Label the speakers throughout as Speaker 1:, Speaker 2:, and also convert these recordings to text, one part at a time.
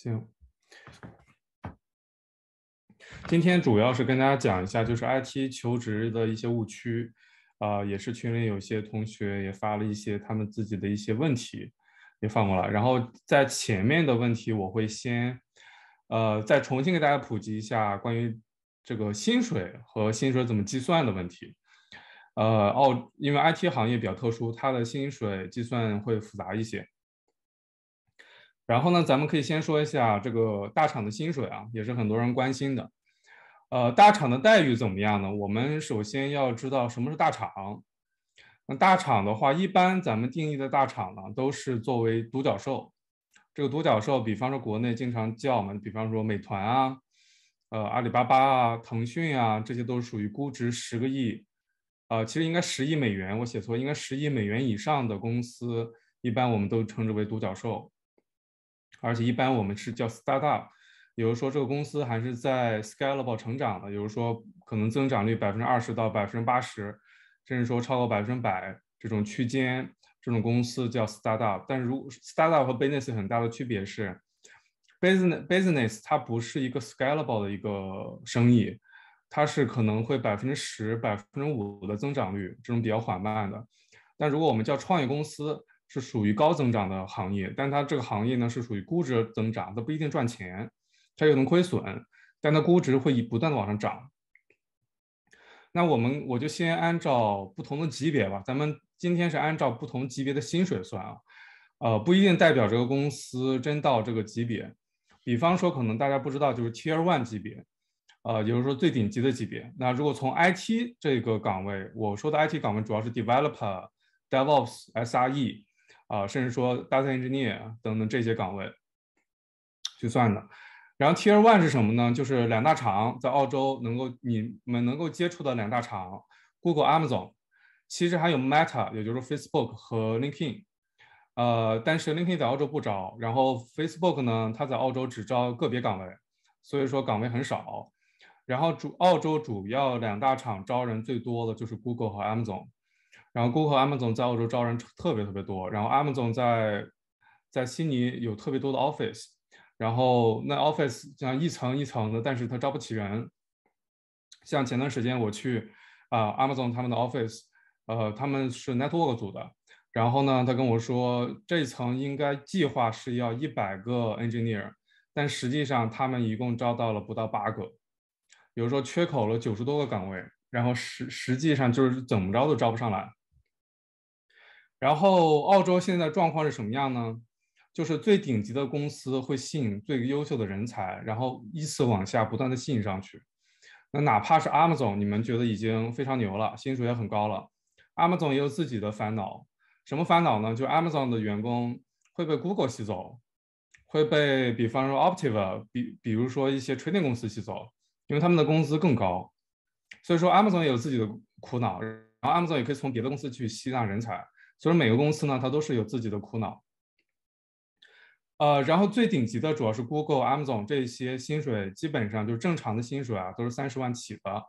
Speaker 1: 行，今天主要是跟大家讲一下，就是 IT 求职的一些误区，啊，也是群里有些同学也发了一些他们自己的一些问题，也放过来。然后在前面的问题，我会先，呃，再重新给大家普及一下关于这个薪水和薪水怎么计算的问题，呃，澳，因为 IT 行业比较特殊，它的薪水计算会复杂一些。然后呢，咱们可以先说一下这个大厂的薪水啊，也是很多人关心的。呃，大厂的待遇怎么样呢？我们首先要知道什么是大厂。那大厂的话，一般咱们定义的大厂呢，都是作为独角兽。这个独角兽，比方说国内经常叫我们，比方说美团啊，呃，阿里巴巴啊，腾讯啊，这些都是属于估值十个亿，啊，其实应该十亿美元，我写错，应该十亿美元以上的公司，一般我们都称之为独角兽。而且一般我们是叫 startup，也就是说这个公司还是在 scalable 成长的，比如说可能增长率百分之二十到百分之八十，甚至说超过百分之百这种区间，这种公司叫 startup。但如果 startup 和 business 很大的区别是，business business 它不是一个 scalable 的一个生意，它是可能会百分之十、百分之五的增长率，这种比较缓慢的。但如果我们叫创业公司。是属于高增长的行业，但它这个行业呢是属于估值增长，它不一定赚钱，它又能亏损，但它估值会以不断的往上涨。那我们我就先按照不同的级别吧，咱们今天是按照不同级别的薪水算啊，呃，不一定代表这个公司真到这个级别。比方说，可能大家不知道就是 Tier One 级别，呃，也就是说最顶级的级别。那如果从 IT 这个岗位，我说的 IT 岗位主要是 Developer、DevOps、SRE。啊，甚至说 engineer 等等这些岗位去算的。然后 Tier One 是什么呢？就是两大厂在澳洲能够你们能够接触的两大厂，Google、Amazon，其实还有 Meta，也就是 Facebook 和 LinkedIn。呃，但是 LinkedIn 在澳洲不招，然后 Facebook 呢，它在澳洲只招个别岗位，所以说岗位很少。然后主澳洲主要两大厂招人最多的就是 Google 和 Amazon。然后，Google、Amazon 在澳洲招人特别特别多。然后，Amazon 在在悉尼有特别多的 office。然后，那 office 像一层一层的，但是他招不起人。像前段时间我去啊，Amazon 他们的 office，呃，他们是 network 组的。然后呢，他跟我说，这一层应该计划是要一百个 engineer，但实际上他们一共招到了不到八个，比如说缺口了九十多个岗位。然后实实际上就是怎么着都招不上来。然后澳洲现在状况是什么样呢？就是最顶级的公司会吸引最优秀的人才，然后依次往下不断的吸引上去。那哪怕是阿 o 总，你们觉得已经非常牛了，薪水也很高了，阿 o 总也有自己的烦恼。什么烦恼呢？就 Amazon 的员工会被 Google 吸走，会被比方说 Optiva，比比如说一些 Trading 公司吸走，因为他们的工资更高。所以说阿 o 总也有自己的苦恼，然后阿 o 总也可以从别的公司去吸纳人才。所以每个公司呢，它都是有自己的苦恼。呃，然后最顶级的主要是 Google、Amazon 这些，薪水基本上就是正常的薪水啊，都是三十万起的。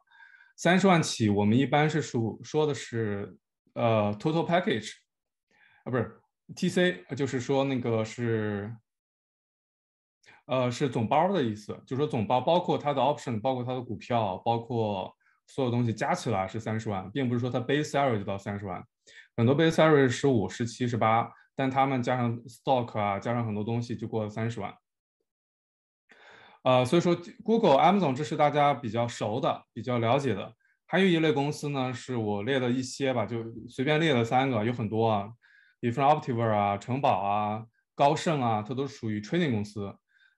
Speaker 1: 三十万起，我们一般是数说的是，呃，total package 啊，不是 TC，就是说那个是，呃，是总包的意思，就说总包包括它的 option，包括它的股票，包括所有东西加起来是三十万，并不是说它 base salary 就到三十万。很多 base salary 十五、十七、十八，但他们加上 stock 啊，加上很多东西，就过了三十万。呃，所以说 Google、M 总这是大家比较熟的、比较了解的。还有一类公司呢，是我列了一些吧，就随便列了三个，有很多啊，比如 Optiver 啊、城堡啊、高盛啊，它都属于 training 公司。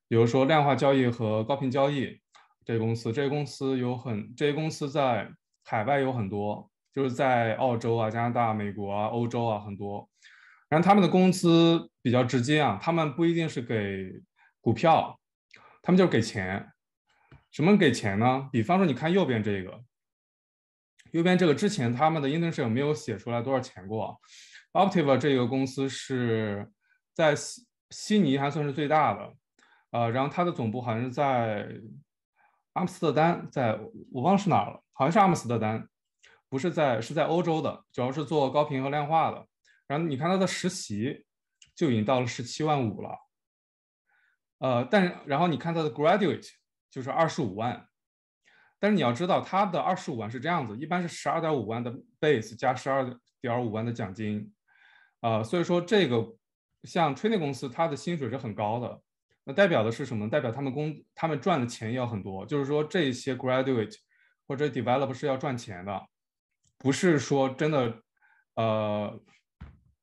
Speaker 1: 比如说量化交易和高频交易这些公司，这些公司有很这些公司在海外有很多。就是在澳洲啊、加拿大、美国啊、欧洲啊很多，然后他们的工资比较直接啊，他们不一定是给股票，他们就是给钱。什么给钱呢？比方说你看右边这个，右边这个之前他们的 internship 没有写出来多少钱过。Optiver 这个公司是在西悉尼还算是最大的，呃，然后它的总部好像是在阿姆斯特丹，在我忘是哪了，好像是阿姆斯特丹。不是在，是在欧洲的，主要是做高频和量化的。然后你看他的实习就已经到了十七万五了，呃，但然后你看他的 graduate 就是二十五万，但是你要知道他的二十五万是这样子，一般是十二点五万的 base 加十二点五万的奖金，啊，所以说这个像 training 公司，它的薪水是很高的，那代表的是什么？代表他们工他们赚的钱要很多，就是说这些 graduate 或者 develop 是要赚钱的。不是说真的，呃，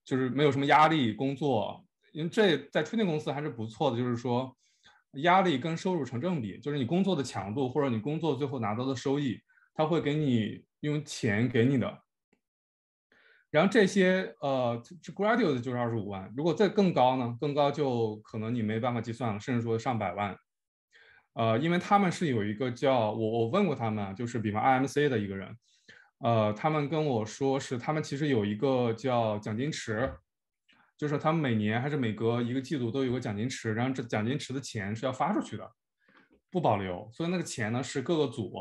Speaker 1: 就是没有什么压力工作，因为这在春天公司还是不错的。就是说，压力跟收入成正比，就是你工作的强度或者你工作最后拿到的收益，他会给你用钱给你的。然后这些呃，graduate 就是二十五万，如果再更高呢？更高就可能你没办法计算了，甚至说上百万。呃，因为他们是有一个叫我我问过他们，就是比方 IMC 的一个人。呃，他们跟我说是他们其实有一个叫奖金池，就是他们每年还是每隔一个季度都有个奖金池，然后这奖金池的钱是要发出去的，不保留。所以那个钱呢是各个组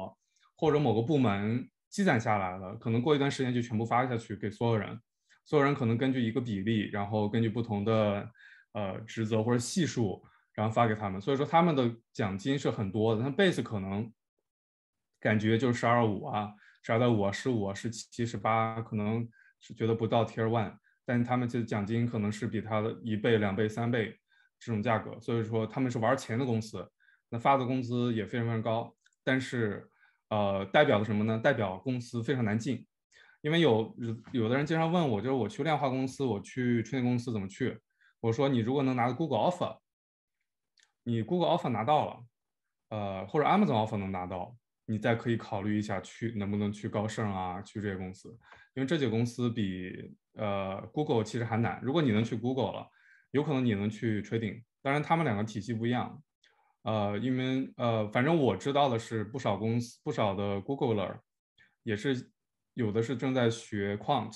Speaker 1: 或者某个部门积攒下来的，可能过一段时间就全部发下去给所有人。所有人可能根据一个比例，然后根据不同的呃职责或者系数，然后发给他们。所以说他们的奖金是很多的，那 base 可能感觉就是十二五啊。啥的我是我是七十八，可能是觉得不到 Tier One，但他们这奖金可能是比他的一倍、两倍、三倍这种价格，所以说他们是玩钱的公司，那发的工资也非常非常高，但是，呃，代表的什么呢？代表公司非常难进，因为有有的人经常问我，就是我去量化公司，我去创业公司怎么去？我说你如果能拿到 Google offer，你 Google offer 拿到了，呃，或者 Amazon offer 能拿到。你再可以考虑一下去能不能去高盛啊，去这些公司，因为这几个公司比呃 Google 其实还难。如果你能去 Google 了，有可能你能去 Trading。当然，他们两个体系不一样，呃，因为呃，反正我知道的是，不少公司、不少的 Googleer 也是有的是正在学 Quant，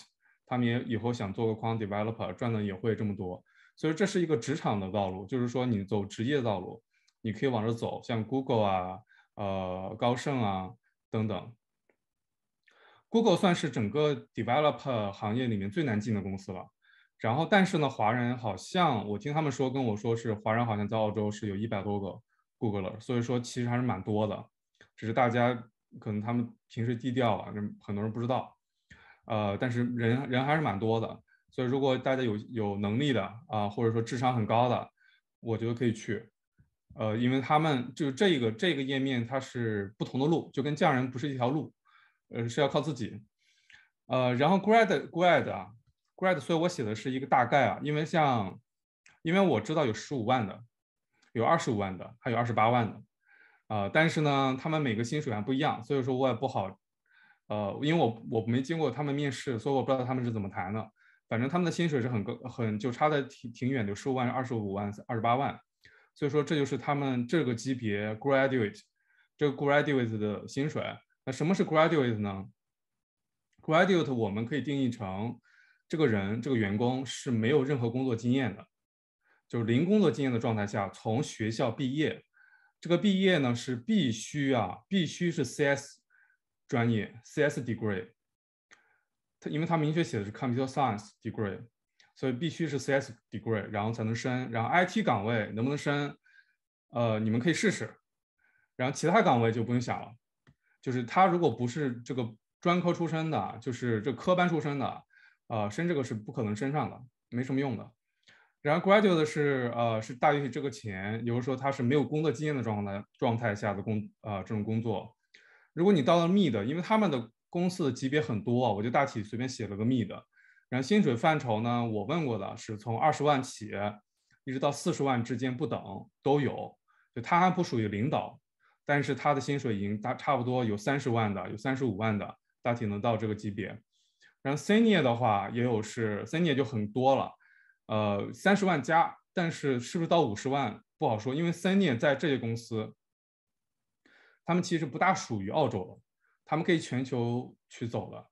Speaker 1: 他们也以后想做个 Quant Developer，赚的也会这么多。所以这是一个职场的道路，就是说你走职业道路，你可以往这走，像 Google 啊。呃，高盛啊，等等，Google 算是整个 developer 行业里面最难进的公司了。然后，但是呢，华人好像我听他们说跟我说是华人好像在澳洲是有一百多个 Googleer，所以说其实还是蛮多的，只是大家可能他们平时低调啊，很多人不知道。呃，但是人人还是蛮多的，所以如果大家有有能力的啊，或者说智商很高的，我觉得可以去。呃，因为他们就是这个这个页面，它是不同的路，就跟匠人不是一条路，呃，是要靠自己。呃，然后 grad grad 啊 grad，所以我写的是一个大概啊，因为像，因为我知道有十五万的，有二十五万的，还有二十八万的。啊，但是呢，他们每个薪水还不一样，所以说我也不好，呃，因为我我没经过他们面试，所以我不知道他们是怎么谈的。反正他们的薪水是很高，很就差的挺挺远的，十五万、二十五万、二十八万。所以说，这就是他们这个级别 graduate 这个 graduate 的薪水。那什么是 graduate 呢？graduate 我们可以定义成这个人、这个员工是没有任何工作经验的，就是零工作经验的状态下从学校毕业。这个毕业呢是必须啊，必须是 CS 专业，CS degree。他因为他明确写的是 Computer Science Degree。所以必须是 CS degree，然后才能升。然后 IT 岗位能不能升？呃，你们可以试试。然后其他岗位就不用想了。就是他如果不是这个专科出身的，就是这科班出身的，呃，升这个是不可能升上的，没什么用的。然后 graduate 是呃是大于这个钱，比如说他是没有工作经验的状况状态下的工呃这种工作。如果你到了 mid，因为他们的公司的级别很多，我就大体随便写了个 mid。然后薪水范畴呢，我问过的是从二十万起，一直到四十万之间不等都有。就他还不属于领导，但是他的薪水已经大差不多有三十万的，有三十五万的，大体能到这个级别。然后 senior 的话也有是 senior 就很多了，呃三十万加，但是是不是到五十万不好说，因为 senior 在这些公司，他们其实不大属于澳洲了，他们可以全球去走的。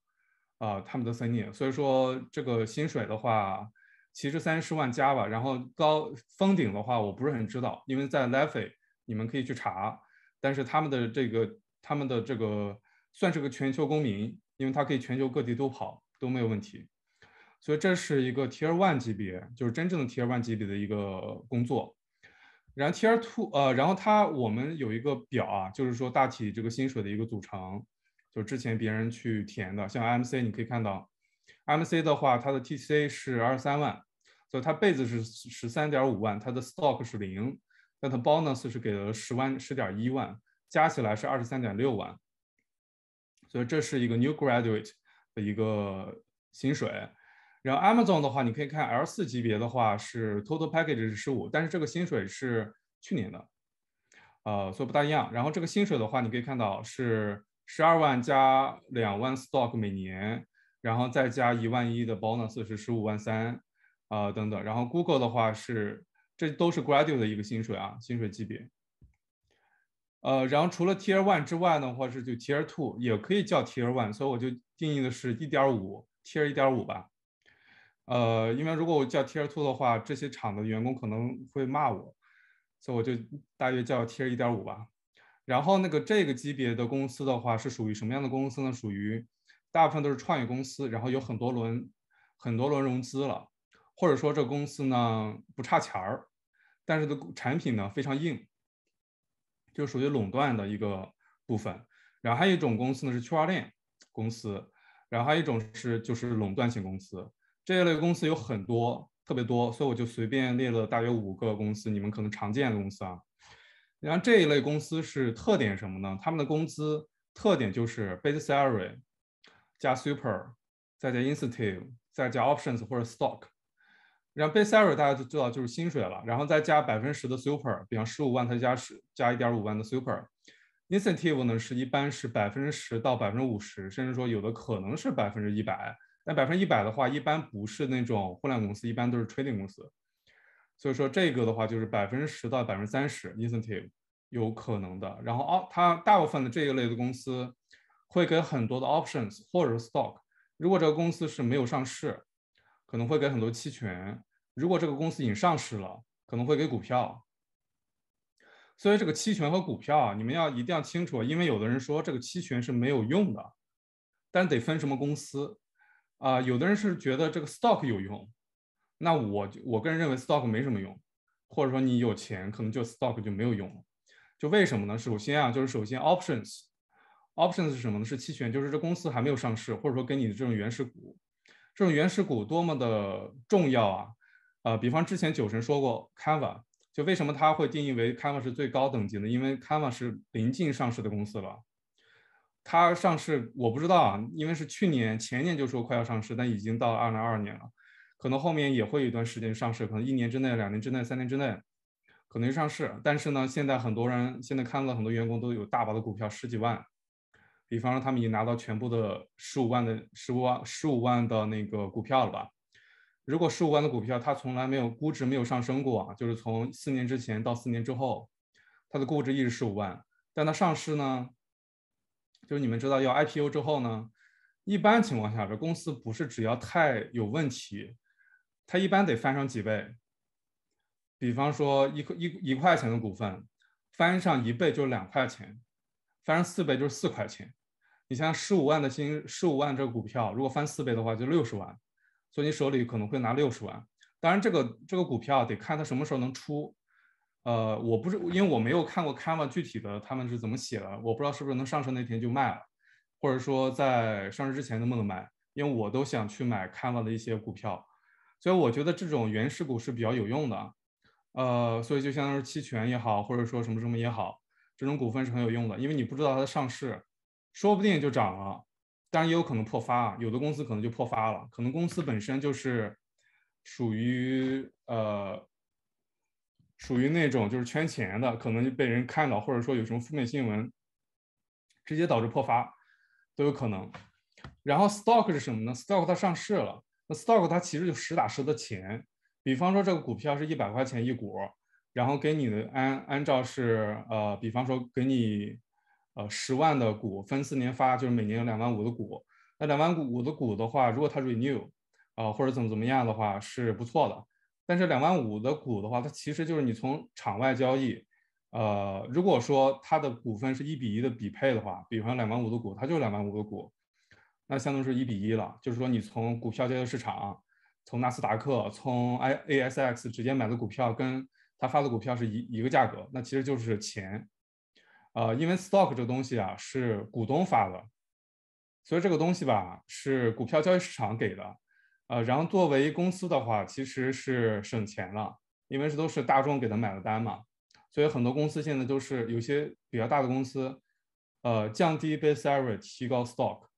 Speaker 1: 呃，他们的三年，所以说这个薪水的话，其实三十万加吧，然后高封顶的话我不是很知道，因为在 l a f y 你们可以去查，但是他们的这个他们的这个算是个全球公民，因为他可以全球各地都跑都没有问题，所以这是一个 Tier One 级别，就是真正的 Tier One 级别的一个工作，然后 Tier Two 呃，然后他我们有一个表啊，就是说大体这个薪水的一个组成。之前别人去填的，像 MC，你可以看到，MC 的话，它的 TC 是二十三万，所以它被子是十三点五万，它的 stock 是零，但它 bonus 是给了十万十点一万，加起来是二十三点六万，所以这是一个 new graduate 的一个薪水。然后 Amazon 的话，你可以看 L 四级别的话是 total package 是十五，但是这个薪水是去年的，呃，所以不大一样。然后这个薪水的话，你可以看到是。十二万加两万 stock 每年，然后再加一万一的 bonus 是十五万三啊等等。然后 Google 的话是，这都是 g r a d u a t e 的一个薪水啊，薪水级别。呃，然后除了 Tier One 之外的话是就 Tier Two 也可以叫 Tier One，所以我就定义的是一点五 Tier 一点五吧。呃，因为如果我叫 Tier Two 的话，这些厂的员工可能会骂我，所以我就大约叫 Tier 一点五吧。然后那个这个级别的公司的话，是属于什么样的公司呢？属于大部分都是创业公司，然后有很多轮，很多轮融资了，或者说这公司呢不差钱儿，但是的产品呢非常硬，就属于垄断的一个部分。然后还有一种公司呢是区块链公司，然后还有一种是就是垄断性公司，这一类公司有很多，特别多，所以我就随便列了大约五个公司，你们可能常见的公司啊。然后这一类公司是特点什么呢？他们的工资特点就是 base salary 加 super 再加 incentive 再加 options 或者 stock。然后 base salary 大家都知道就是薪水了，然后再加百分之十的 super，比方十五万，他加十加一点五万的 super。incentive 呢是一般是百分之十到百分之五十，甚至说有的可能是百分之一百。但百分之一百的话，一般不是那种互联网公司，一般都是 trading 公司。所以说这个的话就是百分之十到百分之三十 incentive，有可能的。然后哦，它大部分的这一类的公司会给很多的 options 或者 stock。如果这个公司是没有上市，可能会给很多期权；如果这个公司已经上市了，可能会给股票。所以这个期权和股票，啊，你们要一定要清楚，因为有的人说这个期权是没有用的，但得分什么公司啊。有的人是觉得这个 stock 有用。那我我个人认为，stock 没什么用，或者说你有钱可能就 stock 就没有用了。就为什么呢？首先啊，就是首先 options，options 是什么呢？是期权，就是这公司还没有上市，或者说跟你的这种原始股，这种原始股多么的重要啊！啊，比方之前酒神说过，Kava，就为什么他会定义为 Kava 是最高等级呢？因为 Kava 是临近上市的公司了，它上市我不知道啊，因为是去年前年就说快要上市，但已经到二零二二年了。可能后面也会有一段时间上市，可能一年之内、两年之内、三年之内可能就上市。但是呢，现在很多人现在看了很多员工都有大把的股票，十几万。比方说，他们已经拿到全部的十五万的十五万十五万的那个股票了吧？如果十五万的股票它从来没有估值没有上升过，啊，就是从四年之前到四年之后，它的估值一直十五万。但它上市呢，就是你们知道要 IPO 之后呢，一般情况下这公司不是只要太有问题。它一般得翻上几倍，比方说一块一一块钱的股份，翻上一倍就是两块钱，翻上四倍就是四块钱。你像十五万的金，十五万这个股票，如果翻四倍的话就六十万，所以你手里可能会拿六十万。当然，这个这个股票得看它什么时候能出。呃，我不是因为我没有看过 c a v a 具体的他们是怎么写的，我不知道是不是能上市那天就卖了，或者说在上市之前能不能买？因为我都想去买 c a v a 的一些股票。所以我觉得这种原始股是比较有用的，呃，所以就相当于期权也好，或者说什么什么也好，这种股份是很有用的，因为你不知道它的上市，说不定就涨了，当然也有可能破发，有的公司可能就破发了，可能公司本身就是属于呃属于那种就是圈钱的，可能就被人看到，或者说有什么负面新闻，直接导致破发都有可能。然后 stock 是什么呢？stock 它上市了。那 stock 它其实就实打实的钱，比方说这个股票是一百块钱一股，然后给你的按按照是呃，比方说给你呃十万的股分四年发，就是每年有两万五的股。那两万五的股的话，如果它 renew 啊或者怎么怎么样的话是不错的。但是两万五的股的话，它其实就是你从场外交易，呃，如果说它的股份是一比一的比配的话，比方两万五的股，它就是两万五的股。那相当于是一比一了，就是说你从股票交易市场，从纳斯达克，从 I A S X 直接买的股票，跟他发的股票是一一个价格。那其实就是钱，呃，因为 stock 这东西啊是股东发的，所以这个东西吧是股票交易市场给的，呃，然后作为公司的话其实是省钱了，因为这都是大众给他买的单嘛，所以很多公司现在都是有些比较大的公司，呃，降低 base salary，提高 stock。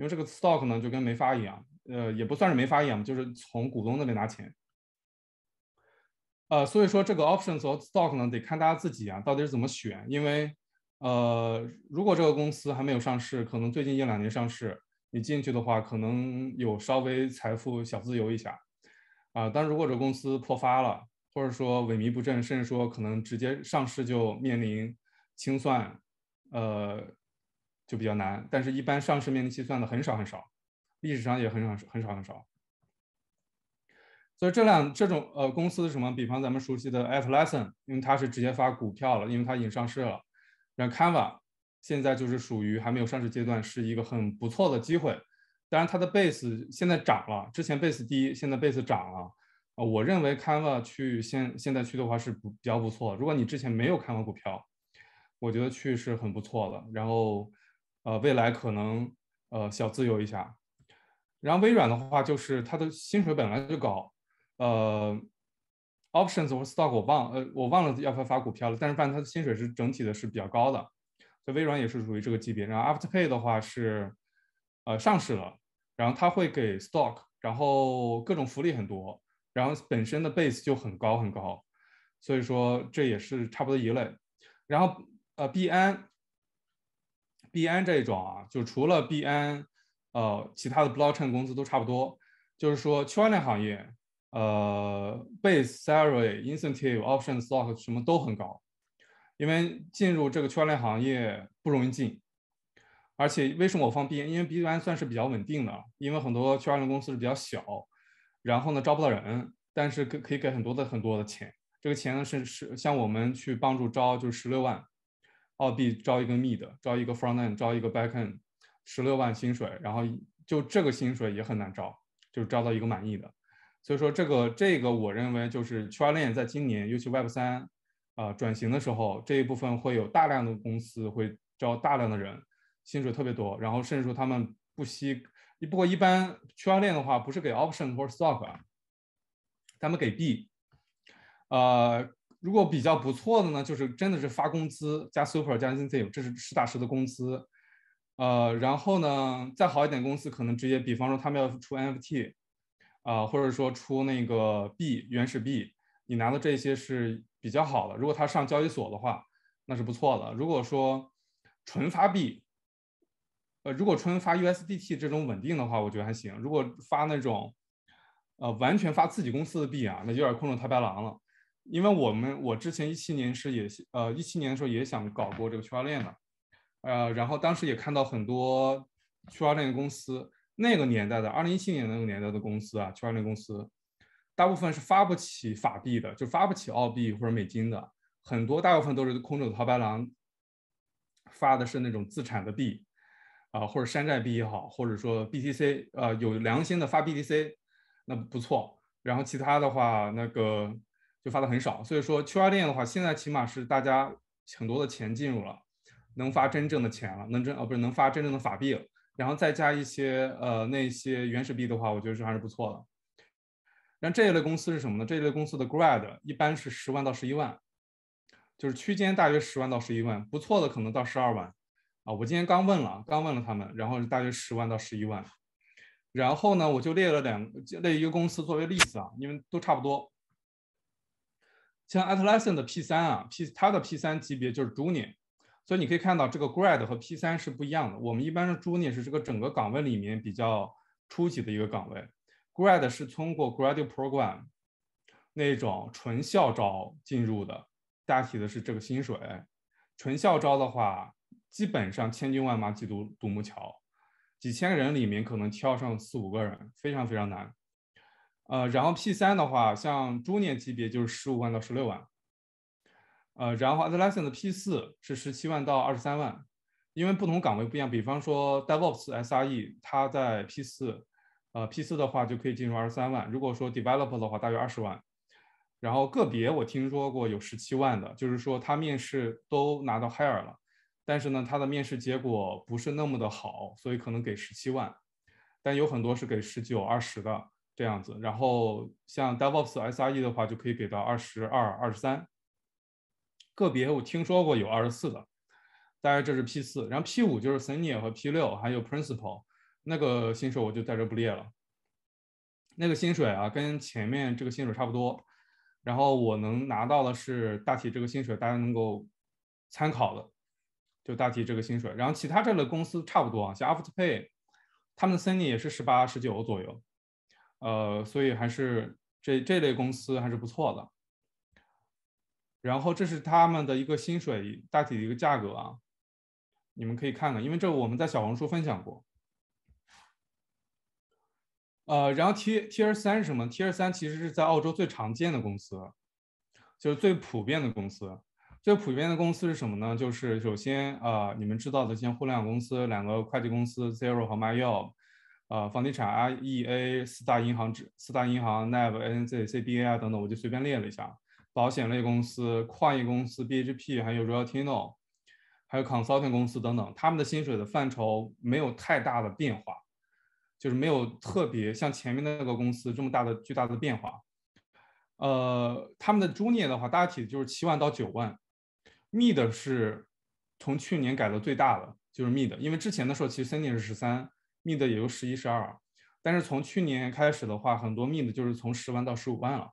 Speaker 1: 因为这个 stock 呢就跟没发一样，呃，也不算是没发一样，就是从股东那里拿钱。呃，所以说这个 options o stock 呢得看大家自己啊，到底是怎么选。因为，呃，如果这个公司还没有上市，可能最近一两年上市，你进去的话可能有稍微财富小自由一下，啊，但如果这个公司破发了，或者说萎靡不振，甚至说可能直接上市就面临清算，呃。就比较难，但是一般上市面临计算的很少很少，历史上也很少很少很少。所以这两这种呃公司是什么？比方咱们熟悉的 a l p s s i n 因为它是直接发股票了，因为它已经上市了。然后 Canva 现在就是属于还没有上市阶段，是一个很不错的机会。当然它的 Base 现在涨了，之前 Base 低，现在 Base 涨了。啊，我认为 Canva 去现现在去的话是不比较不错。如果你之前没有 Canva 股票，我觉得去是很不错的。然后。呃，未来可能呃小自由一下，然后微软的话就是它的薪水本来就高，呃，options 或 stock 我忘呃我忘了要不要发股票了，但是反正它的薪水是整体的是比较高的，所以微软也是属于这个级别。然后 Afterpay 的话是呃上市了，然后它会给 stock，然后各种福利很多，然后本身的 base 就很高很高，所以说这也是差不多一类。然后呃，币安。币安这一种啊，就除了币安，呃，其他的 blockchain 公司都差不多。就是说区块链行业，呃，base salary、incentive、option stock 什么都很高，因为进入这个区块链行业不容易进，而且为什么我放 b 因为 b 端算是比较稳定的，因为很多区块链公司是比较小，然后呢招不到人，但是可可以给很多的很多的钱。这个钱呢是是像我们去帮助招，就是十六万。澳币招一个 mid，招一个 frontend，招一个 backend，十六万薪水，然后就这个薪水也很难招，就招到一个满意的。所以说这个这个，我认为就是区块链在今年，尤其 Web 三啊转型的时候，这一部分会有大量的公司会招大量的人，薪水特别多，然后甚至说他们不惜不过一般区块链的话，不是给 option 或者 stock 啊，他们给币，呃。如果比较不错的呢，就是真的是发工资加 super 加 n z v e 这是实打实的工资。呃，然后呢，再好一点，公司可能直接，比方说他们要出 NFT，啊，或者说出那个币原始币，你拿的这些是比较好的。如果他上交易所的话，那是不错的。如果说纯发币，呃，如果纯发 USDT 这种稳定的话，我觉得还行。如果发那种，呃，完全发自己公司的币啊，那有点空中套白狼了。因为我们我之前一七年是也呃一七年的时候也想搞过这个区块链的，呃然后当时也看到很多区块链公司那个年代的二零一七年那个年代的公司啊区块链公司，大部分是发不起法币的，就发不起澳币或者美金的，很多大部分都是空手套白狼，发的是那种自产的币啊或者山寨币也好，或者说 BTC 呃有良心的发 BTC 那不错，然后其他的话那个。就发的很少，所以说区块链的话，现在起码是大家很多的钱进入了，能发真正的钱了，能真哦不是能发真正的法币了，然后再加一些呃那些原始币的话，我觉得还是不错的。那这一类公司是什么呢？这一类公司的 grade 一般是十万到十一万，就是区间大约十万到十一万，不错的可能到十二万啊。我今天刚问了，刚问了他们，然后大约十万到十一万。然后呢，我就列了两列一个公司作为例子啊，因为都差不多。像 Atlassian 的 P 三啊，P 它的 P 三级别就是 Junior，所以你可以看到这个 Grad 和 P 三是不一样的。我们一般说 Junior 是这个整个岗位里面比较初级的一个岗位，Grad 是通过 Graduate Program 那种纯校招进入的。大体的是这个薪水，纯校招的话，基本上千军万马挤独独木桥，几千人里面可能挑上四五个人，非常非常难。呃，然后 P 三的话，像中年级别就是十五万到十六万。呃，然后 Atlassian 的 P 四是十七万到二十三万，因为不同岗位不一样。比方说 DevOps SRE，它在 P 四，呃 P 四的话就可以进入二十三万。如果说 Developer 的话，大约二十万。然后个别我听说过有十七万的，就是说他面试都拿到 Hire 了，但是呢他的面试结果不是那么的好，所以可能给十七万。但有很多是给十九、二十的。这样子，然后像 DevOps SRE 的话，就可以给到二十二、二十三，个别我听说过有二十四的，大概这是 P 四，然后 P 五就是 Senior 和 P 六还有 Principal，那个薪水我就在这不列了。那个薪水啊，跟前面这个薪水差不多。然后我能拿到的是大体这个薪水，大家能够参考的，就大体这个薪水。然后其他这类公司差不多啊，像 Afterpay，他们 Senior 也是十八、十九左右。呃，所以还是这这类公司还是不错的。然后这是他们的一个薪水大体的一个价格啊，你们可以看看，因为这我们在小红书分享过。呃，然后 t t i r 三是什么？t i r 三其实是在澳洲最常见的公司，就是最普遍的公司。最普遍的公司是什么呢？就是首先啊，你们知道的像互联网公司两个会计公司 Zero 和 Myo。呃，房地产 i e a 四大银行指四大银行 n a V n z CBA 啊等等，我就随便列了一下。保险类公司、矿业公司 BHP 还有 r o y a l t i n o 还有 Consulting 公司等等，他们的薪水的范畴没有太大的变化，就是没有特别像前面那个公司这么大的巨大的变化。呃，他们的 Junior 的话，大体就是七万到九万。m i d 是从去年改到最大的，就是 Mid，因为之前的时候其实 Senior 是十三。Mid 的也就十一、十二，但是从去年开始的话，很多 Mid 就是从十万到十五万了，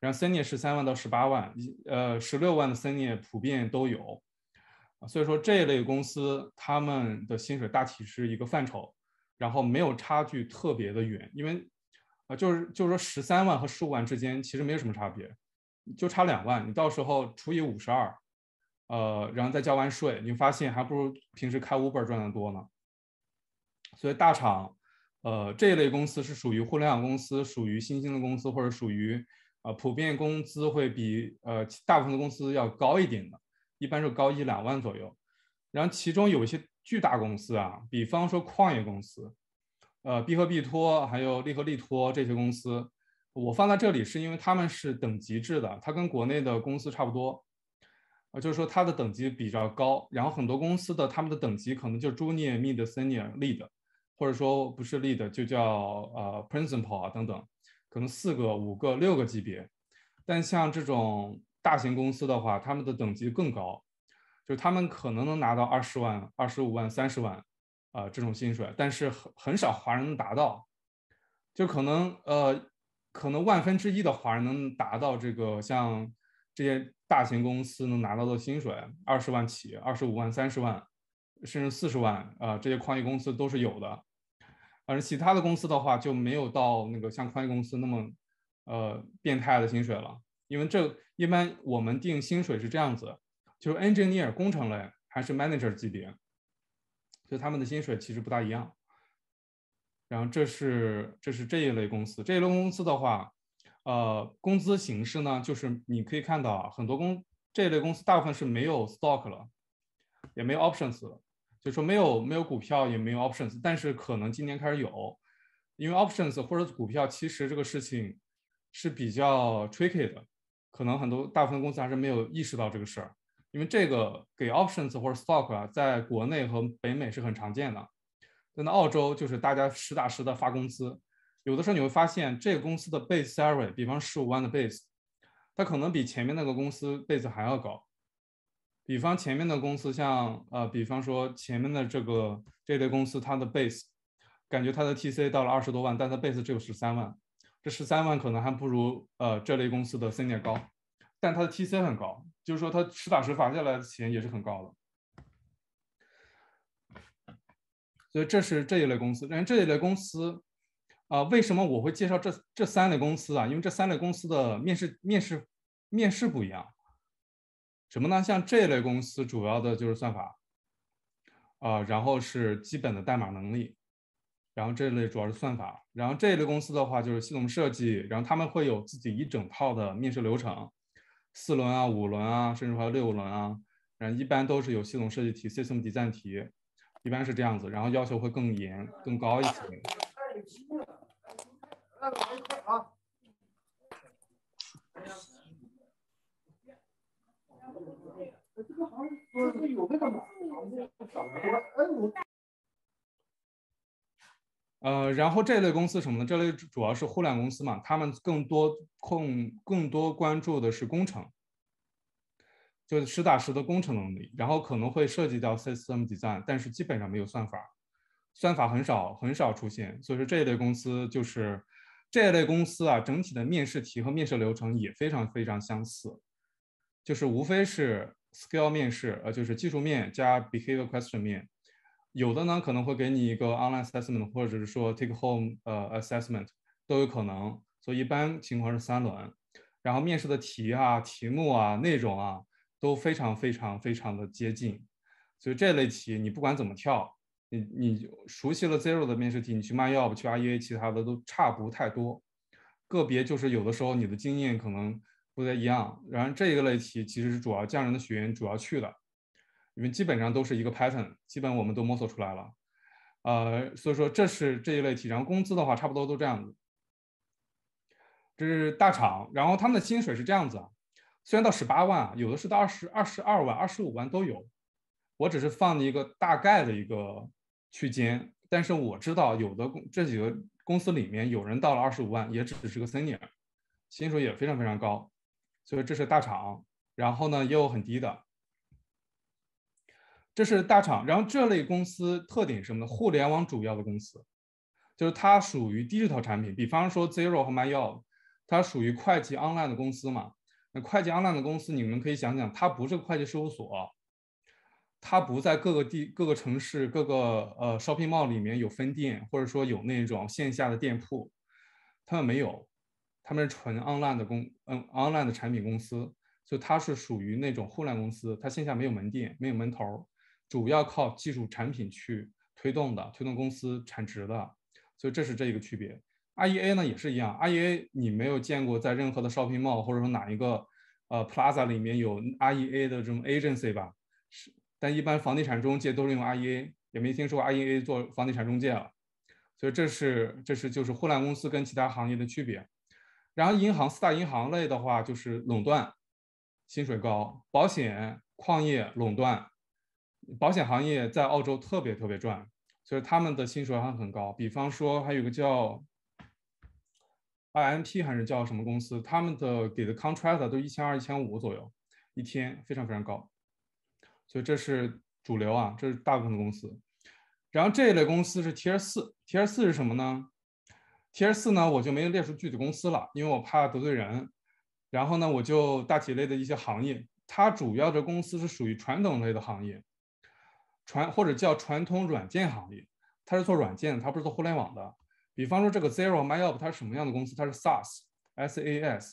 Speaker 1: 然后 Senior 十三万到十八万，呃十六万的 Senior 普遍都有，所以说这一类公司他们的薪水大体是一个范畴，然后没有差距特别的远，因为啊就是就是说十三万和十五万之间其实没有什么差别，就差两万，你到时候除以五十二，呃然后再交完税，你发现还不如平时开 Uber 赚的多呢。所以大厂，呃，这一类公司是属于互联网公司，属于新兴的公司，或者属于，呃，普遍工资会比呃大部分的公司要高一点的，一般是高一两万左右。然后其中有一些巨大公司啊，比方说矿业公司，呃，必和必托还有利和利托这些公司，我放在这里是因为他们是等级制的，它跟国内的公司差不多，呃，就是说它的等级比较高。然后很多公司的他们的等级可能就是 junior、mid、senior、lead。或者说不是 lead 就叫呃 principal 啊等等，可能四个五个六个级别，但像这种大型公司的话，他们的等级更高，就他们可能能拿到二十万、二十五万、三十万啊这种薪水，但是很很少华人能达到，就可能呃可能万分之一的华人能达到这个像这些大型公司能拿到的薪水，二十万起、二十五万、三十万，甚至四十万啊这些矿业公司都是有的。反正其他的公司的话就没有到那个像快递公司那么，呃，变态的薪水了。因为这一般我们定薪水是这样子，就是 engineer 工程类还是 manager 级别，所以他们的薪水其实不大一样。然后这是这是这一类公司，这一类公司的话，呃，工资形式呢，就是你可以看到啊，很多公这一类公司大部分是没有 stock 了，也没有 options 了。就说没有没有股票也没有 options，但是可能今年开始有，因为 options 或者股票其实这个事情是比较 tricky 的，可能很多大部分公司还是没有意识到这个事儿，因为这个给 options 或者 stock 啊，在国内和北美是很常见的，但在澳洲就是大家实打实的发工资，有的时候你会发现这个公司的 base salary，比方十五万的 base，它可能比前面那个公司 base 还要高。比方前面的公司，像呃，比方说前面的这个这类公司，它的 base 感觉它的 TC 到了二十多万，但它 base 只有十三万，这十三万可能还不如呃这类公司的 senior 高，但它的 TC 很高，就是说它实打实罚下来的钱也是很高的。所以这是这一类公司，但这一类公司啊，为什么我会介绍这这三类公司啊？因为这三类公司的面试面试面试不一样。什么呢？像这类公司主要的就是算法，啊，然后是基本的代码能力，然后这类主要是算法，然后这类公司的话就是系统设计，然后他们会有自己一整套的面试流程，四轮啊、五轮啊，甚至还有六轮啊，然后一般都是有系统设计题、system design 题，一般是这样子，然后要求会更严、更高一层。
Speaker 2: 这个好像是有那个，
Speaker 1: 呃，然后这类公司什么呢？这类主要是互联网公司嘛，他们更多控更多关注的是工程，就是实打实的工程能力，然后可能会涉及到 system design，但是基本上没有算法，算法很少很少出现。所以说这一类公司就是这一类公司啊，整体的面试题和面试流程也非常非常相似，就是无非是。scale 面试，呃，就是技术面加 behavior question 面，有的呢可能会给你一个 online assessment，或者是说 take home 呃 assessment，都有可能。所以一般情况是三轮，然后面试的题啊、题目啊、内容啊都非常非常非常的接近。所以这类题你不管怎么跳，你你熟悉了 zero 的面试题，你去 m y o b 去 REA 其他的都差不太多。个别就是有的时候你的经验可能。不太一样，然后这一个类题其实是主要匠人的学员主要去的，因为基本上都是一个 pattern，基本我们都摸索出来了，呃，所以说这是这一类题，然后工资的话差不多都这样子，这是大厂，然后他们的薪水是这样子，啊，虽然到十八万啊，有的是到二十二十二万、二十五万都有，我只是放了一个大概的一个区间，但是我知道有的公这几个公司里面有人到了二十五万，也只是个 senior，薪水也非常非常高。所以这是大厂，然后呢也有很低的，这是大厂。然后这类公司特点什么呢？互联网主要的公司，就是它属于低这套产品。比方说 Zero 和 m y y o 它属于会计 Online 的公司嘛？那会计 Online 的公司，你们可以想想，它不是会计事务所，它不在各个地、各个城市、各个呃 shopping mall 里面有分店，或者说有那种线下的店铺，他们没有。他们是纯 online 的公，嗯，online 的产品公司，所以它是属于那种互联网公司，它线下没有门店，没有门头，主要靠技术产品去推动的，推动公司产值的，所以这是这一个区别。REA 呢也是一样，REA 你没有见过在任何的 shopping mall 或者说哪一个呃 plaza 里面有 REA 的这种 agency 吧？是，但一般房地产中介都是用 REA，也没听说 i REA 做房地产中介了，所以这是这是就是互联网公司跟其他行业的区别。然后银行四大银行类的话就是垄断，薪水高，保险、矿业垄断，保险行业在澳洲特别特别赚，所以他们的薪水还很高。比方说还有个叫 IMP 还是叫什么公司，他们的给的 contract 都一千二、一千五左右，一天非常非常高，所以这是主流啊，这是大部分的公司。然后这一类公司是 Tier 四，Tier 四是什么呢？T 二四呢，我就没有列出具体公司了，因为我怕得罪人。然后呢，我就大体类的一些行业，它主要的公司是属于传统类的行业，传或者叫传统软件行业，它是做软件，它不是做互联网的。比方说这个 Zero MyUp，它是什么样的公司？它是 SaaS，SaaS，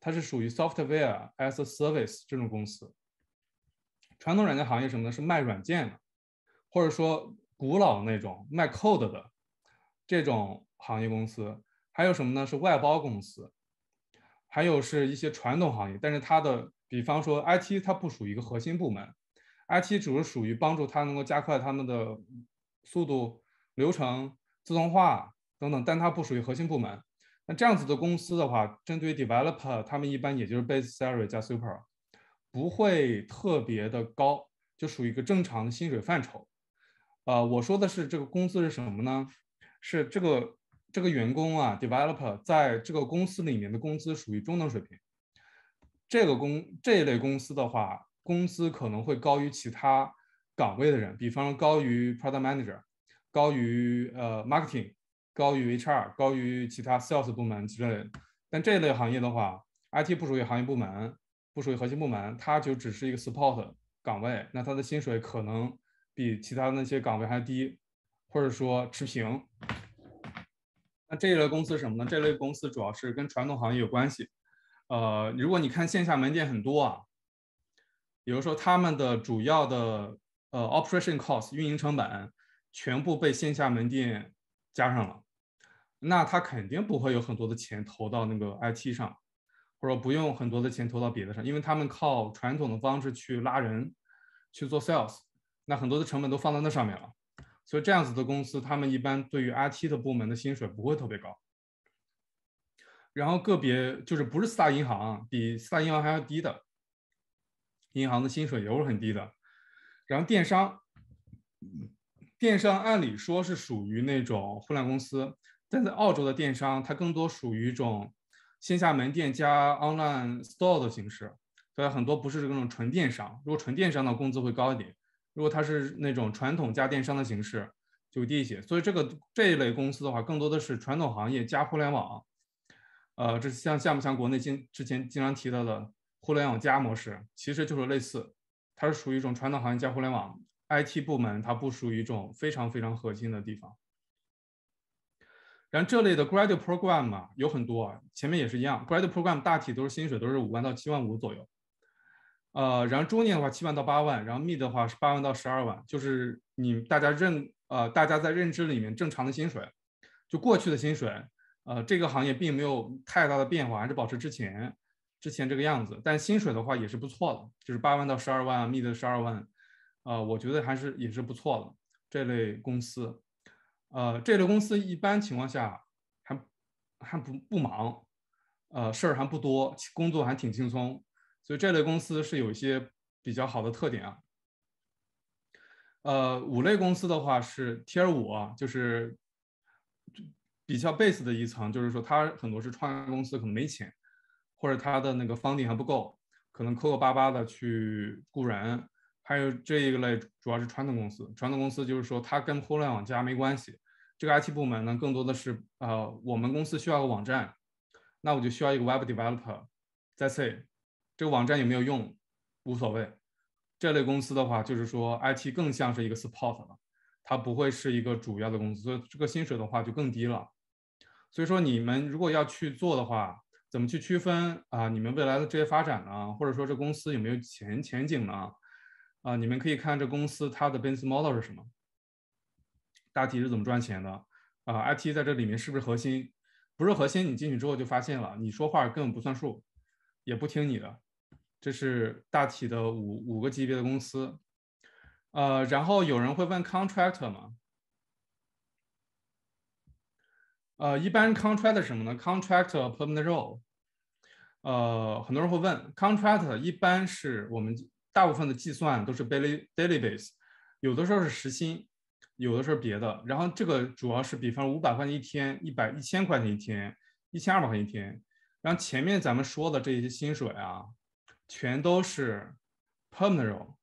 Speaker 1: 它是属于 Software as a Service 这种公司。传统软件行业什么呢？是卖软件的，或者说古老那种卖 code 的这种。行业公司还有什么呢？是外包公司，还有是一些传统行业，但是它的比方说 IT，它不属于一个核心部门，IT 只是属于帮助它能够加快他们的速度、流程、自动化等等，但它不属于核心部门。那这样子的公司的话，针对 developer，他们一般也就是 base salary 加 super，不会特别的高，就属于一个正常的薪水范畴。啊，我说的是这个工资是什么呢？是这个。这个员工啊，developer，在这个公司里面的工资属于中等水平。这个公这一类公司的话，工资可能会高于其他岗位的人，比方高于 product manager，高于呃 marketing，高于 HR，高于其他 sales 部门之类的。但这一类行业的话，IT 不属于行业部门，不属于核心部门，它就只是一个 support 岗位，那它的薪水可能比其他那些岗位还低，或者说持平。那这一类公司是什么呢？这类公司主要是跟传统行业有关系。呃，如果你看线下门店很多啊，比如说他们的主要的呃 operation cost 运营成本全部被线下门店加上了，那他肯定不会有很多的钱投到那个 IT 上，或者不用很多的钱投到别的上，因为他们靠传统的方式去拉人去做 sales，那很多的成本都放在那上面了。所以这样子的公司，他们一般对于 IT 的部门的薪水不会特别高。然后个别就是不是四大银行，比四大银行还要低的银行的薪水也是很低的。然后电商，电商按理说是属于那种互联网公司，但在澳洲的电商，它更多属于一种线下门店加 online store 的形式，所以很多不是这种纯电商。如果纯电商的工资会高一点。如果它是那种传统加电商的形式，就会低一些。所以这个这一类公司的话，更多的是传统行业加互联网，呃，这像像不像国内经之前经常提到的互联网加模式？其实就是类似，它是属于一种传统行业加互联网，IT 部门它不属于一种非常非常核心的地方。然后这类的 graduate program 嘛，有很多，前面也是一样，graduate program 大体都是薪水都是五万到七万五左右。呃，然后中年的话，七万到八万；然后 mid 的话是八万到十二万，就是你大家认呃，大家在认知里面正常的薪水，就过去的薪水，呃，这个行业并没有太大的变化，还是保持之前之前这个样子。但薪水的话也是不错的，就是八万到十二万，mid 十二万，啊，我觉得还是也是不错的。这类公司，呃，这类公司一般情况下还还不不忙，呃，事儿还不多，工作还挺轻松。所以这类公司是有一些比较好的特点啊。呃，五类公司的话是 Tier 五啊，就是比较 base 的一层，就是说它很多是创业公司，可能没钱，或者它的那个 funding 还不够，可能磕磕巴巴的去雇人。还有这一个类主要是传统公司，传统公司就是说它跟互联网加没关系，这个 IT 部门呢更多的是呃，我们公司需要个网站，那我就需要一个 Web developer。That's it. 这个网站有没有用，无所谓。这类公司的话，就是说 IT 更像是一个 support 了，它不会是一个主要的公司，所以这个薪水的话就更低了。所以说，你们如果要去做的话，怎么去区分啊？你们未来的职业发展呢？或者说这公司有没有前前景呢？啊，你们可以看这公司它的 business model 是什么，大体是怎么赚钱的啊？IT 在这里面是不是核心？不是核心，你进去之后就发现了，你说话根本不算数，也不听你的。这是大体的五五个级别的公司，呃，然后有人会问 contractor 嘛？呃，一般 contract 什么呢？contract permanent role，呃，很多人会问 contract 一般是我们大部分的计算都是 daily daily base，有的时候是时薪，有的时候别的。然后这个主要是比方五百块钱一天，一百一千块钱一天，一千二百块钱一天。然后前面咱们说的这些薪水啊。全都是 permanent，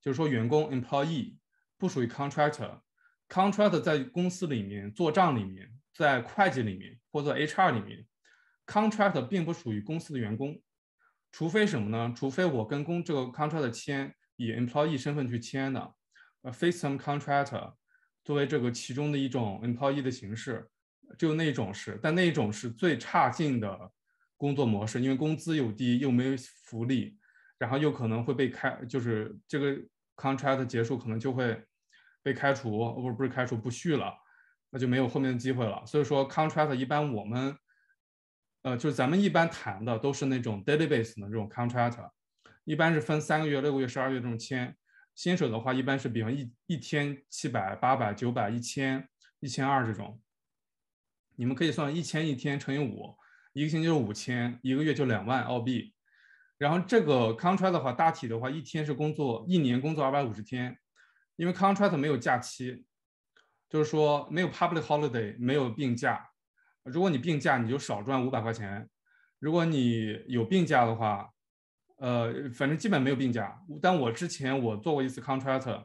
Speaker 1: 就是说员工 employee 不属于 contractor，contract 在公司里面做账里面，在会计里面或者 HR 里面，contract 并不属于公司的员工，除非什么呢？除非我跟公这个 contract 签以 employee 身份去签的，呃 f a c e o t e contractor 作为这个其中的一种 employee 的形式，就那种是，但那种是最差劲的。工作模式，因为工资又低又没有福利，然后又可能会被开，就是这个 contract 结束可能就会被开除，不不是开除不续了，那就没有后面的机会了。所以说 contract 一般我们，呃，就是咱们一般谈的都是那种 daily base 的这种 contract，一般是分三个月、六个月、十二月这种签。新手的话一般是，比方一一天七百、八百、九百、一千、一千二这种，你们可以算一千一天乘以五。一个星期就五千，一个月就两万澳币。然后这个 contract 的话，大体的话一天是工作，一年工作二百五十天，因为 contract 没有假期，就是说没有 public holiday，没有病假。如果你病假，你就少赚五百块钱。如果你有病假的话，呃，反正基本没有病假。但我之前我做过一次 contract，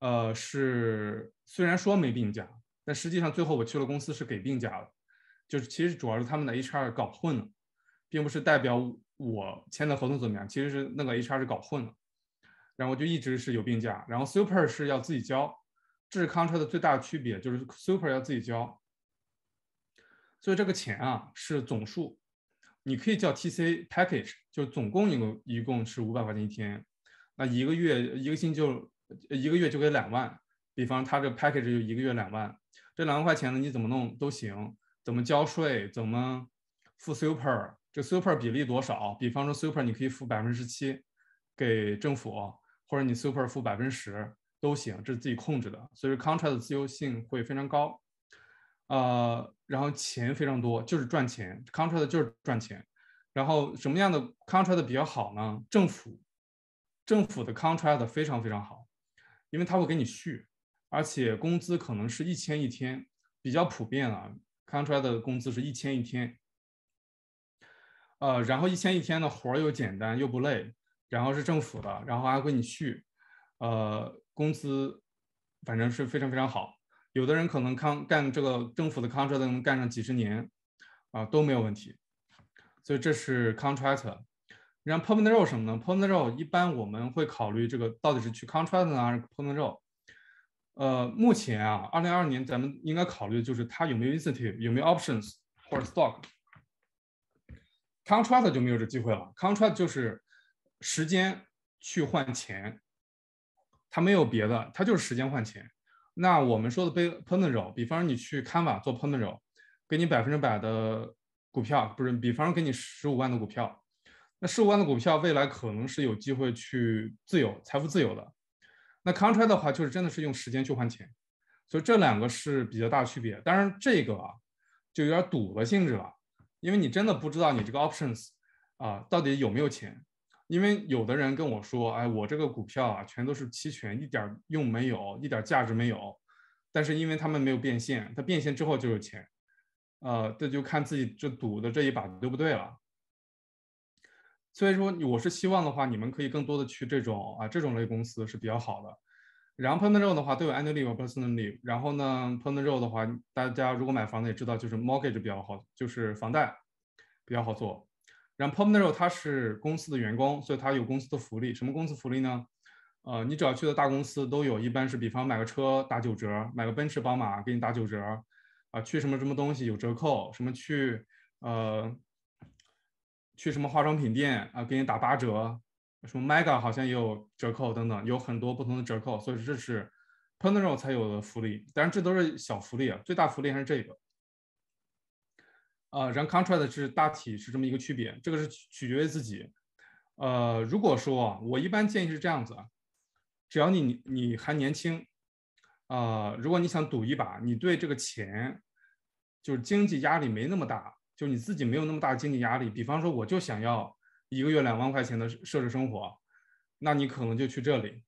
Speaker 1: 呃，是虽然说没病假，但实际上最后我去了公司是给病假了。就是其实主要是他们的 HR 搞混了，并不是代表我签的合同怎么样，其实是那个 HR 是搞混了，然后就一直是有病假，然后 Super 是要自己交，这是 Contract 最大的区别，就是 Super 要自己交，所以这个钱啊是总数，你可以叫 TC Package，就总共一共一共是五百块钱一天，那一个月一个星就一个月就给两万，比方他这 Package 就一个月两万，这两万块钱呢你怎么弄都行。怎么交税？怎么付 super？这 super 比例多少？比方说 super 你可以付百分之七给政府，或者你 super 付百分之十都行，这是自己控制的。所以说 contract 的自由性会非常高。呃，然后钱非常多，就是赚钱。contract 就是赚钱。然后什么样的 contract 比较好呢？政府政府的 contract 非常非常好，因为他会给你续，而且工资可能是一千一天，比较普遍啊。c o n t r a c t 的工资是一千一天，呃，然后一千一天的活儿又简单又不累，然后是政府的，然后还归你去，呃，工资反正是非常非常好，有的人可能康干这个政府的 c o n t r a c t 能干上几十年，啊都没有问题，所以这是 c o n t r a c t 然后 permanent role 什么呢？permanent role 一般我们会考虑这个到底是去 c o n t r a c t 呢还是 permanent role。呃，目前啊，二零二二年咱们应该考虑的就是它有没有 incentive，有没有 options 或者 stock，contract 就没有这机会了。contract 就是时间去换钱，它没有别的，它就是时间换钱。那我们说的被 p e t a n l l 比方说你去 c a 做 p a 做 d roll，给你百分之百的股票，不是，比方说给你十五万的股票，那十五万的股票未来可能是有机会去自由、财富自由的。那 c o n t c t 的话就是真的是用时间去换钱，所以这两个是比较大的区别。当然这个啊，就有点赌的性质了，因为你真的不知道你这个 options 啊到底有没有钱。因为有的人跟我说，哎，我这个股票啊全都是期权，一点用没有，一点价值没有。但是因为他们没有变现，它变现之后就有钱，呃，这就看自己这赌的这一把对不对了。所以说，我是希望的话，你们可以更多的去这种啊这种类公司是比较好的。然后 p e n m a o n 的话都有 annual leave、personal leave。然后呢 p e n s r o n 的话，大家如果买房子也知道，就是 mortgage 比较好，就是房贷比较好做。然后 p e n s r o n 它是公司的员工，所以它有公司的福利。什么公司福利呢？呃，你只要去的大公司都有一般是，比方买个车打九折，买个奔驰、宝马给你打九折。啊，去什么什么东西有折扣，什么去呃。去什么化妆品店啊，给你打八折，什么 Mega 好像也有折扣等等，有很多不同的折扣，所以这是 Pandora 才有的福利，当然这都是小福利啊，最大福利还是这个。啊，然后 Contract 是大体是这么一个区别，这个是取取决于自己。呃，如果说我一般建议是这样子，啊，只要你你还年轻，啊，如果你想赌一把，你对这个钱就是经济压力没那么大。就你自己没有那么大经济压力，比方说我就想要一个月两万块钱的奢侈生活，那你可能就去这里。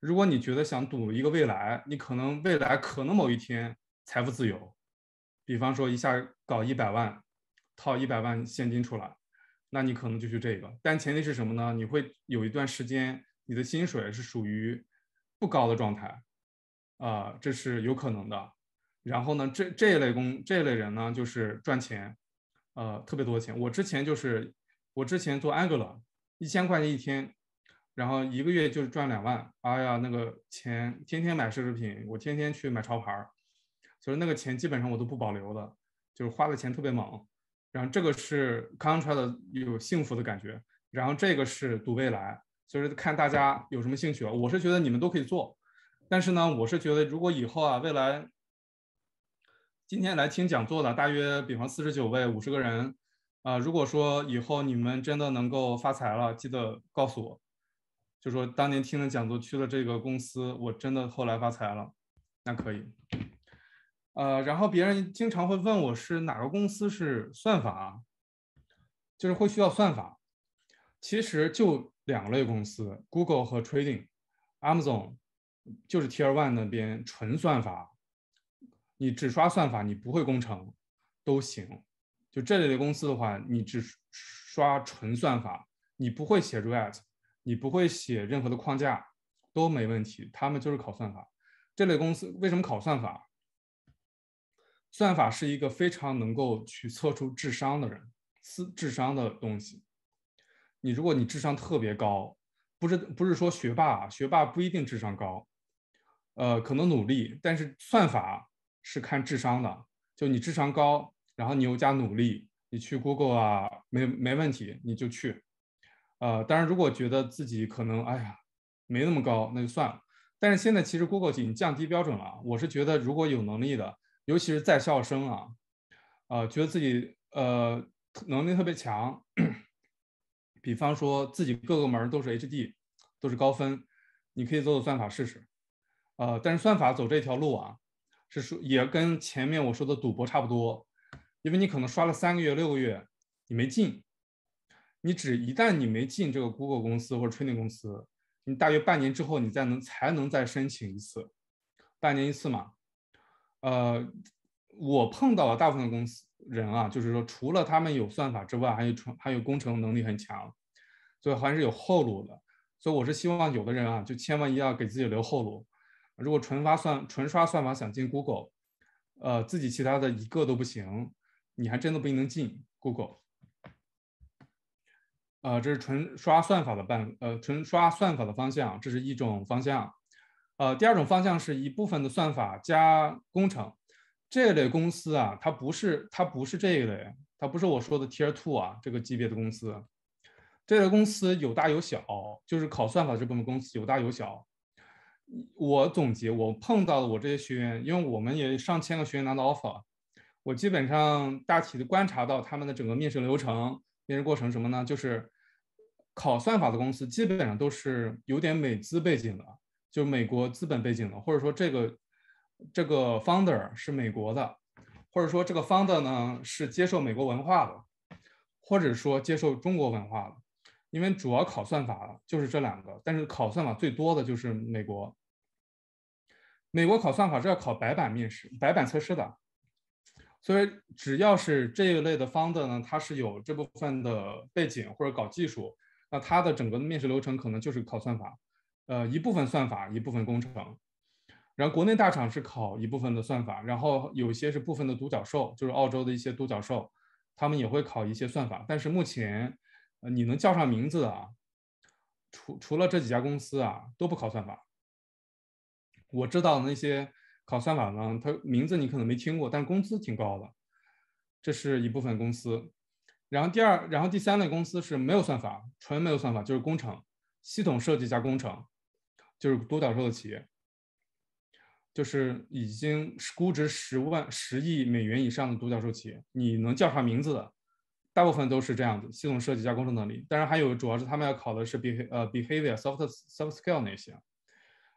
Speaker 1: 如果你觉得想赌一个未来，你可能未来可能某一天财富自由，比方说一下搞一百万，套一百万现金出来，那你可能就去这个。但前提是什么呢？你会有一段时间你的薪水是属于不高的状态，啊，这是有可能的。然后呢，这这一类工这一类人呢，就是赚钱。呃，特别多的钱。我之前就是，我之前做 a n 安格乐，一千块钱一天，然后一个月就是赚两万。哎呀，那个钱天天买奢侈品，我天天去买潮牌儿，所以那个钱基本上我都不保留的，就是花的钱特别猛。然后这个是 contract 有幸福的感觉，然后这个是赌未来，就是看大家有什么兴趣我是觉得你们都可以做，但是呢，我是觉得如果以后啊，未来。今天来听讲座的大约比方四十九位五十个人，啊，如果说以后你们真的能够发财了，记得告诉我，就说当年听了讲座去了这个公司，我真的后来发财了，那可以。呃，然后别人经常会问我是哪个公司是算法，就是会需要算法，其实就两类公司，Google 和 Trading，Amazon 就是 Tier One 那边纯算法。你只刷算法，你不会工程都行。就这类的公司的话，你只刷纯算法，你不会写 React，你不会写任何的框架都没问题。他们就是考算法。这类公司为什么考算法？算法是一个非常能够去测出智商的人，思智商的东西。你如果你智商特别高，不是不是说学霸，学霸不一定智商高，呃，可能努力，但是算法。是看智商的，就你智商高，然后你又加努力，你去 Google 啊，没没问题，你就去。呃，当然如果觉得自己可能，哎呀，没那么高，那就算了。但是现在其实 Google 已经降低标准了。我是觉得如果有能力的，尤其是在校生啊，呃，觉得自己呃能力特别强，比方说自己各个门都是 HD，都是高分，你可以走走算法试试。呃，但是算法走这条路啊。是说也跟前面我说的赌博差不多，因为你可能刷了三个月、六个月，你没进，你只一旦你没进这个 Google 公司或者 Training 公司，你大约半年之后你再能才能再申请一次，半年一次嘛。呃，我碰到的大部分公司人啊，就是说除了他们有算法之外，还有传还有工程能力很强，所以还是有后路的，所以我是希望有的人啊，就千万一定要给自己留后路。如果纯发算纯刷算法想进 Google，呃，自己其他的一个都不行，你还真的不一定能进 Google。呃，这是纯刷算法的办呃纯刷算法的方向，这是一种方向。呃，第二种方向是一部分的算法加工程，这类公司啊，它不是它不是这一类，它不是我说的 Tier Two 啊这个级别的公司。这类公司有大有小，就是考算法这部分公司有大有小。我总结，我碰到的我这些学员，因为我们也上千个学员拿到 offer，我基本上大体的观察到他们的整个面试流程、面试过程什么呢？就是考算法的公司基本上都是有点美资背景的，就美国资本背景的，或者说这个这个 founder 是美国的，或者说这个 founder 呢是接受美国文化的，或者说接受中国文化的。因为主要考算法就是这两个，但是考算法最多的就是美国。美国考算法是要考白板面试、白板测试的，所以只要是这一类的方的呢，它是有这部分的背景或者搞技术，那它的整个的面试流程可能就是考算法，呃一部分算法一部分工程，然后国内大厂是考一部分的算法，然后有些是部分的独角兽，就是澳洲的一些独角兽，他们也会考一些算法，但是目前，你能叫上名字啊，除除了这几家公司啊，都不考算法。我知道那些考算法呢，他名字你可能没听过，但工资挺高的。这是一部分公司。然后第二，然后第三类公司是没有算法，纯没有算法，就是工程、系统设计加工程，就是独角兽的企业，就是已经估值十万十亿美元以上的独角兽企业。你能叫啥名字的？大部分都是这样子，系统设计加工程能力。当然还有，主要是他们要考的是 beh 呃 behavior、soft soft skill 那些。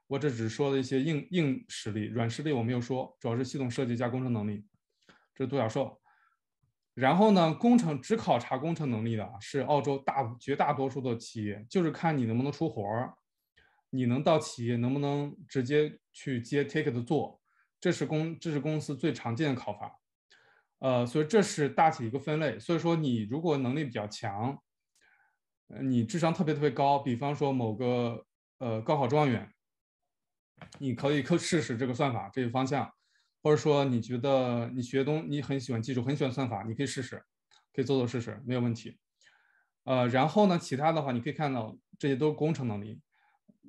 Speaker 1: 我这只说了一些硬硬实力，软实力我没有说，主要是系统设计加工程能力，这是独角兽。然后呢，工程只考察工程能力的是澳洲大绝大多数的企业，就是看你能不能出活儿，你能到企业能不能直接去接 take t 做，这是公这是公司最常见的考法。呃，所以这是大体一个分类。所以说你如果能力比较强，你智商特别特别高，比方说某个呃高考状元。你可以可试试这个算法这个方向，或者说你觉得你学东你很喜欢技术很喜欢算法，你可以试试，可以做做试试没有问题。呃，然后呢，其他的话你可以看到这些都是工程能力，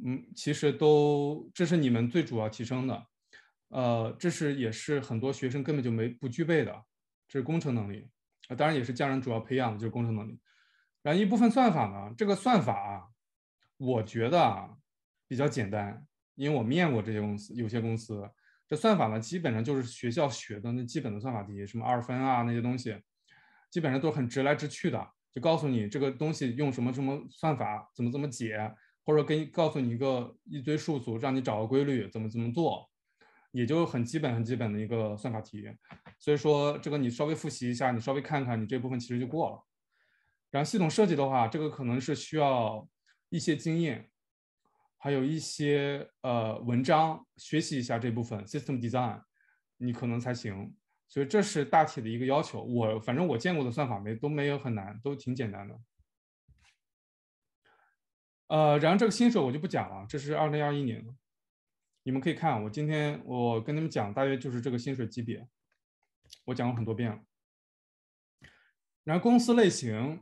Speaker 1: 嗯，其实都这是你们最主要提升的，呃，这是也是很多学生根本就没不具备的，这是工程能力，当然也是家长主要培养的就是工程能力。然后一部分算法呢，这个算法啊，我觉得啊比较简单。因为我面过这些公司，有些公司这算法呢，基本上就是学校学的那基本的算法题，什么二分啊那些东西，基本上都很直来直去的，就告诉你这个东西用什么什么算法怎么怎么解，或者跟告诉你一个一堆数组，让你找个规律怎么怎么做，也就很基本很基本的一个算法题。所以说这个你稍微复习一下，你稍微看看你这部分其实就过了。然后系统设计的话，这个可能是需要一些经验。还有一些呃文章学习一下这部分 system design，你可能才行。所以这是大体的一个要求。我反正我见过的算法没都没有很难，都挺简单的。呃，然后这个薪水我就不讲了。这是二零二一年，你们可以看我今天我跟你们讲，大约就是这个薪水级别，我讲过很多遍了。然后公司类型，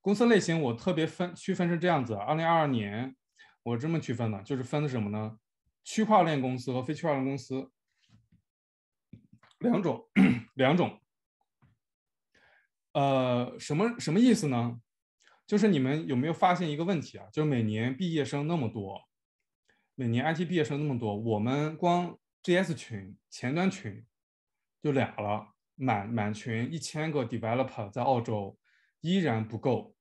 Speaker 1: 公司类型我特别分区分是这样子：二零二二年。我这么区分的，就是分的什么呢？区块链公司和非区块链公司两种，两种。呃，什么什么意思呢？就是你们有没有发现一个问题啊？就是每年毕业生那么多，每年 IT 毕业生那么多，我们光 GS 群前端群就俩了，满满群一千个 developer 在澳洲依然不够，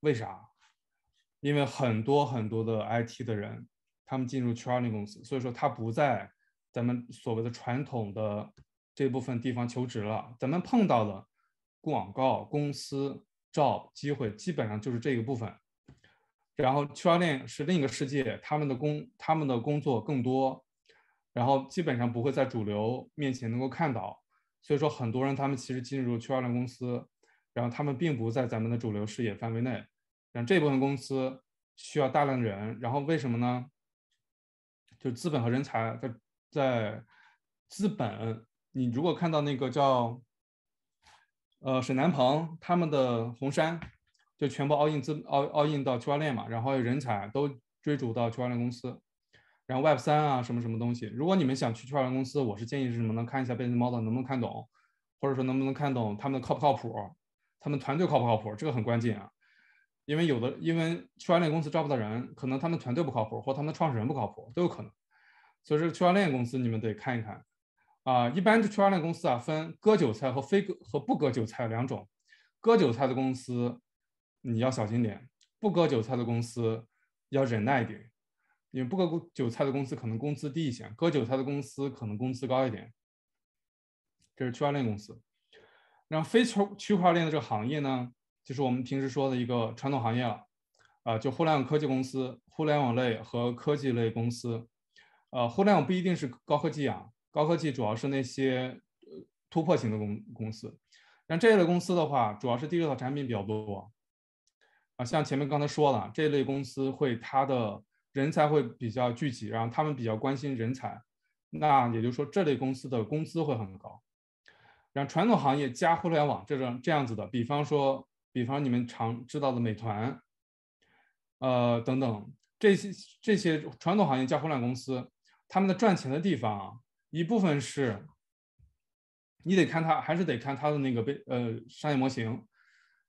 Speaker 1: 为啥？因为很多很多的 IT 的人，他们进入区块链公司，所以说他不在咱们所谓的传统的这部分地方求职了。咱们碰到的广告公司 job 机会基本上就是这个部分。然后区块链是另一个世界，他们的工他们的工作更多，然后基本上不会在主流面前能够看到。所以说，很多人他们其实进入区块链公司，然后他们并不在咱们的主流视野范围内。像这部分公司需要大量的人，然后为什么呢？就资本和人才在在资本，你如果看到那个叫呃沈南鹏他们的红杉，就全部 all in 资 all all in 到区块链嘛，然后人才都追逐到区块链公司，然后 Web 三啊什么什么东西。如果你们想去区块链公司，我是建议是什么呢？看一下 business model 能不能看懂，或者说能不能看懂他们的靠不靠谱，他们团队靠不靠谱，这个很关键啊。因为有的，因为区块链公司招不到人，可能他们团队不靠谱，或他们创始人不靠谱，都有可能。所以说区块链公司你们得看一看，啊，一般这区块链公司啊，分割韭菜和非割和不割韭菜两种，割韭菜的公司你要小心点，不割韭菜的公司要忍耐一点，因为不割韭菜的公司可能工资低一些，割韭菜的公司可能工资高一点。这是区块链公司，然后非区区块链的这个行业呢？就是我们平时说的一个传统行业了，啊，就互联网科技公司、互联网类和科技类公司，呃，互联网不一定是高科技啊，高科技主要是那些突破型的公公司，然这这类公司的话，主要是第六套产品比较多，啊，像前面刚才说了，这类公司会它的人才会比较聚集，然后他们比较关心人才，那也就是说这类公司的工资会很高，然后传统行业加互联网这种这样子的，比方说。比方你们常知道的美团，呃等等这些这些传统行业加互联网公司，他们的赚钱的地方一部分是，你得看它还是得看它的那个被呃商业模型，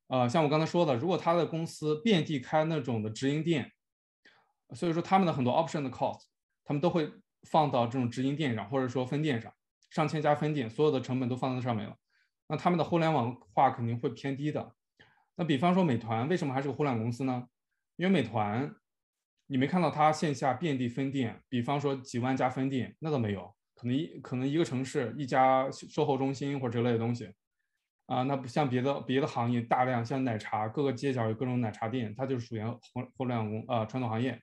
Speaker 1: 呃像我刚才说的，如果他的公司遍地开那种的直营店，所以说他们的很多 option 的 cost，他们都会放到这种直营店上或者说分店上，上千家分店所有的成本都放在上面了，那他们的互联网化肯定会偏低的。那比方说，美团为什么还是个互联网公司呢？因为美团，你没看到它线下遍地分店，比方说几万家分店，那倒没有，可能一可能一个城市一家售后中心或者这类的东西，啊，那不像别的别的行业大量，像奶茶，各个街角有各种奶茶店，它就是属于互互联网公呃传统行业，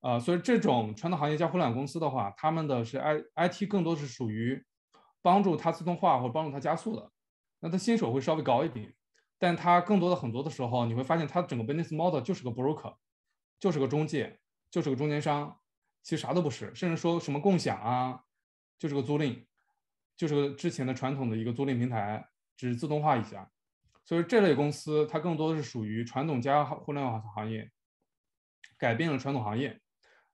Speaker 1: 啊，所以这种传统行业加互联网公司的话，他们的是 I I T 更多是属于帮助它自动化或帮助它加速的，那它新手会稍微高一点。但它更多的很多的时候，你会发现它整个 business model 就是个 broker，就是个中介，就是个中间商，其实啥都不是，甚至说什么共享啊，就是个租赁，就是个之前的传统的一个租赁平台，只是自动化一下。所以这类公司它更多的是属于传统加互联网行业，改变了传统行业，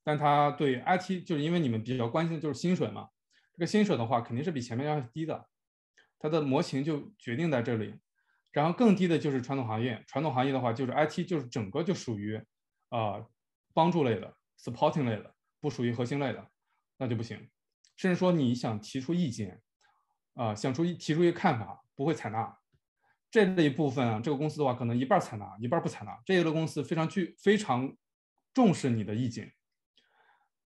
Speaker 1: 但它对 IT 就是因为你们比较关心的就是薪水嘛，这个薪水的话肯定是比前面要低的，它的模型就决定在这里。然后更低的就是传统行业，传统行业的话就是 IT，就是整个就属于，呃，帮助类的、supporting 类的，不属于核心类的，那就不行。甚至说你想提出意见，呃，想出提出一个看法，不会采纳这一部分。啊，这个公司的话，可能一半采纳，一半不采纳。这一类公司非常具非常重视你的意见，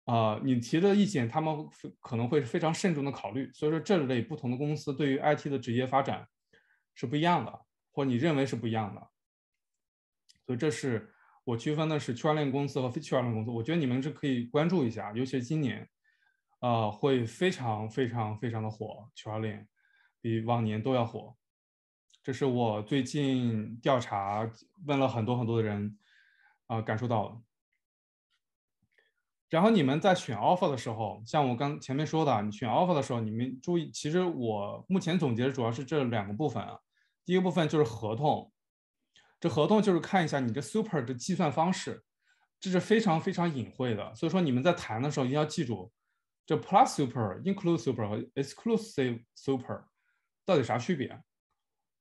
Speaker 1: 啊，你提的意见他们可能会非常慎重的考虑。所以说这类不同的公司对于 IT 的职业发展是不一样的。或你认为是不一样的，所以这是我区分的是区块链公司和非区块链公司。我觉得你们是可以关注一下，尤其是今年，呃，会非常非常非常的火，区块链比往年都要火。这是我最近调查问了很多很多的人啊，感受到。的。然后你们在选 offer 的时候，像我刚前面说的，你选 offer 的时候，你们注意，其实我目前总结的主要是这两个部分啊。第一部分就是合同，这合同就是看一下你这 super 的计算方式，这是非常非常隐晦的。所以说你们在谈的时候一定要记住，这 plus super、include super 和 exclusive super 到底啥区别？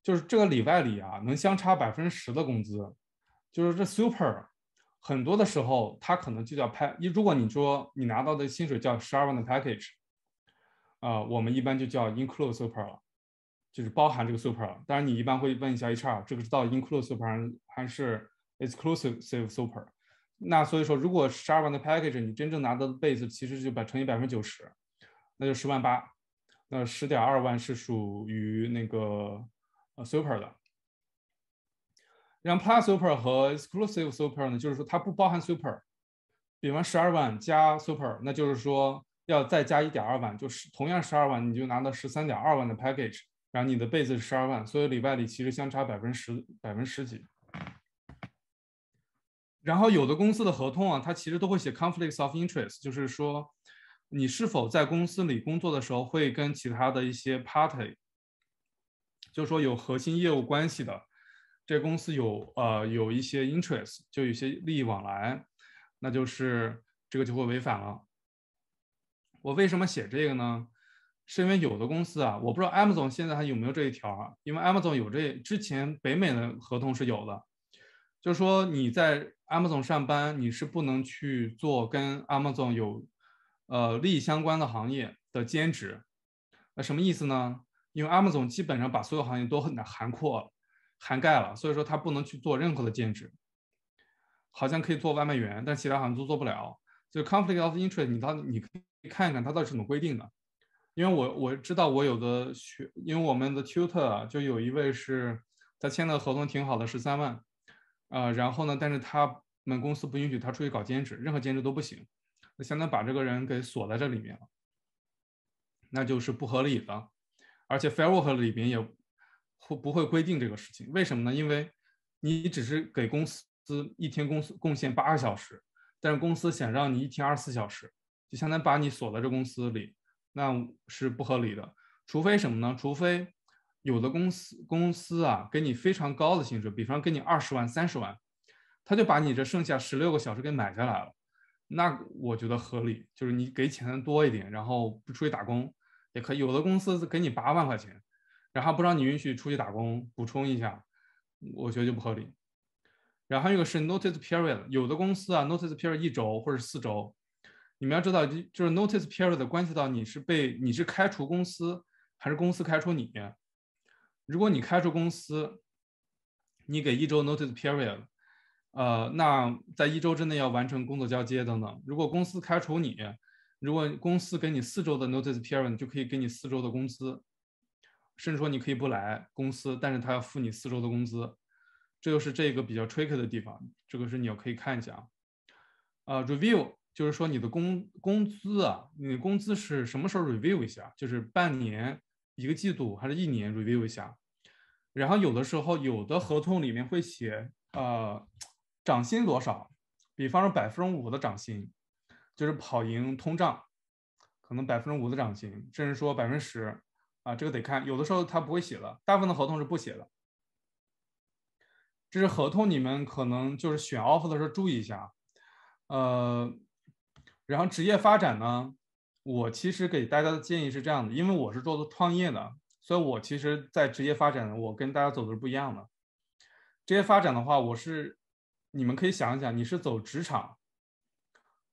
Speaker 1: 就是这个里外里啊，能相差百分之十的工资。就是这 super 很多的时候，它可能就叫派。如果你说你拿到的薪水叫十二万的 package，啊，我们一般就叫 include super 了。就是包含这个 super，当然你一般会问一下 HR，这个是到 include super 还是 exclusive super？那所以说，如果十二万的 package，你真正拿到的 base 其实就把乘以百分之九十，那就十万八，那十点二万是属于那个呃 super 的。然后 plus super 和 exclusive super 呢，就是说它不包含 super。比方十二万加 super，那就是说要再加一点二万，就是同样十二万你就拿到十三点二万的 package。然后你的被子是十二万，所以里外里其实相差百分之十、百分之十几。然后有的公司的合同啊，它其实都会写 conflicts of interest，就是说，你是否在公司里工作的时候会跟其他的一些 party，就说有核心业务关系的这公司有呃有一些 interest，就有些利益往来，那就是这个就会违反了。我为什么写这个呢？是因为有的公司啊，我不知道 Amazon 现在还有没有这一条啊？因为 Amazon 有这之前北美的合同是有的，就是说你在 Amazon 上班，你是不能去做跟 Amazon 有呃利益相关的行业的兼职。那什么意思呢？因为 Amazon 基本上把所有行业都很涵括涵盖了，所以说他不能去做任何的兼职。好像可以做外卖员，但其他好像都做不了。就 Conflict of Interest，你到你可以看一看它到底怎么规定的。因为我我知道我有的学，因为我们的 tutor 啊，就有一位是，他签的合同挺好的，十三万，呃，然后呢，但是他们公司不允许他出去搞兼职，任何兼职都不行，那相当把这个人给锁在这里面了，那就是不合理的，而且 fair work 里边也，会不会规定这个事情，为什么呢？因为，你只是给公司一天公司贡献八个小时，但是公司想让你一天二十四小时，就相当于把你锁在这公司里。那是不合理的，除非什么呢？除非有的公司公司啊给你非常高的薪水，比方给你二十万、三十万，他就把你这剩下十六个小时给买下来了，那我觉得合理，就是你给钱多一点，然后不出去打工也可。有的公司给你八万块钱，然后不让你允许出去打工补充一下，我觉得就不合理。然后还有个是 notice period，有的公司啊 notice period 一周或者四周。你们要知道，就是 notice period 关系到你是被你是开除公司，还是公司开除你。如果你开除公司，你给一周 notice period，呃，那在一周之内要完成工作交接等等。如果公司开除你，如果公司给你四周的 notice period，就可以给你四周的工资，甚至说你可以不来公司，但是他要付你四周的工资。这就是这个比较 tricky 的地方，这个是你要可以看一下啊。啊，review。就是说你的工工资啊，你的工资是什么时候 review 一下？就是半年、一个季度还是一年 review 一下？然后有的时候有的合同里面会写，呃，涨薪多少？比方说百分之五的涨薪，就是跑赢通胀，可能百分之五的涨薪，甚至说百分之十，啊，这个得看。有的时候他不会写了，大部分的合同是不写的。这是合同，你们可能就是选 offer 的时候注意一下，呃。然后职业发展呢，我其实给大家的建议是这样的，因为我是做创业的，所以我其实，在职业发展我跟大家走的是不一样的。职业发展的话，我是，你们可以想一想，你是走职场，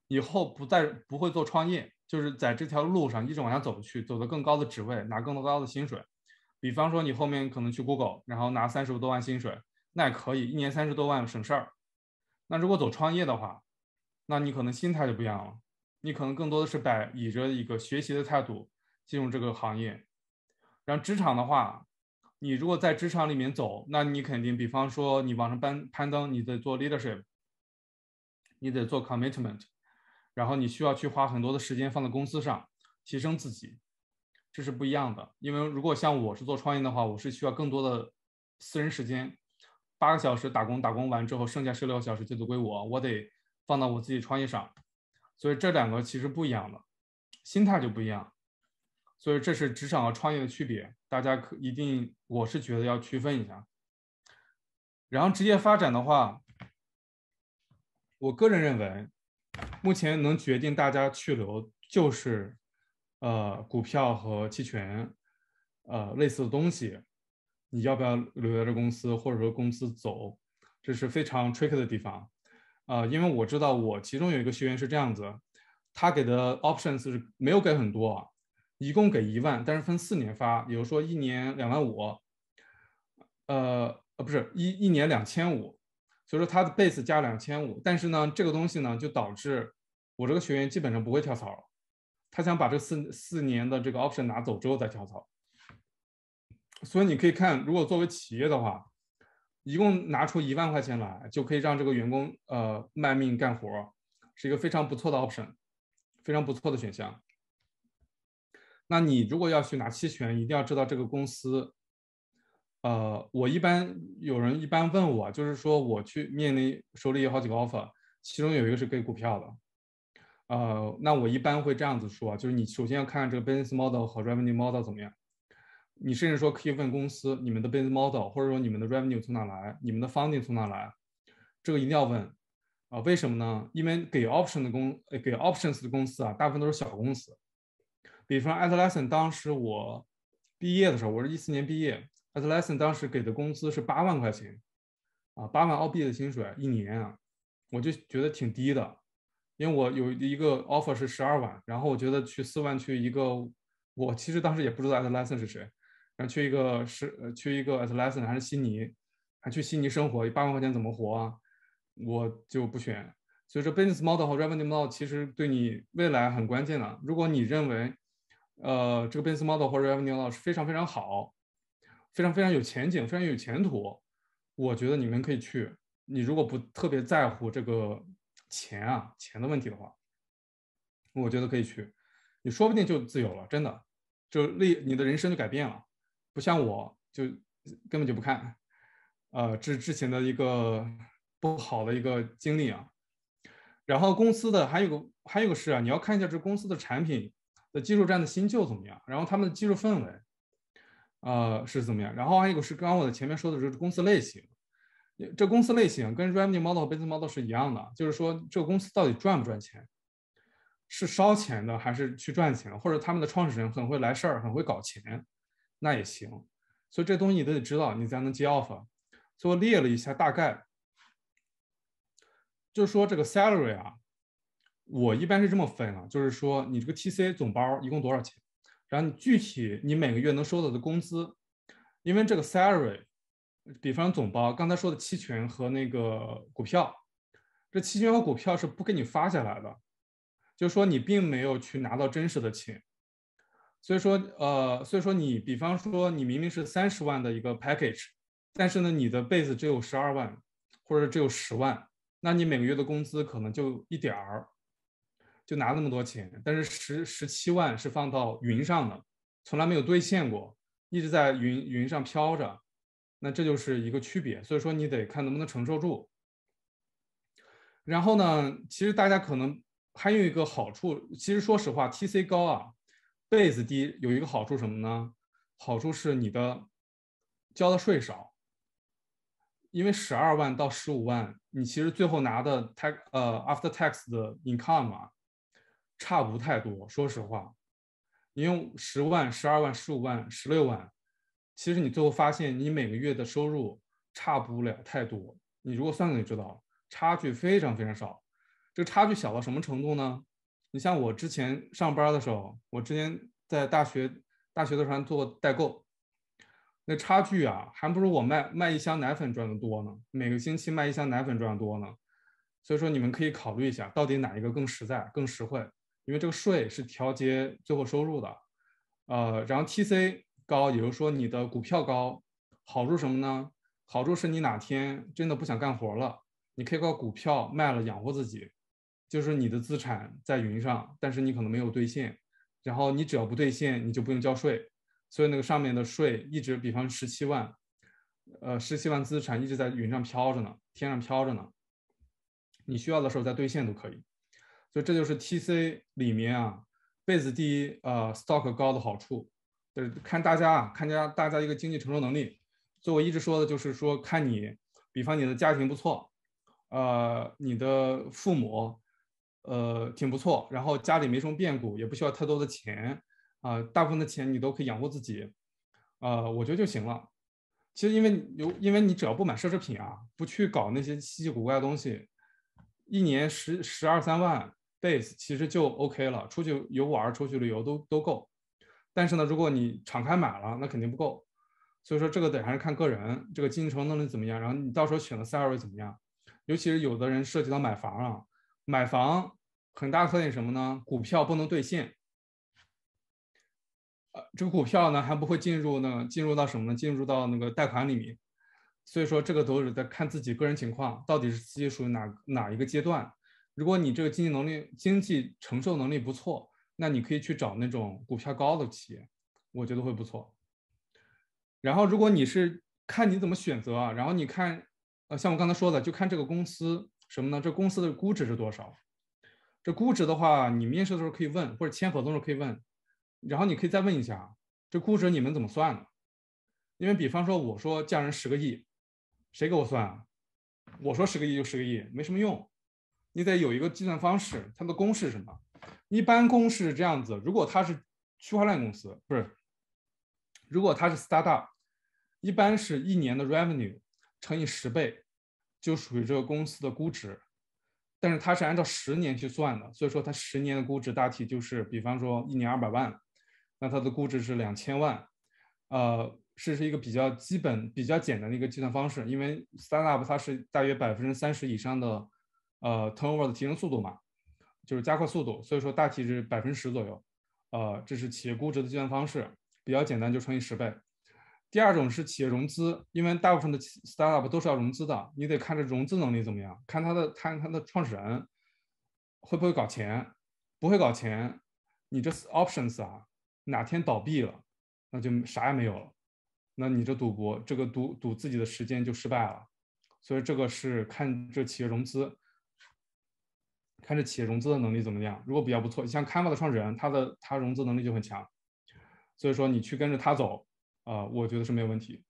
Speaker 1: 以后不再不会做创业，就是在这条路上一直往下走去，走得更高的职位，拿更高高的薪水。比方说你后面可能去 Google，然后拿三十多万薪水，那也可以，一年三十多万省事儿。那如果走创业的话，那你可能心态就不一样了。你可能更多的是摆以着一个学习的态度进入这个行业，然后职场的话，你如果在职场里面走，那你肯定，比方说你往上攀攀登，你得做 leadership，你得做 commitment，然后你需要去花很多的时间放在公司上，提升自己，这是不一样的。因为如果像我是做创业的话，我是需要更多的私人时间，八个小时打工，打工完之后剩下十六个小时就都归我，我得放到我自己创业上。所以这两个其实不一样的，心态就不一样，所以这是职场和创业的区别，大家可一定，我是觉得要区分一下。然后职业发展的话，我个人认为，目前能决定大家去留就是，呃，股票和期权，呃，类似的东西，你要不要留在这公司，或者说公司走，这是非常 trick 的地方。呃，因为我知道我其中有一个学员是这样子，他给的 options 是没有给很多，一共给一万，但是分四年发，也就说一年两万五，呃呃不是一一年两千五，所以说他的 base 加两千五，但是呢这个东西呢就导致我这个学员基本上不会跳槽，他想把这四四年的这个 option 拿走之后再跳槽，所以你可以看如果作为企业的话。一共拿出一万块钱来，就可以让这个员工呃卖命干活是一个非常不错的 option，非常不错的选项。那你如果要去拿期权，一定要知道这个公司。呃，我一般有人一般问我，就是说我去面临手里有好几个 offer，其中有一个是给股票的，呃，那我一般会这样子说，就是你首先要看看这个 business model 和 revenue model 怎么样。你甚至说可以问公司，你们的 business model，或者说你们的 revenue 从哪来，你们的 funding 从哪来，这个一定要问啊！为什么呢？因为给 option 的公，给 options 的公司啊，大部分都是小公司。比方 Atlassian，当时我毕业的时候，我是一四年毕业，Atlassian 当时给的工资是八万块钱啊，八万澳币的薪水一年啊，我就觉得挺低的，因为我有一个 offer 是十二万，然后我觉得去四万去一个，我其实当时也不知道 Atlassian 是谁。然后缺一个是，缺一个 a l s s a n 还是悉尼，还去悉尼生活，八万块钱怎么活啊？我就不选。所以说，business model 和 revenue model 其实对你未来很关键的。如果你认为，呃，这个 business model 或 revenue model 是非常非常好，非常非常有前景，非常有前途，我觉得你们可以去。你如果不特别在乎这个钱啊钱的问题的话，我觉得可以去。你说不定就自由了，真的，就立你的人生就改变了。不像我就根本就不看，呃，这之前的一个不好的一个经历啊。然后公司的还有个还有个事啊，你要看一下这公司的产品的技术栈的新旧怎么样，然后他们的技术氛围，呃是怎么样。然后还有个是刚刚我在前面说的这公司类型，这公司类型跟 revenue model 和 business model 是一样的，就是说这个公司到底赚不赚钱，是烧钱的还是去赚钱，或者他们的创始人很会来事儿，很会搞钱。那也行，所以这东西你都得知道，你才能接 offer。所以我列了一下大概，就是说这个 salary 啊，我一般是这么分啊，就是说你这个 TC 总包一共多少钱，然后你具体你每个月能收到的工资，因为这个 salary，比方总包刚才说的期权和那个股票，这期权和股票是不给你发下来的，就说你并没有去拿到真实的钱。所以说，呃，所以说你，比方说你明明是三十万的一个 package，但是呢，你的被子只有十二万，或者只有十万，那你每个月的工资可能就一点儿，就拿那么多钱，但是十十七万是放到云上的，从来没有兑现过，一直在云云上飘着，那这就是一个区别。所以说你得看能不能承受住。然后呢，其实大家可能还有一个好处，其实说实话，TC 高啊。s 子低有一个好处什么呢？好处是你的交的税少，因为十二万到十五万，你其实最后拿的 tax 呃 after tax 的 income 嘛，差不太多。说实话，你用十万、十二万、十五万、十六万，其实你最后发现你每个月的收入差不了太多。你如果算算就知道了，差距非常非常少。这个差距小到什么程度呢？你像我之前上班的时候，我之前在大学大学的时候做代购，那差距啊，还不如我卖卖一箱奶粉赚的多呢，每个星期卖一箱奶粉赚的多呢。所以说你们可以考虑一下，到底哪一个更实在、更实惠？因为这个税是调节最后收入的，呃，然后 TC 高，也就是说你的股票高，好处什么呢？好处是你哪天真的不想干活了，你可以把股票卖了养活自己。就是你的资产在云上，但是你可能没有兑现，然后你只要不兑现，你就不用交税，所以那个上面的税一直，比方十七万，呃，十七万资产一直在云上飘着呢，天上飘着呢，你需要的时候再兑现都可以，所以这就是 T C 里面啊，贝子第一啊，stock 高的好处，就是看大家啊，看家大家一个经济承受能力，所以我一直说的就是说看你，比方你的家庭不错，呃，你的父母。呃，挺不错，然后家里没什么变故，也不需要太多的钱，啊，大部分的钱你都可以养活自己，啊，我觉得就行了。其实因为有，因为你只要不买奢侈品啊，不去搞那些稀奇古怪的东西，一年十十二三万 base 其实就 OK 了，出去游玩、出去旅游都都够。但是呢，如果你敞开买了，那肯定不够。所以说这个得还是看个人，这个经济承受能力怎么样，然后你到时候选的 salary 怎么样。尤其是有的人涉及到买房啊，买房。很大特点什么呢？股票不能兑现，呃，这个股票呢还不会进入呢，进入到什么呢？进入到那个贷款里面，所以说这个都是在看自己个人情况，到底是自己属于哪哪一个阶段。如果你这个经济能力、经济承受能力不错，那你可以去找那种股票高的企业，我觉得会不错。然后如果你是看你怎么选择，然后你看，呃，像我刚才说的，就看这个公司什么呢？这公司的估值是多少？这估值的话，你面试的时候可以问，或者签合同时候可以问，然后你可以再问一下，这估值你们怎么算的？因为比方说我说价人十个亿，谁给我算啊？我说十个亿就十个亿，没什么用，你得有一个计算方式，它的公式是什么？一般公式是这样子，如果它是区块链公司，不是，如果它是 startup，一般是一年的 revenue 乘以十倍，就属于这个公司的估值。但是它是按照十年去算的，所以说它十年的估值大体就是，比方说一年二百万，那它的估值是两千万，呃，是是一个比较基本、比较简单的一个计算方式，因为 startup 它是大约百分之三十以上的，呃，turnover 的提升速度嘛，就是加快速度，所以说大体是百分之十左右，呃，这是企业估值的计算方式，比较简单，就乘以十倍。第二种是企业融资，因为大部分的 startup 都是要融资的，你得看这融资能力怎么样，看他的看他的创始人会不会搞钱，不会搞钱，你这 options 啊，哪天倒闭了，那就啥也没有了，那你这赌博这个赌赌自己的时间就失败了，所以这个是看这企业融资，看这企业融资的能力怎么样。如果比较不错，像 c a n v a 的创始人，他的他融资能力就很强，所以说你去跟着他走。啊，我觉得是没有问题。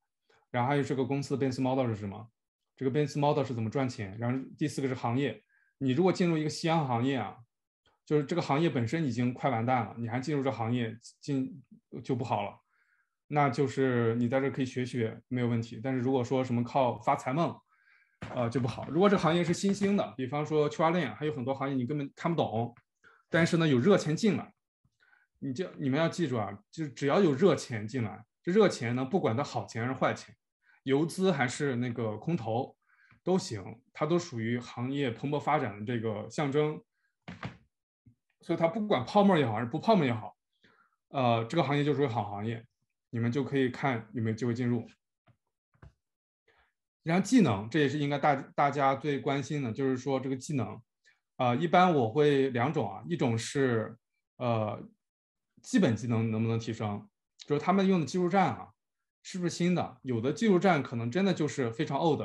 Speaker 1: 然后还有这个公司的 business model 是什么？这个 business model 是怎么赚钱？然后第四个是行业，你如果进入一个夕阳行业啊，就是这个行业本身已经快完蛋了，你还进入这行业进就不好了。那就是你在这可以学学没有问题。但是如果说什么靠发财梦，啊就不好。如果这行业是新兴的，比方说区块链，还有很多行业你根本看不懂，但是呢有热钱进来，你就你们要记住啊，就是只要有热钱进来。热钱呢，不管它好钱还是坏钱，游资还是那个空投，都行，它都属于行业蓬勃发展的这个象征，所以它不管泡沫也好，还是不泡沫也好，呃，这个行业就是个好行业，你们就可以看有没有机会进入。然后技能，这也是应该大大家最关心的，就是说这个技能，啊，一般我会两种啊，一种是呃，基本技能能不能提升。就是他们用的技术栈啊，是不是新的？有的技术栈可能真的就是非常 old，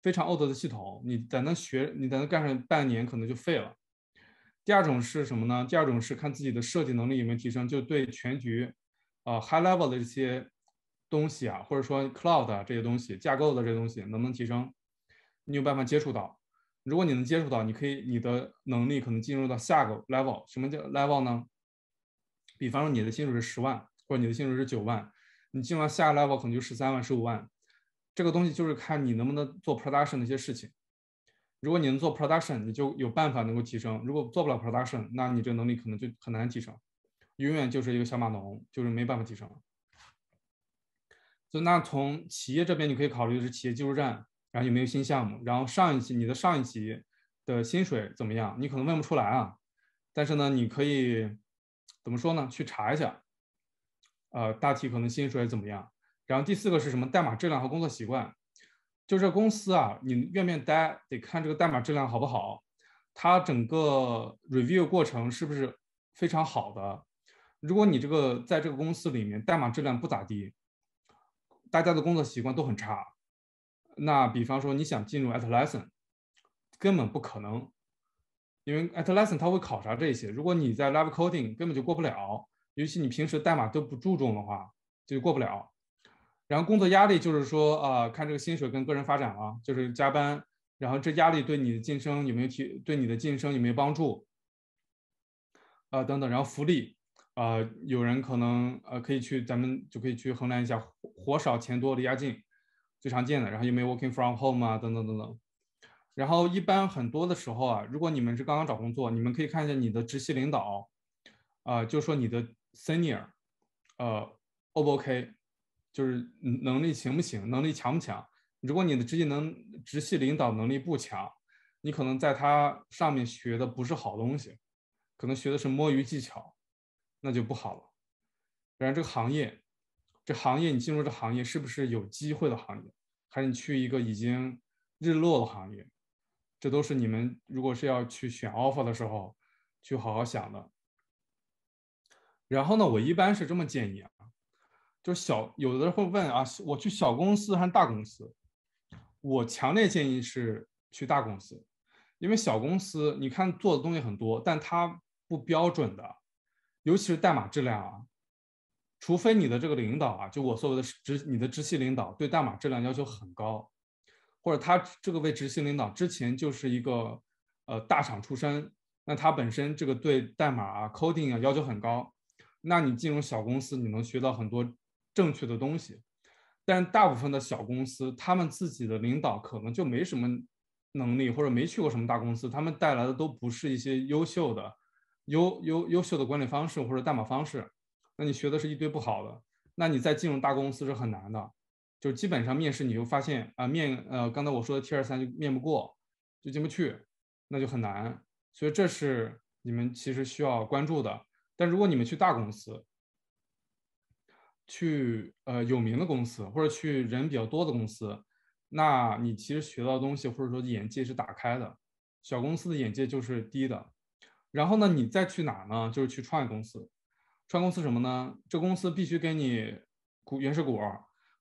Speaker 1: 非常 old 的系统，你在那学，你在那干上半年可能就废了。第二种是什么呢？第二种是看自己的设计能力有没有提升，就对全局，啊 high level 的一些东西啊，或者说 cloud 这些东西、架构的这些东西能不能提升？你有办法接触到？如果你能接触到，你可以你的能力可能进入到下个 level。什么叫 level 呢？比方说你的薪水是十万。你的薪水是九万，你进本下 level 可能就十三万、十五万。这个东西就是看你能不能做 production 的一些事情。如果你能做 production，你就有办法能够提升；如果做不了 production，那你这能力可能就很难提升，永远就是一个小码农，就是没办法提升。就那从企业这边，你可以考虑的是企业技术站，然后有没有新项目，然后上一级你的上一级的薪水怎么样？你可能问不出来啊，但是呢，你可以怎么说呢？去查一下。呃，大体可能薪水怎么样？然后第四个是什么？代码质量和工作习惯。就这公司啊，你愿不愿待得看这个代码质量好不好，它整个 review 过程是不是非常好的。如果你这个在这个公司里面代码质量不咋地，大家的工作习惯都很差，那比方说你想进入 Atlassian，根本不可能，因为 Atlassian 它会考察这些。如果你在 Live Coding 根本就过不了。尤其你平时代码都不注重的话，就过不了。然后工作压力就是说，啊，看这个薪水跟个人发展啊，就是加班，然后这压力对你的晋升有没有提，对你的晋升有没有帮助？啊，等等。然后福利，啊，有人可能，呃，可以去咱们就可以去衡量一下活少钱多离家近，最常见的。然后有没有 working from home 啊？等等等等。然后一般很多的时候啊，如果你们是刚刚找工作，你们可以看一下你的直系领导，啊，就说你的。senior，呃，O 不 OK，就是能力行不行，能力强不强？如果你的直接能直系领导能力不强，你可能在他上面学的不是好东西，可能学的是摸鱼技巧，那就不好了。然后这个行业，这行业你进入这行业是不是有机会的行业，还是你去一个已经日落的行业？这都是你们如果是要去选 offer 的时候，去好好想的。然后呢，我一般是这么建议啊，就是小有的人会问啊，我去小公司还是大公司？我强烈建议是去大公司，因为小公司你看做的东西很多，但它不标准的，尤其是代码质量啊。除非你的这个领导啊，就我所谓的直你的直系领导对代码质量要求很高，或者他这个位直系领导之前就是一个呃大厂出身，那他本身这个对代码啊 coding 啊要求很高。那你进入小公司，你能学到很多正确的东西，但大部分的小公司，他们自己的领导可能就没什么能力，或者没去过什么大公司，他们带来的都不是一些优秀的、优优优秀的管理方式或者代码方式。那你学的是一堆不好的，那你再进入大公司是很难的，就是基本上面试你就发现啊面呃刚才我说的 t 二三就面不过，就进不去，那就很难。所以这是你们其实需要关注的。但如果你们去大公司，去呃有名的公司，或者去人比较多的公司，那你其实学到的东西或者说眼界是打开的。小公司的眼界就是低的。然后呢，你再去哪呢？就是去创业公司。创业公司什么呢？这公司必须跟你股原始股，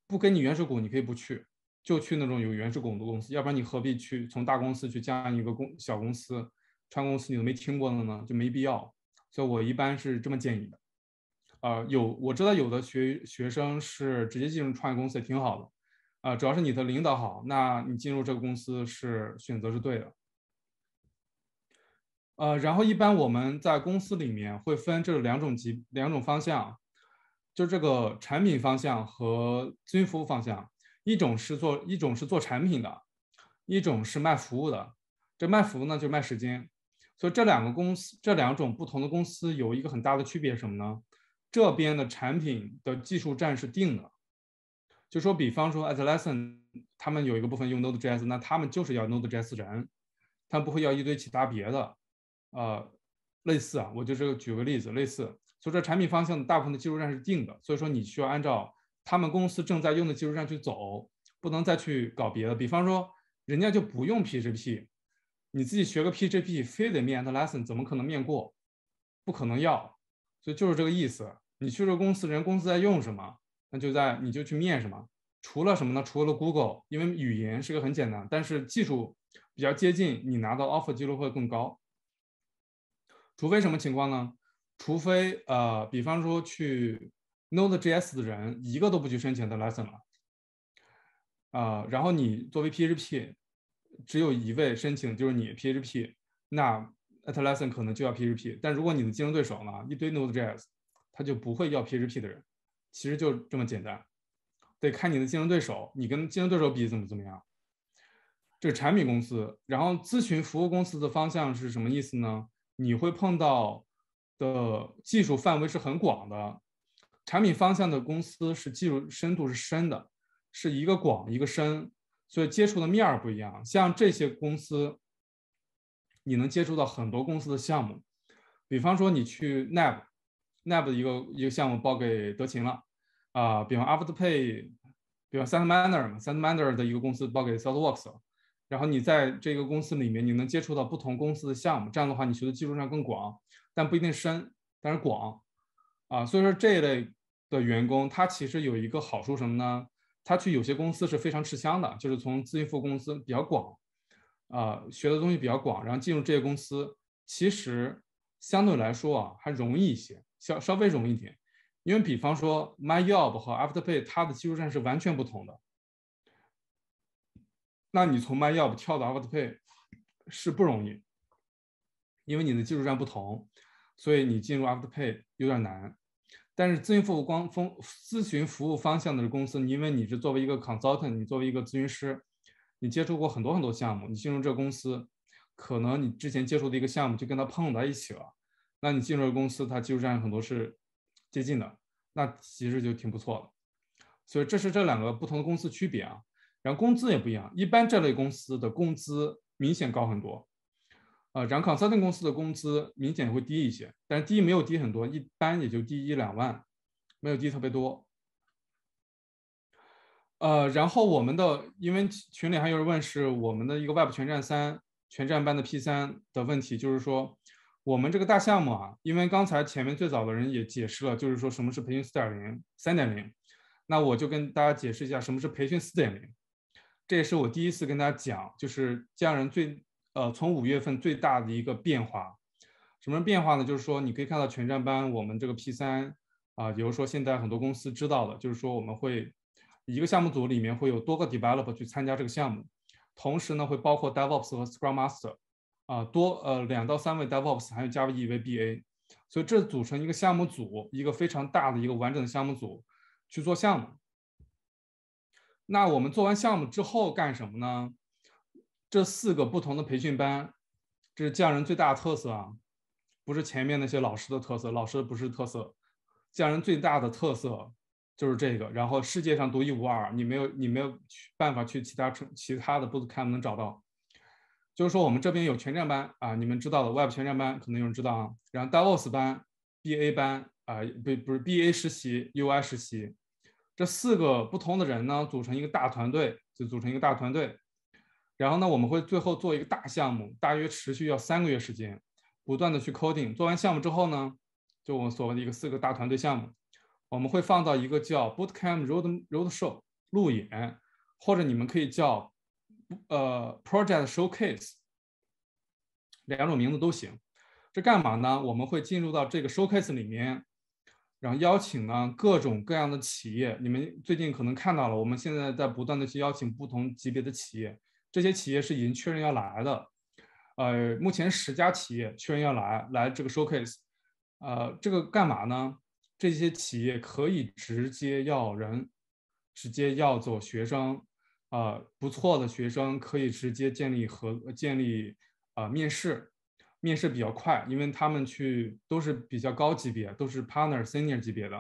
Speaker 1: 不跟你原始股你可以不去，就去那种有原始股的公司。要不然你何必去从大公司去加一个公小公司？创业公司你都没听过的呢，就没必要。就我一般是这么建议的，呃，有我知道有的学学生是直接进入创业公司也挺好的，啊，主要是你的领导好，那你进入这个公司是选择是对的，呃，然后一般我们在公司里面会分这两种级两种方向，就这个产品方向和咨询服务方向，一种是做一种是做产品的，一种是卖服务的，这卖服务呢就卖时间。所以这两个公司，这两种不同的公司有一个很大的区别什么呢？这边的产品的技术站是定的，就说比方说 Atlassian，他们有一个部分用 Node.js，那他们就是要 Node.js 人，他不会要一堆其他别的，呃，类似啊，我就是举个例子，类似。所以说产品方向大部分的技术站是定的，所以说你需要按照他们公司正在用的技术站去走，不能再去搞别的。比方说人家就不用 PHP。你自己学个 PGP，非得面的 Lesson，怎么可能面过？不可能要，所以就是这个意思。你去了公司，人公司在用什么，那就在你就去面什么。除了什么呢？除了 Google，因为语言是个很简单，但是技术比较接近，你拿到 Offer 几率会更高。除非什么情况呢？除非呃，比方说去 Node.js 的人一个都不去申请的 Lesson 了，啊，然后你作为 PGP。只有一位申请就是你 PHP，那 Atlassian 可能就要 PHP，但如果你的竞争对手呢，一堆 Node.js，他就不会要 PHP 的人。其实就这么简单，得看你的竞争对手，你跟竞争对手比怎么怎么样。这是产品公司，然后咨询服务公司的方向是什么意思呢？你会碰到的技术范围是很广的，产品方向的公司是技术深度是深的，是一个广一个深。所以接触的面儿不一样，像这些公司，你能接触到很多公司的项目，比方说你去 Neb，Neb 的一个一个项目包给德勤了，啊，比方 Afterpay，比方 s e n t m i n n e r 嘛 s e n t m i n n e r 的一个公司包给 Southworks，然后你在这个公司里面，你能接触到不同公司的项目，这样的话，你学的技术上更广，但不一定深，但是广，啊，所以说这一类的员工，他其实有一个好处什么呢？他去有些公司是非常吃香的，就是从咨询务公司比较广，啊，学的东西比较广，然后进入这些公司，其实相对来说啊还容易一些，稍稍微容易一点。因为比方说 MyJob 和 Afterpay，它的技术栈是完全不同的。那你从 MyJob 跳到 Afterpay 是不容易，因为你的技术栈不同，所以你进入 Afterpay 有点难。但是咨询服务光风咨询服务方向的公司，因为你是作为一个 consultant，你作为一个咨询师，你接触过很多很多项目，你进入这个公司，可能你之前接触的一个项目就跟他碰在一起了，那你进入公司，他技术上很多是接近的，那其实就挺不错了。所以这是这两个不同的公司区别啊，然后工资也不一样，一般这类公司的工资明显高很多。呃，然后 Consulting 公司的工资明显会低一些，但是低没有低很多，一般也就低一两万，没有低特别多。呃，然后我们的，因为群里还有人问是我们的一个 Web 全站三全站班的 P 三的问题，就是说我们这个大项目啊，因为刚才前面最早的人也解释了，就是说什么是培训四点零三点零，那我就跟大家解释一下什么是培训四点零，这也是我第一次跟大家讲，就是家人最。呃，从五月份最大的一个变化，什么变化呢？就是说，你可以看到全站班我们这个 P 三啊，比如说现在很多公司知道了，就是说我们会一个项目组里面会有多个 developer 去参加这个项目，同时呢会包括 devops 和 scrum master 啊，多呃两到三位 devops，还有加一位 BA，所以这组成一个项目组，一个非常大的一个完整的项目组去做项目。那我们做完项目之后干什么呢？这四个不同的培训班，这是匠人最大特色啊，不是前面那些老师的特色，老师不是特色，匠人最大的特色就是这个，然后世界上独一无二，你没有你没有办法去其他城其他的不看能找到。就是说我们这边有全站班啊，你们知道的 Web 全站班可能有人知道啊，然后 d a v OS 班、BA 班啊，不不是 BA 实习、UI 实习，这四个不同的人呢组成一个大团队，就组成一个大团队。然后呢，我们会最后做一个大项目，大约持续要三个月时间，不断的去 coding。做完项目之后呢，就我们所谓的一个四个大团队项目，我们会放到一个叫 Bootcamp Road Roadshow 路演，或者你们可以叫呃 Project Showcase，两种名字都行。这干嘛呢？我们会进入到这个 Showcase 里面，然后邀请呢各种各样的企业。你们最近可能看到了，我们现在在不断的去邀请不同级别的企业。这些企业是已经确认要来的，呃，目前十家企业确认要来来这个 showcase，呃，这个干嘛呢？这些企业可以直接要人，直接要走学生，啊，不错的学生可以直接建立和建立啊面试，面试比较快，因为他们去都是比较高级别，都是 partner senior 级别的，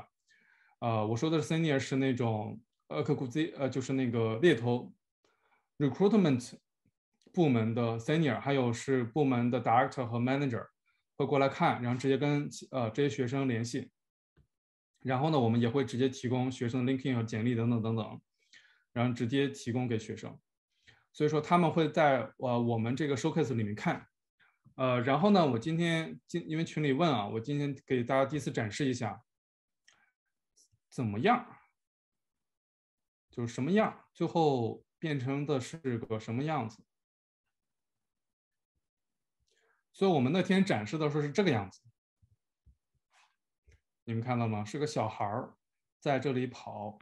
Speaker 1: 啊，我说的 senior 是那种呃，可顾资呃，就是那个猎头。recruitment 部门的 senior，还有是部门的 director 和 manager 会过来看，然后直接跟呃这些学生联系，然后呢，我们也会直接提供学生的 linking 和简历等等等等，然后直接提供给学生，所以说他们会在呃我们这个 showcase 里面看，呃，然后呢，我今天今因为群里问啊，我今天给大家第一次展示一下，怎么样，就是什么样，最后。变成的是个什么样子？所以我们那天展示的时候是这个样子，你们看到吗？是个小孩儿在这里跑，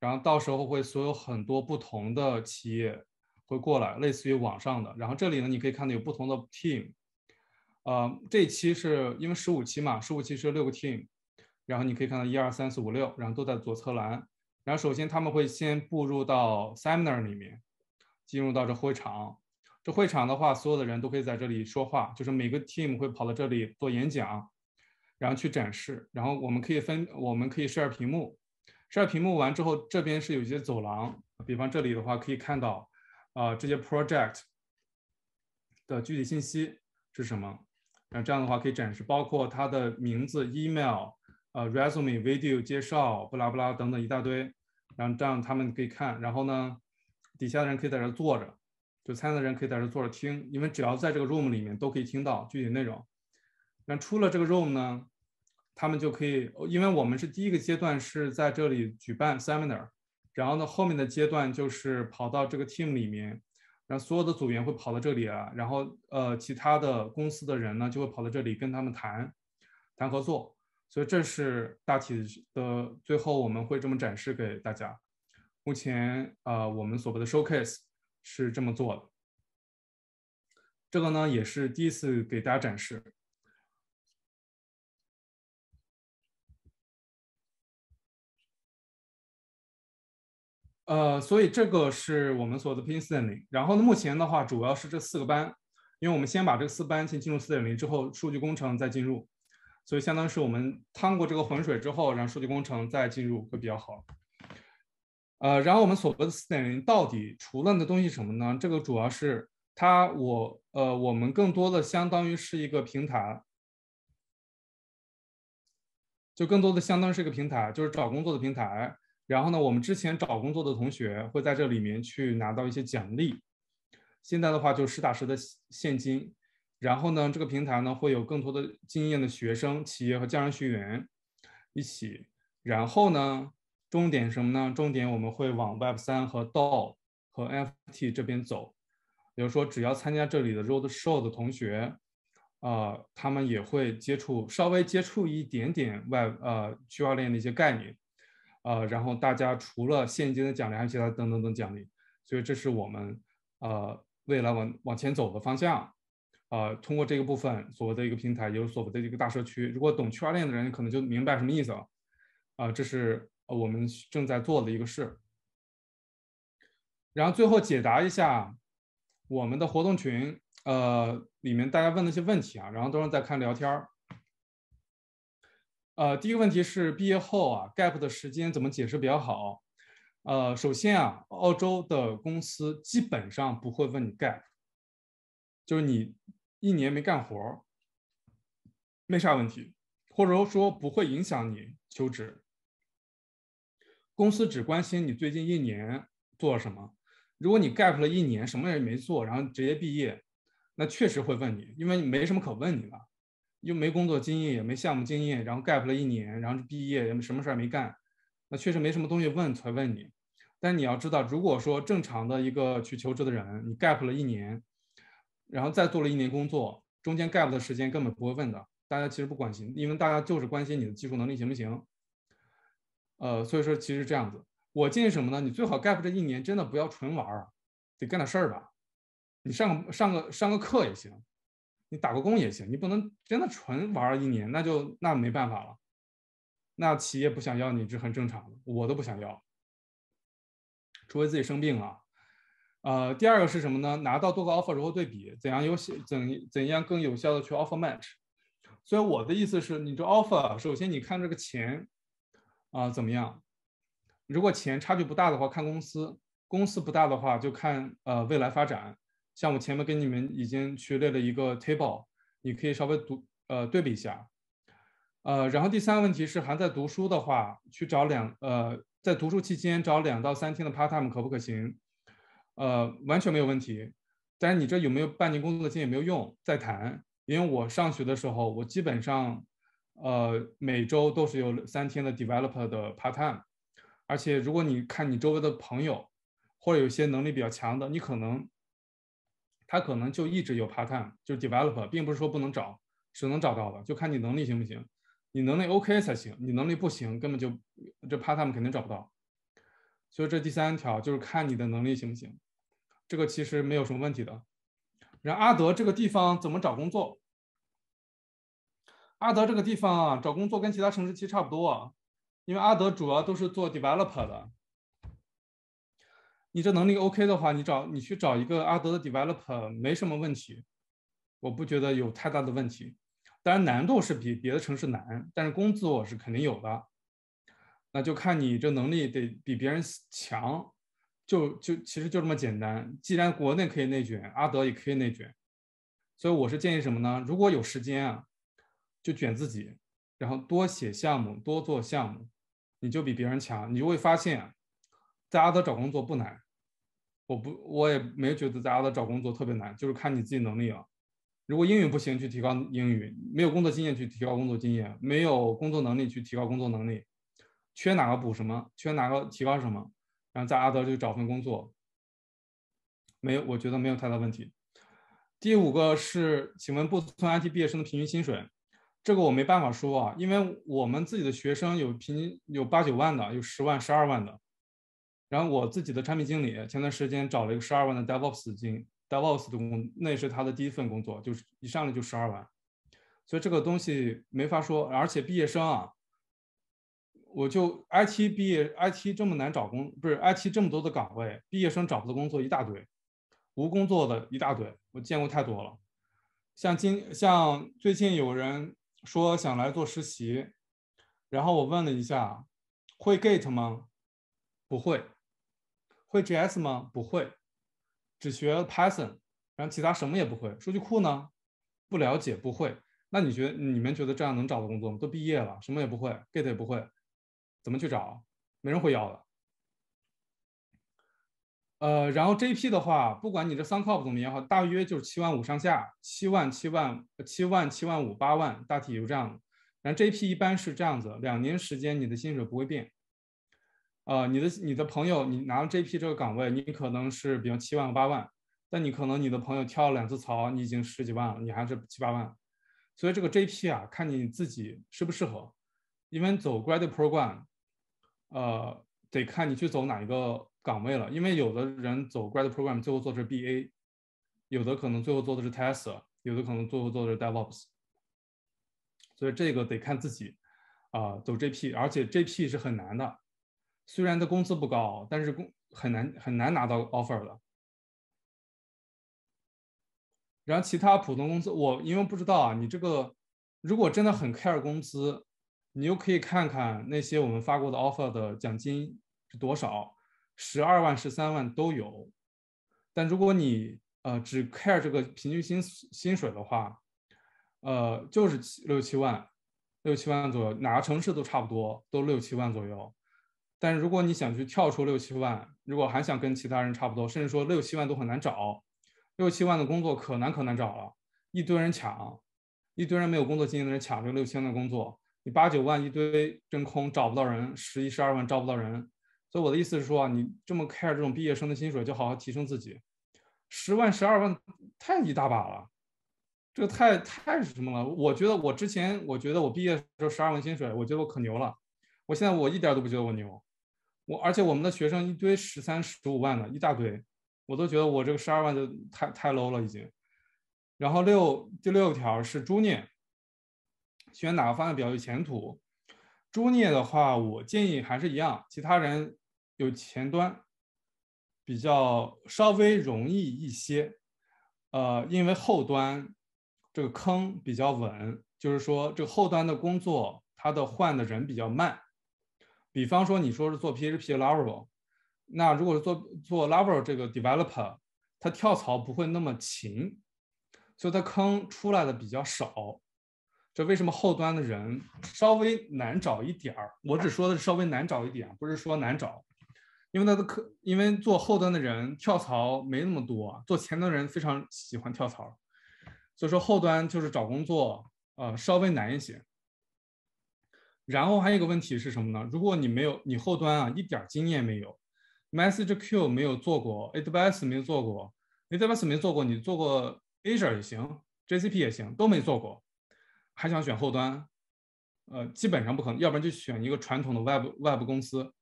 Speaker 1: 然后到时候会所有很多不同的企业会过来，类似于网上的。然后这里呢，你可以看到有不同的 team，呃，这期是因为十五期嘛，十五期是六个 team，然后你可以看到一二三四五六，然后都在左侧栏。然后首先他们会先步入到 Seminar 里面，进入到这会场。这会场的话，所有的人都可以在这里说话，就是每个 Team 会跑到这里做演讲，然后去展示。然后我们可以分，我们可以设 e 屏幕，设 e 屏幕完之后，这边是有一些走廊。比方这里的话，可以看到啊这些 Project 的具体信息是什么。那这样的话可以展示，包括他的名字、Email。呃，resume video 介绍，不拉不拉等等一大堆，然后这样他们可以看，然后呢，底下的人可以在这坐着，就参赛的人可以在这坐着听，因为只要在这个 room 里面都可以听到具体内容。那出了这个 room 呢，他们就可以，因为我们是第一个阶段是在这里举办 seminar，然后呢，后面的阶段就是跑到这个 team 里面，然后所有的组员会跑到这里啊，然后呃，其他的公司的人呢就会跑到这里跟他们谈，谈合作。所以这是大体的，最后我们会这么展示给大家。目前啊，我们所谓的 showcase
Speaker 2: 是这么做的。这个呢也是第一次给大家展示。呃，所以这个是我们所谓的 p
Speaker 1: i n 四点零。然后呢，目前的话主要是这四个班，因为我们先把这个四班先进入四点零，之后数据工程再进入。所以相当于是我们趟过这个浑水之后，然后数据工程再进入会比较好。呃，然后我们所谓的四点零到底除了那东西什么呢？这个主要是它我呃我们更多的相当于是一个平台，就更多的相当于是一个平台，就是找工作的平台。然后呢，我们之前找工作的同学会在这里面去拿到一些奖励，现在的话就实打实的现金。然后呢，这个平台呢会有更多的经验的学生、企业和家人学员一起。然后呢，重点什么呢？重点我们会往 Web 三和 DO 和 NFT 这边走。比如说，只要参加这里的 Road Show 的同学，啊，他们也会接触稍微接触一点点 Web 呃区块链的一些概念。呃，然后大家除了现金的奖励，还有其他等等等奖励。所以这是我们呃未来往往前走的方向。啊，通过这个部分，所谓的一个平台，有所谓的一个大社区。如果懂区块链的人，可能就明白什么意思了。啊，这是我们正在做的一个事。然后最后解答一下我们的活动群，呃，里面大家问的一些问题啊，然后都是在看聊天儿。呃，第一个问题是毕业后啊，gap 的时间怎么解释比较好？呃，首先啊，澳洲的公司基本上不会问你 gap。就是你一年没干活没啥问题，或者说不会影响你求职。公司只关心你最近一年做了什么。如果你 gap 了一年，什么也没做，然后直接毕业，那确实会问你，因为你没什么可问你了，又没工作经验，也没项目经验，然后 gap 了一年，然后毕业，什么事儿也没干，那确实没什么东西问才问你。但你要知道，如果说正常的一个去求职的人，你 gap 了一年。然后再做了一年工作，中间 gap 的时间根本不会问的，大家其实不关心，因为大家就是关心你的技术能力行不行。呃，所以说其实这样子，我建议什么呢？你最好 gap 这一年真的不要纯玩儿，得干点事儿吧。你上上个上个课也行，你打个工也行，你不能真的纯玩儿一年，那就那没办法了，那企业不想要你是很正常的，我都不想要，除非自己生病了。呃，第二个是什么呢？拿到多个 offer 如何对比？怎样有怎怎样更有效的去 offer match？所以我的意思是，你这 offer 首先你看这个钱啊怎么样？如果钱差距不大的话，看公司；公司不大的话，就看呃未来发展。像我前面跟你们已经去列了一个 table，你可以稍微读呃对比一下。呃，然后第三个问题是，还在读书的话，去找两呃在读书期间找两到三天的 part time 可不可行？呃，完全没有问题，但是你这有没有半年工作经验也没有用，再谈。因为我上学的时候，我基本上，呃，每周都是有三天的 developer 的 part time。而且如果你看你周围的朋友，或者有些能力比较强的，你可能他可能就一直有 part time，就是 developer，并不是说不能找，是能找到的，就看你能力行不行。你能力 OK 才行，你能力不行，根本就这 part time 肯定找不到。所以这第三条就是看你的能力行不行。这个其实没有什么问题的。然后阿德这个地方怎么找工作？阿德这个地方啊，找工作跟其他城市其实差不多，因为阿德主要都是做 developer 的。你这能力 OK 的话，你找你去找一个阿德的 developer 没什么问题，我不觉得有太大的问题。当然难度是比别的城市难，但是工作是肯定有的。那就看你这能力得比别人强。就就其实就这么简单，既然国内可以内卷，阿德也可以内卷，所以我是建议什么呢？如果有时间啊，就卷自己，然后多写项目，多做项目，你就比别人强，你就会发现，在阿德找工作不难。我不，我也没觉得在阿德找工作特别难，就是看你自己能力了。如果英语不行，去提高英语；没有工作经验，去提高工作经验；没有工作能力，去提高工作能力。缺哪个补什么，缺哪个提高什么。然后在阿德就找份工作，没有，我觉得没有太大问题。第五个是，请问不同 IT 毕业生的平均薪水，这个我没办法说啊，因为我们自己的学生有平均有八九万的，有十万、十二万的。然后我自己的产品经理，前段时间找了一个十二万的 DevOps 进 DevOps 的工，那是他的第一份工作，就是一上来就十二万，所以这个东西没法说，而且毕业生啊。我就 IT 毕业，IT 这么难找工，不是 IT 这么多的岗位，毕业生找不到工作一大堆，无工作的一大堆，我见过太多了。像今像最近有人说想来做实习，然后我问了一下，会 Git 吗？不会。会 JS 吗？不会。只学 Python，然后其他什么也不会。数据库呢？不了解，不会。那你觉得你们觉得这样能找到工作吗？都毕业了，什么也不会，Git 也不会。怎么去找？没人会要的。呃，然后 JP 的话，不管你这 s u n p 怎么也好，大约就是七万五上下，七万、七万、七万、七万五、八万，大体就这样然后 JP 一般是这样子，两年时间你的薪水不会变。啊，你的你的朋友，你拿了 JP 这个岗位，你可能是比如七万八万，但你可能你的朋友跳了两次槽，你已经十几万了，你还是七八万。所以这个 JP 啊，看你自己适不适合，因为走 Graduate Program。呃，得看你去走哪一个岗位了，因为有的人走 Grad Program 最后做的是 BA，有的可能最后做的是 Tester，有的可能最后做的是 DevOps，所以这个得看自己啊，走 JP，而且 JP 是很难的，虽然的工资不高，但是工很难很难拿到 offer 的。然后其他普通公司，我因为不知道啊，你这个如果真的很 care 工资。你又可以看看那些我们发过的 offer 的奖金是多少，十二万、十三万都有。但如果你呃只 care 这个平均薪薪水的话，呃就是七六七万，六七万左右，哪个城市都差不多，都六七万左右。但如果你想去跳出六七万，如果还想跟其他人差不多，甚至说六七万都很难找，六七万的工作可难可难找了，一堆人抢，一堆人没有工作经验的人抢这个六七万的工作。你八九万一堆真空找不到人，十一十二万招不到人，所以我的意思是说啊，你这么 care 这种毕业生的薪水，就好好提升自己。十万、十二万太一大把了，这个太太什么了？我觉得我之前，我觉得我毕业时候十二万薪水，我觉得我可牛了。我现在我一点都不觉得我牛，我而且我们的学生一堆十三、十五万的一大堆，我都觉得我这个十二万就太太 low 了已经。然后六第六条是猪念。选哪个方向比较有前途？朱涅的话，我建议还是一样。其他人有前端比较稍微容易一些，呃，因为后端这个坑比较稳，就是说这个后端的工作，他的换的人比较慢。比方说你说是做 PHP Laravel，那如果是做做 Laravel 这个 developer，他跳槽不会那么勤，所以他坑出来的比较少。这为什么后端的人稍微难找一点儿？我只说的是稍微难找一点，不是说难找，因为他的课，因为做后端的人跳槽没那么多，做前端的人非常喜欢跳槽，所以说后端就是找工作，呃，稍微难一些。然后还有一个问题是什么呢？如果你没有你后端啊一点经验没有，Message q 没有做过，Advis 没有做过，Advis 没做过，你做过 Azure 也行，JCP 也行，都没做过。还想选后端，呃，基本上不可能，要不然就选一个传统的 Web Web 公司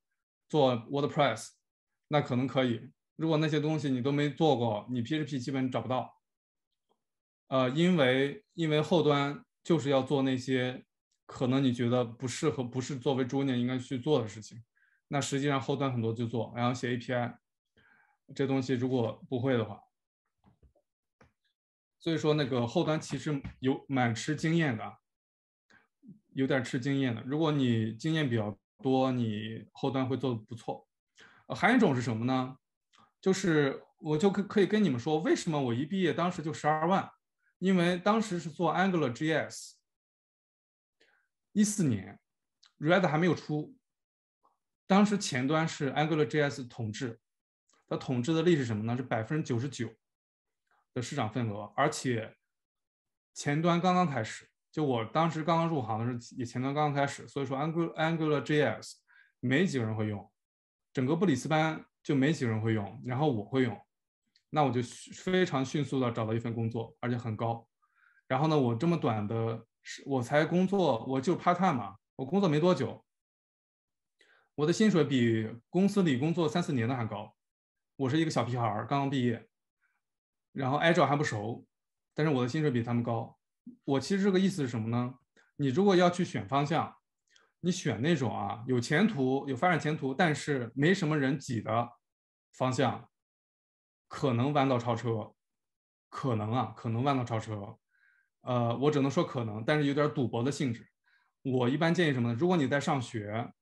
Speaker 1: 做 WordPress，那可能可以。如果那些东西你都没做过，你 PHP 基本找不到。呃，因为因为后端就是要做那些可能你觉得不适合、不是作为 Junior 应该去做的事情。那实际上后端很多就做，然后写 API 这东西，如果不会的话。所以说，那个后端其实有蛮吃经验的，有点吃经验的。如果你经验比较多，你后端会做的不错。还有一种是什么呢？就是我就可可以跟你们说，为什么我一毕业当时就十二万？因为当时是做 Angular JS，一四年 r e d 还没有出，当时前端是 Angular JS 统治，它统治的力是什么呢？是百分之九十九。的市场份额，而且前端刚刚开始，就我当时刚刚入行的时候，也前端刚刚开始，所以说 Angular Angular JS 没几个人会用，整个布里斯班就没几个人会用，然后我会用，那我就非常迅速的找到一份工作，而且很高，然后呢，我这么短的我才工作，我就 part time 嘛，我工作没多久，我的薪水比公司里工作三四年的还高，我是一个小屁孩儿，刚刚毕业。然后 a z e 还不熟，但是我的薪水比他们高。我其实这个意思是什么呢？你如果要去选方向，你选那种啊有前途、有发展前途，但是没什么人挤的方向，可能弯道超车，可能啊，可能弯道超车。呃，我只能说可能，但是有点赌博的性质。我一般建议什么呢？如果你在上学，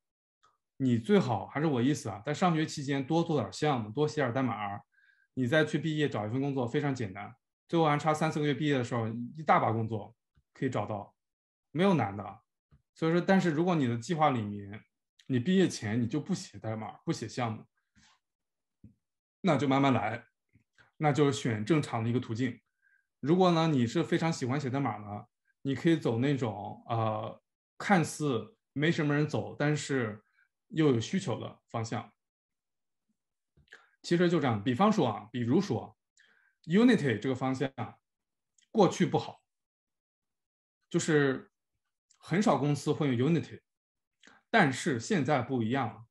Speaker 1: 你最好还是我意思啊，在上学期间多做点项目，多写点代码。你再去毕业找一份工作非常简单，最后还差三四个月毕业的时候，一大把工作可以找到，没有难的。所以说，但是如果你的计划里面，你毕业前你就不写代码、不写项目，那就慢慢来，那就选正常的一个途径。如果呢，你是非常喜欢写代码呢，你可以走那种啊，看似没什么人走，但是又有需求的方向。其实就这样，比方说啊，比如说 Unity 这个方向，过去不好，就是很少公司会用 Unity，但是现在不一样了，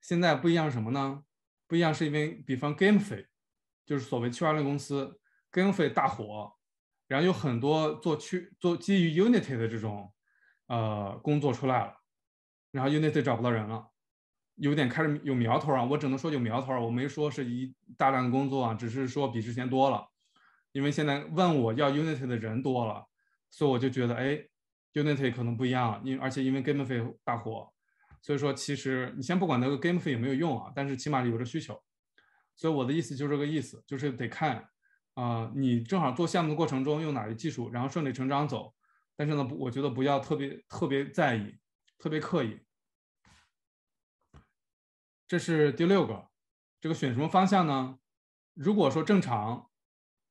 Speaker 1: 现在不一样什么呢？不一样是因为比方 Gamefi，就是所谓区块链公司 Gamefi 大火，然后有很多做区做基于 Unity 的这种呃工作出来了，然后 Unity 找不到人了。有点开始有苗头啊，我只能说有苗头，我没说是一大量工作啊，只是说比之前多了，因为现在问我要 Unity 的人多了，所以我就觉得，哎，Unity 可能不一样，了，因而且因为 GameFi 大火，所以说其实你先不管那个 GameFi 有没有用啊，但是起码有着需求，所以我的意思就是这个意思，就是得看，啊，你正好做项目的过程中用哪些技术，然后顺理成章走，但是呢，不，我觉得不要特别特别在意，特别刻意。这是第六个，这个选什么方向呢？如果说正常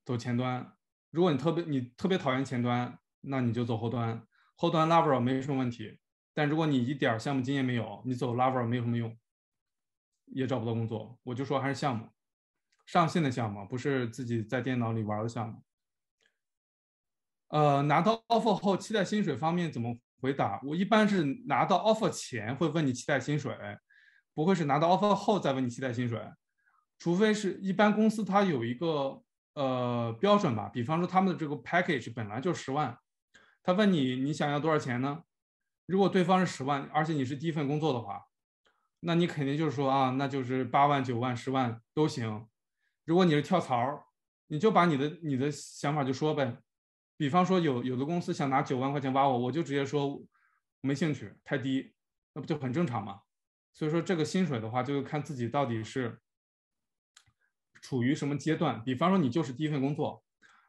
Speaker 1: 走前端，如果你特别你特别讨厌前端，那你就走后端。后端 Laravel 没什么问题，但如果你一点项目经验没有，你走 Laravel 没有什么用，也找不到工作。我就说还是项目，上线的项目，不是自己在电脑里玩的项目。呃，拿到 offer 后期待薪水方面怎么回答？我一般是拿到 offer 前会问你期待薪水。不会是拿到 offer 后再问你期待薪水，除非是一般公司它有一个呃标准吧，比方说他们的这个 package 本来就十万，他问你你想要多少钱呢？如果对方是十万，而且你是第一份工作的话，那你肯定就是说啊，那就是八万九万十万都行。如果你是跳槽，你就把你的你的想法就说呗。比方说有有的公司想拿九万块钱挖我，我就直接说没兴趣，太低，那不就很正常吗？所以说，这个薪水的话，就是看自己到底是处于什么阶段。比方说，你就是第一份工作，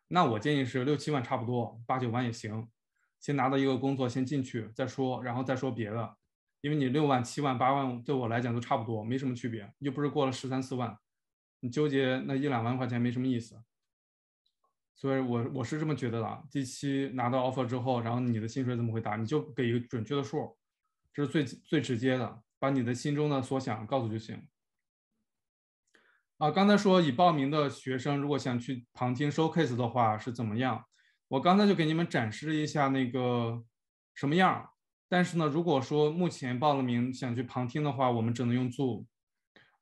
Speaker 1: 那我建议是六七万差不多，八九万也行。先拿到一个工作，先进去再说，然后再说别的。因为你六万、七万、八万，对我来讲都差不多，没什么区别。又不是过了十三四万，你纠结那一两万块钱没什么意思。所以我我是这么觉得的。第七拿到 offer 之后，然后你的薪水怎么回答？你就给一个准确的数，这是最最直接的。把你的心中的所想告诉就行。啊，刚才说已报名的学生，如果想去旁听 showcase 的话是怎么样？我刚才就给你们展示了一下那个什么样。但是呢，如果说目前报了名想去旁听的话，我们只能用 Zoom，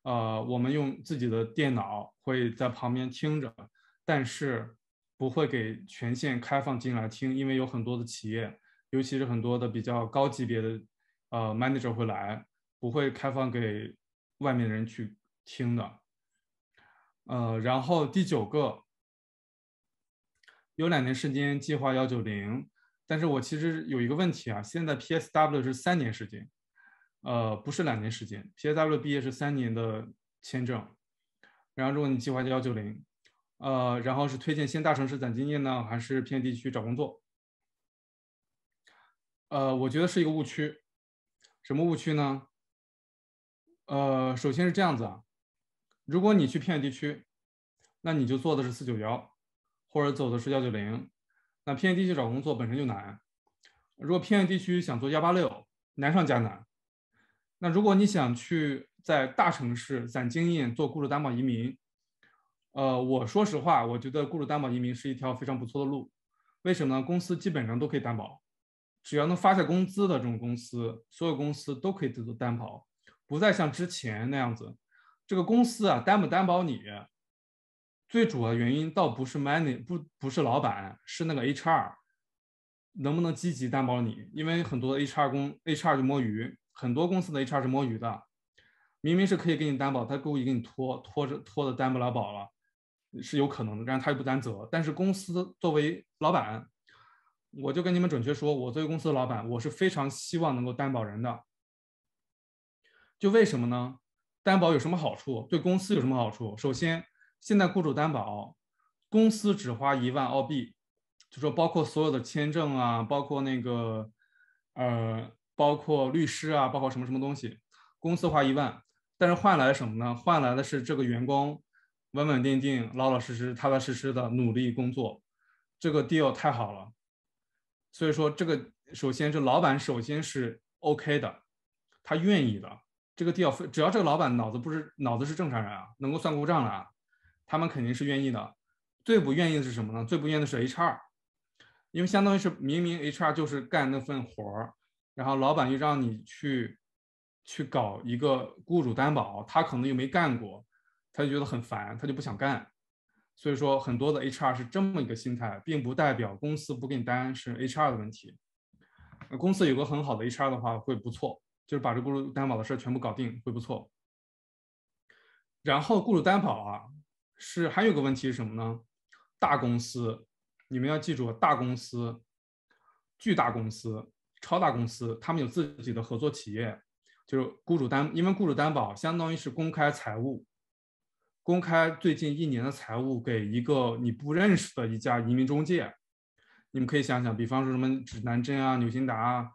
Speaker 1: 呃，我们用自己的电脑会在旁边听着，但是不会给权限开放进来听，因为有很多的企业，尤其是很多的比较高级别的呃 manager 会来。不会开放给外面人去听的，呃，然后第九个，有两年时间计划幺九零，但是我其实有一个问题啊，现在 PSW 是三年时间，呃，不是两年时间，PSW 毕业是三年的签证，然后如果你计划幺九零，呃，然后是推荐先大城市攒经验呢，还是偏地区找工作？呃，我觉得是一个误区，什么误区呢？呃，首先是这样子啊，如果你去偏远地区，那你就做的是四九幺，或者走的是幺九零。那偏远地区找工作本身就难，如果偏远地区想做幺八六，难上加难。那如果你想去在大城市攒经验做雇主担保移民，呃，我说实话，我觉得雇主担保移民是一条非常不错的路。为什么呢？公司基本上都可以担保，只要能发下工资的这种公司，所有公司都可以做担保。不再像之前那样子，这个公司啊担不担保你，最主要原因倒不是 money，不不是老板，是那个 HR 能不能积极担保你？因为很多 HR 公 HR 就摸鱼，很多公司的 HR 是摸鱼的，明明是可以给你担保，他故意给你拖，拖着拖的担保不了保了，是有可能的。但是他又不担责，但是公司作为老板，我就跟你们准确说，我作为公司的老板，我是非常希望能够担保人的。就为什么呢？担保有什么好处？对公司有什么好处？首先，现在雇主担保，公司只花一万澳币，就说包括所有的签证啊，包括那个，呃，包括律师啊，包括什么什么东西，公司花一万，但是换来什么呢？换来的是这个员工稳稳定定、老老实实、踏踏实实的努力工作，这个 deal 太好了。所以说，这个首先这老板首先是 OK 的，他愿意的。这个掉分，只要这个老板脑子不是脑子是正常人啊，能够算过账了，他们肯定是愿意的。最不愿意的是什么呢？最不愿意的是 HR，因为相当于是明明 HR 就是干那份活儿，然后老板又让你去去搞一个雇主担保，他可能又没干过，他就觉得很烦，他就不想干。所以说，很多的 HR 是这么一个心态，并不代表公司不给你单是 HR 的问题。公司有个很好的 HR 的话会不错。就是把这雇主担保的事全部搞定会不错。然后雇主担保啊，是还有个问题是什么呢？大公司，你们要记住，大公司、巨大公司、超大公司，他们有自己的合作企业。就是雇主担，因为雇主担保相当于是公开财务，公开最近一年的财务给一个你不认识的一家移民中介。你们可以想想，比方说什么指南针啊、纽信达啊。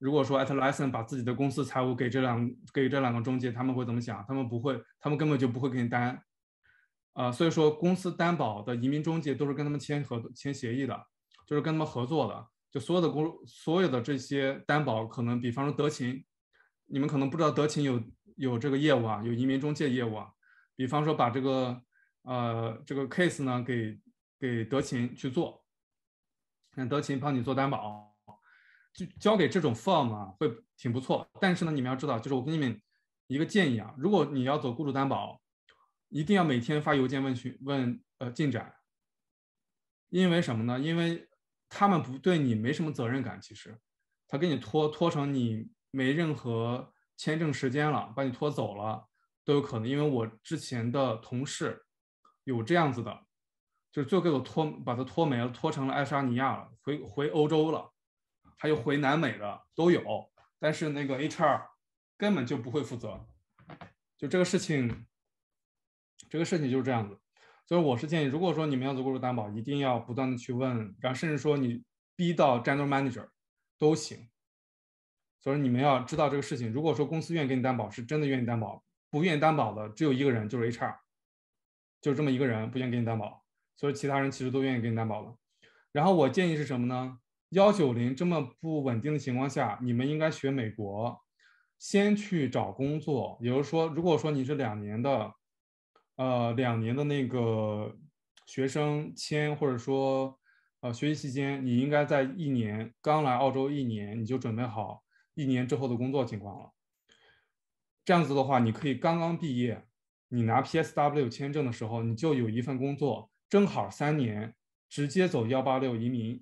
Speaker 1: 如果说 a t l a s i a n 把自己的公司财务给这两给这两个中介，他们会怎么想？他们不会，他们根本就不会给你担。呃，所以说公司担保的移民中介都是跟他们签合签协议的，就是跟他们合作的。就所有的公所有的这些担保，可能比方说德勤，你们可能不知道德勤有有这个业务啊，有移民中介业务啊。比方说把这个呃这个 case 呢给给德勤去做，让德勤帮你做担保。交给这种 form 啊，会挺不错。但是呢，你们要知道，就是我给你们一个建议啊，如果你要走雇主担保，一定要每天发邮件问询问呃进展。因为什么呢？因为他们不对你没什么责任感，其实他给你拖拖成你没任何签证时间了，把你拖走了都有可能。因为我之前的同事有这样子的，就是最后给我拖把他拖没了，拖成了爱沙尼亚了，回回欧洲了。还有回南美的都有，但是那个 HR 根本就不会负责，就这个事情，这个事情就是这样子，所以我是建议，如果说你们要做雇主担保，一定要不断的去问，然后甚至说你逼到 general manager 都行，所以你们要知道这个事情，如果说公司愿意给你担保，是真的愿意担保，不愿意担保的只有一个人，就是 HR，就是这么一个人不愿意给你担保，所以其他人其实都愿意给你担保的，然后我建议是什么呢？幺九零这么不稳定的情况下，你们应该学美国，先去找工作。也就是说，如果说你是两年的，呃，两年的那个学生签，或者说，呃，学习期间，你应该在一年刚来澳洲一年，你就准备好一年之后的工作情况了。这样子的话，你可以刚刚毕业，你拿 P S W 签证的时候，你就有一份工作，正好三年，直接走幺八六移民。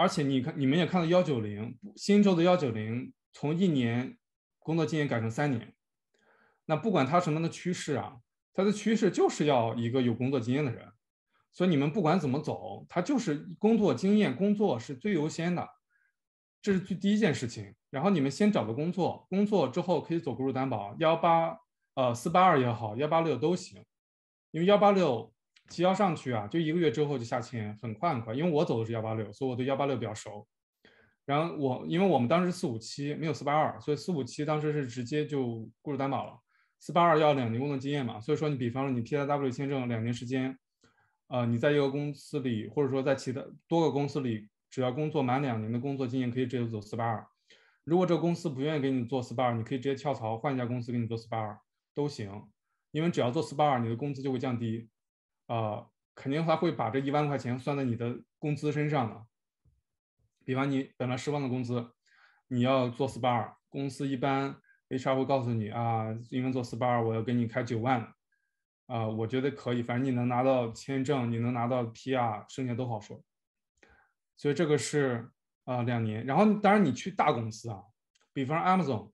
Speaker 1: 而且你看，你们也看到幺九零新州的幺九零，从一年工作经验改成三年。那不管它什么样的趋势啊，它的趋势就是要一个有工作经验的人。所以你们不管怎么走，它就是工作经验，工作是最优先的，这是最第一件事情。然后你们先找个工作，工作之后可以走雇主担保幺八呃四八二也好，幺八六都行，因为幺八六。提交上去啊，就一个月之后就下签，很快很快。因为我走的是幺八六，所以我对幺八六比较熟。然后我因为我们当时四五七没有四八二，所以四五七当时是直接就雇主担保了。四八二要两年工作经验嘛，所以说你比方说你 P i W 签证两年时间，呃，你在一个公司里，或者说在其他多个公司里，只要工作满两年的工作经验，可以直接走四八二。如果这个公司不愿意给你做四八二，你可以直接跳槽换一家公司给你做四八二都行，因为只要做四八二，你的工资就会降低。呃，肯定他会把这一万块钱算在你的工资身上的。比方你本来十万的工资，你要做 SPA，公司一般 HR 会告诉你啊，因为做 SPA 我要给你开九万，啊，我觉得可以，反正你能拿到签证，你能拿到 PR，剩下都好说。所以这个是啊两年，然后当然你去大公司啊，比方 Amazon，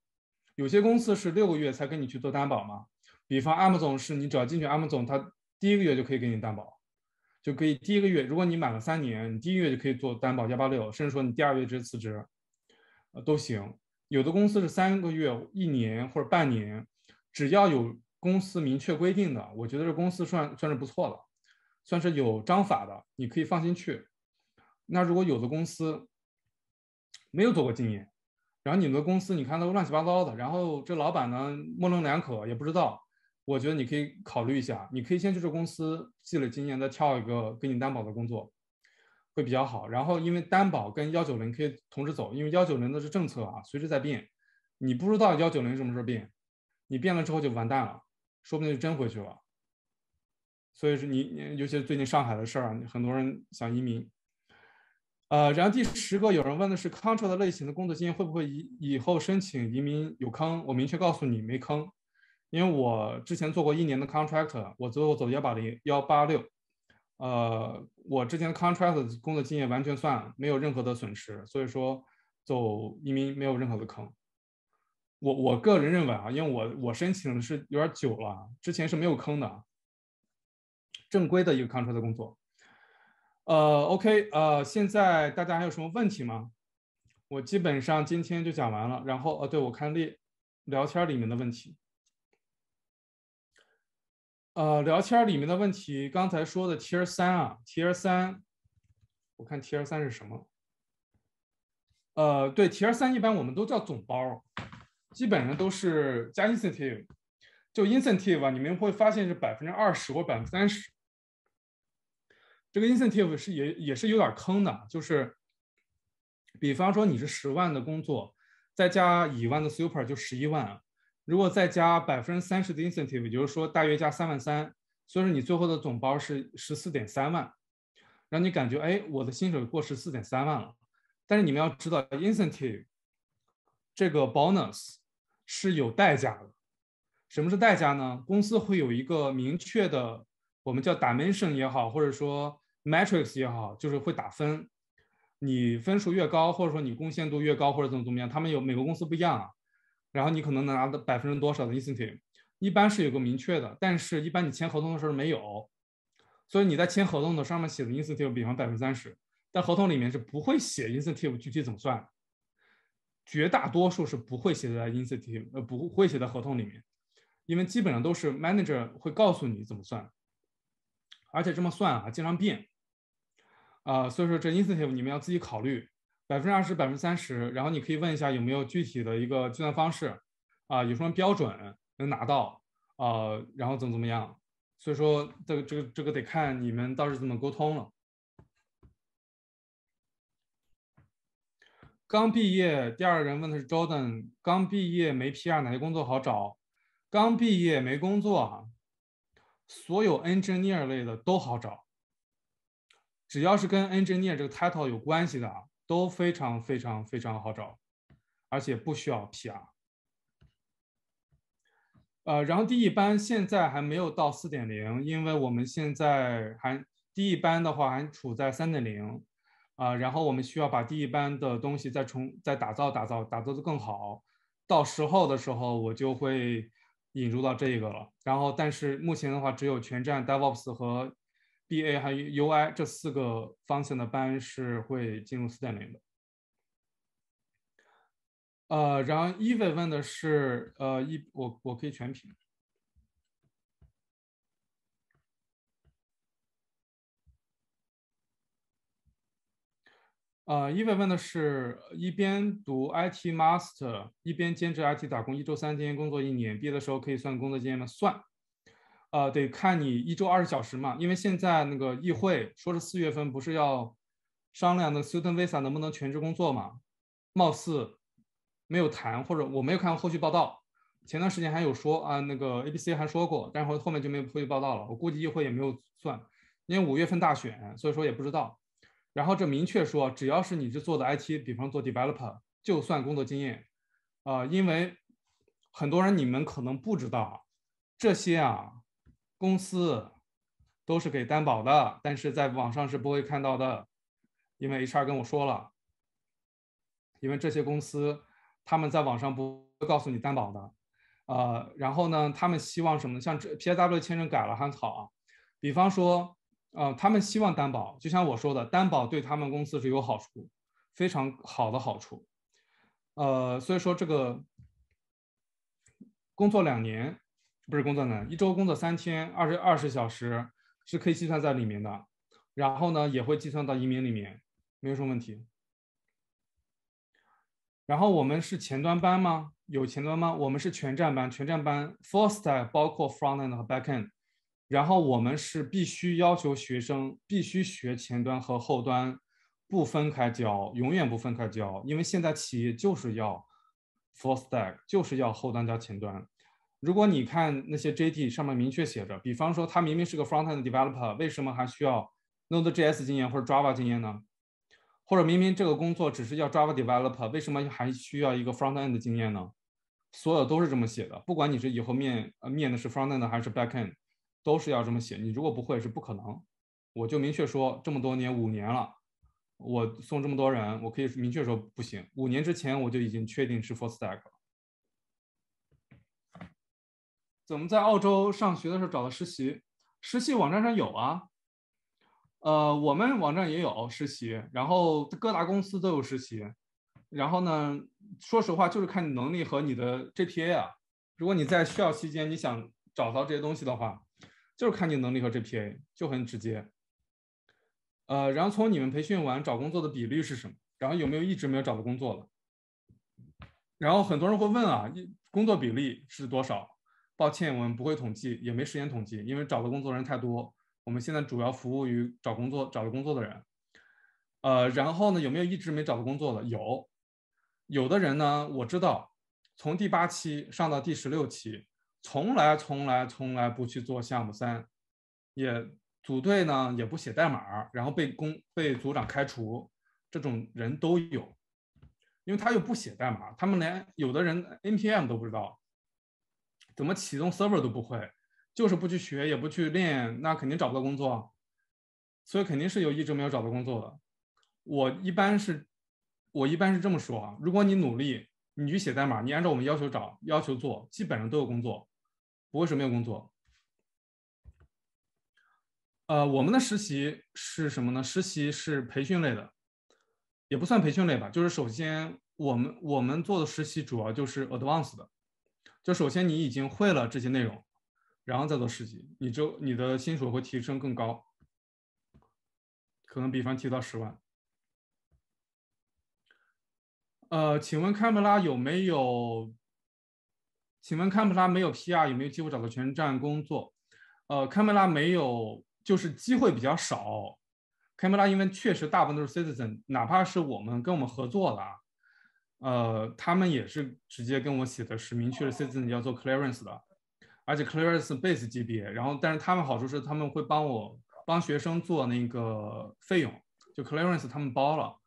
Speaker 1: 有些公司是六个月才跟你去做担保嘛。比方 Amazon 是，你只要进去 Amazon，他。第一个月就可以给你担保，就可以第一个月，如果你满了三年，你第一个月就可以做担保幺八六，甚至说你第二月直接辞职，呃都行。有的公司是三个月、一年或者半年，只要有公司明确规定的，我觉得这公司算算是不错了，算是有章法的，你可以放心去。那如果有的公司没有做过经验，然后你们的公司你看都乱七八糟的，然后这老板呢模棱两可，也不知道。我觉得你可以考虑一下，你可以先去这公司积累经验，再跳一个给你担保的工作，会比较好。然后因为担保跟幺九零可以同时走，因为幺九零的是政策啊，随时在变，你不知道幺九零什么时候变，你变了之后就完蛋了，说不定就真回去了。所以说你，尤其是最近上海的事儿啊，很多人想移民。呃，然后第十个有人问的是 c t r l 的类型的工作经验会不会以以后申请移民有坑？我明确告诉你没坑。因为我之前做过一年的 contractor，我最后走幺八零幺八六，呃，我之前 contractor 工作经验完全算没有任何的损失，所以说走移民没有任何的坑。我我个人认为啊，因为我我申请是有点久了，之前是没有坑的，正规的一个 contractor 工作。呃，OK，呃，现在大家还有什么问题吗？我基本上今天就讲完了，然后呃，对我看列聊天里面的问题。呃，聊天里面的问题，刚才说的 tier 三啊，tier 三，我看 tier 三是什么？呃，对，tier 三一般我们都叫总包，基本上都是加 incentive，就 incentive 啊，你们会发现是百分之二十或百分之三十。这个 incentive 是也也是有点坑的，就是，比方说你是十万的工作，再加一万的 super 就十一万。如果再加百分之三十的 incentive，也就是说大约加三万三，所以说你最后的总包是十四点三万，让你感觉哎，我的薪水过十四点三万了。但是你们要知道，incentive 这个 bonus 是有代价的。什么是代价呢？公司会有一个明确的，我们叫 dimension 也好，或者说 matrix 也好，就是会打分。你分数越高，或者说你贡献度越高，或者怎么怎么样，他们有每个公司不一样啊。然后你可能能拿到百分之多少的 incentive，一般是有个明确的，但是一般你签合同的时候没有，所以你在签合同的上面写的 incentive，比方百分之三十，但合同里面是不会写 incentive 具体怎么算，绝大多数是不会写在 incentive，呃不会写在合同里面，因为基本上都是 manager 会告诉你怎么算，而且这么算啊经常变，啊所以说这 incentive 你们要自己考虑。百分之二十，百分之三十，然后你可以问一下有没有具体的一个计算方式，啊，有什么标准能拿到，啊，然后怎么怎么样？所以说，这个这个这个得看你们到是怎么沟通了。刚毕业第二个人问的是 Jordan，刚毕业没 PR，哪些工作好找？刚毕业没工作，啊，所有 engineer 类的都好找，只要是跟 engineer 这个 title 有关系的啊。都非常非常非常好找，而且不需要 PR。呃，然后第一班现在还没有到四点零，因为我们现在还第一班的话还处在三点零，啊，然后我们需要把第一班的东西再重再打造、打造、打造的更好。到时候的时候，我就会引入到这个了。然后，但是目前的话，只有全站 DevOps 和 B A 还有 U I 这四个方向的班是会进入四点零的。呃，然后 Eve 问的是，
Speaker 2: 呃，一我我可以全屏。
Speaker 1: 呃，Eve 问的是，一边读 I T Master，一边兼职 I T 打工，一周三天工作一年，毕业的时候可以算工作经验吗？算。呃，得看你一周二十小时嘛，因为现在那个议会说是四月份不是要商量那 student visa 能不能全职工作嘛，貌似没有谈，或者我没有看后续报道。前段时间还有说啊，那个 A B C 还说过，但是后面就没有后续报道了。我估计议会也没有算，因为五月份大选，所以说也不知道。然后这明确说，只要是你是做的 I T，比方做 developer，就算工作经验啊，因为很多人你们可能不知道这些啊。公司都是给担保的，但是在网上是不会看到的，因为 HR 跟我说了，因为这些公司他们在网上不告诉你担保的，呃，然后呢，他们希望什么像像 P I W 签证改了还好，啊，比方说，呃，他们希望担保，就像我说的，担保对他们公司是有好处，非常好的好处，呃，所以说这个工作两年。不是工作呢，一周工作三天，二十二十小时是可以计算在里面的。然后呢，也会计算到移民里面，没有什么问题。然后我们是前端班吗？有前端吗？我们是全站班，全站班，full stack 包括 frontend 和 backend。然后我们是必须要求学生必须学前端和后端，不分开教，永远不分开教，因为现在企业就是要 full stack，就是要后端加前端。如果你看那些 j t 上面明确写着，比方说他明明是个 frontend developer，为什么还需要 Node.js 经验或者 Java 经验呢？或者明明这个工作只是要 Java developer，为什么还需要一个 frontend 的经验呢？所有都是这么写的，不管你是以后面呃面的是 frontend 还是 backend，都是要这么写。你如果不会是不可能。我就明确说，这么多年五年了，我送这么多人，我可以明确说不行。五年之前我就已经确定是 full stack。怎么在澳洲上学的时候找到实习？实习网站上有啊，呃，我们网站也有实习，然后各大公司都有实习，然后呢，说实话就是看你能力和你的 GPA 啊。如果你在需校期间你想找到这些东西的话，就是看你能力和 GPA，就很直接。呃，然后从你们培训完找工作的比率是什么？然后有没有一直没有找到工作了？然后很多人会问啊，工作比例是多少？抱歉，我们不会统计，也没时间统计，因为找的工作人太多。我们现在主要服务于找工作、找了工作的人。呃，然后呢，有没有一直没找到工作的？有，有的人呢，我知道，从第八期上到第十六期，从来从来从来不去做项目三，也组队呢也不写代码，然后被工被组长开除，这种人都有，因为他又不写代码，他们连有的人 npm 都不知道。怎么启动 server 都不会，就是不去学也不去练，那肯定找不到工作，所以肯定是有一直没有找到工作的。我一般是，我一般是这么说啊，如果你努力，你去写代码，你按照我们要求找要求做，基本上都有工作，不会是没有工作。呃，我们的实习是什么呢？实习是培训类的，也不算培训类吧，就是首先我们我们做的实习主要就是 advanced 的。就首先你已经会了这些内容，然后再做实级，你就你的薪水会提升更高，可能比方提到十万。呃，请问 c a m a 有没有？请问 c a m a 没有 PR 有没有机会找到全站工作？呃 c a m a 没有，就是机会比较少。c a m a 因为确实大部分都是 citizen，哪怕是我们跟我们合作了。呃，他们也是直接跟我写的是明确的 Citizen 要做 Clearance 的，而且 Clearance base 级别。然后，但是他们好处是他们会帮我帮学生做那个费用，就 Clearance 他们包了。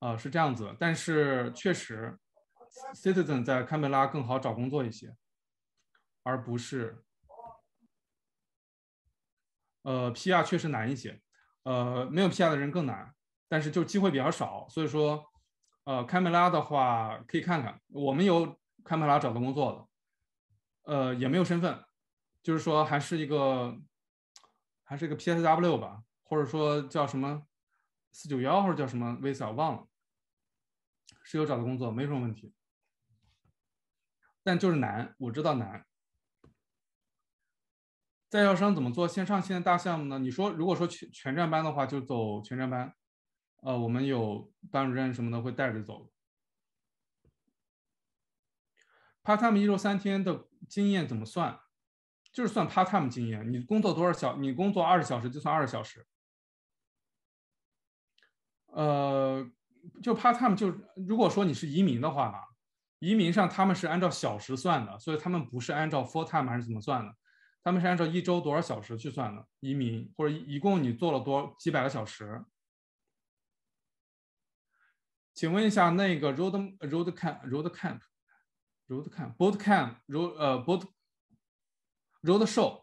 Speaker 1: 呃，是这样子。但是确实，Citizen 在堪培拉更好找工作一些，而不是。呃，P.R. 确实难一些，呃，没有 P.R. 的人更难，但是就机会比较少，所以说。呃，开美拉的话可以看看，我们有开美拉找到工作的，呃，也没有身份，就是说还是一个，还是一个 PSW 吧，或者说叫什么四九幺，或者叫什么 Visa 忘了，是有找到工作，没什么问题，但就是难，我知道难，在校生怎么做线上线的大项目呢？你说如果说全全站班的话，就走全站班。呃，我们有班主任什么的会带着走。Part-time 一周三天的经验怎么算？就是算 Part-time 经验，你工作多少小，你工作二十小时就算二十小时。呃，就 Part-time 就如果说你是移民的话啊，移民上他们是按照小时算的，所以他们不是按照 Full-time 还是怎么算的，他们是按照一周多少小时去算的移民，或者一共你做了多几百个小时。请问一下，那个 road road camp road camp road camp boot camp road 呃 boot road show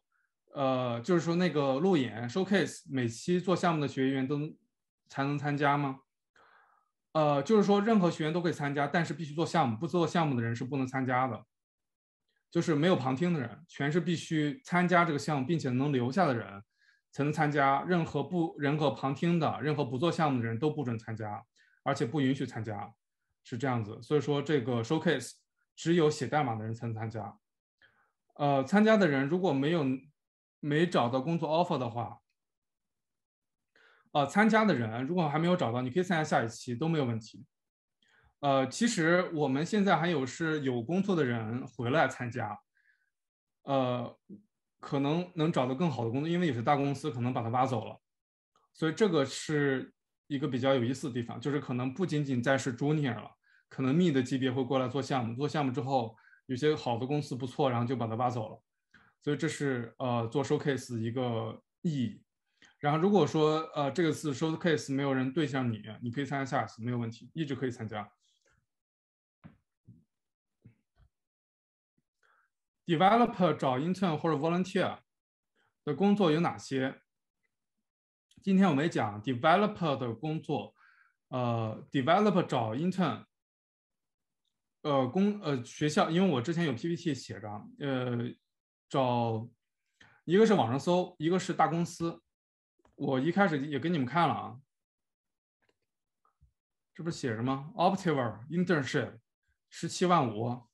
Speaker 1: 呃就是说那个路演 showcase 每期做项目的学员都才能参加吗？呃，就是说任何学员都可以参加，但是必须做项目，不做项目的人是不能参加的，就是没有旁听的人，全是必须参加这个项目并且能留下的人才能参加，任何不任何旁听的，任何不做项目的人都不准参加。而且不允许参加，是这样子。所以说，这个 showcase 只有写代码的人才能参加。呃，参加的人如果没有没找到工作 offer 的话，呃，参加的人如果还没有找到，你可以参加下一期都没有问题。呃，其实我们现在还有是有工作的人回来参加，呃，可能能找到更好的工作，因为有些大公司可能把他挖走了，所以这个是。一个比较有意思的地方，就是可能不仅仅在是 junior 了，可能 mid 的级别会过来做项目。做项目之后，有些好的公司不错，然后就把它挖走了。所以这是呃做 showcase 一个意义。然后如果说呃这个是 showcase 没有人对象你，你可以参加 SAS 没有问题，一直可以参加。Developer 找 intern 或者 volunteer 的工作有哪些？今天我们讲 developer 的工作，呃，developer 找 intern，呃，工呃学校，因为我之前有 PPT 写着，呃，找一个是网上搜，一个是大公司。我一开始也给你们看了，啊，这不是写什么 Optiver Internship 十七万五，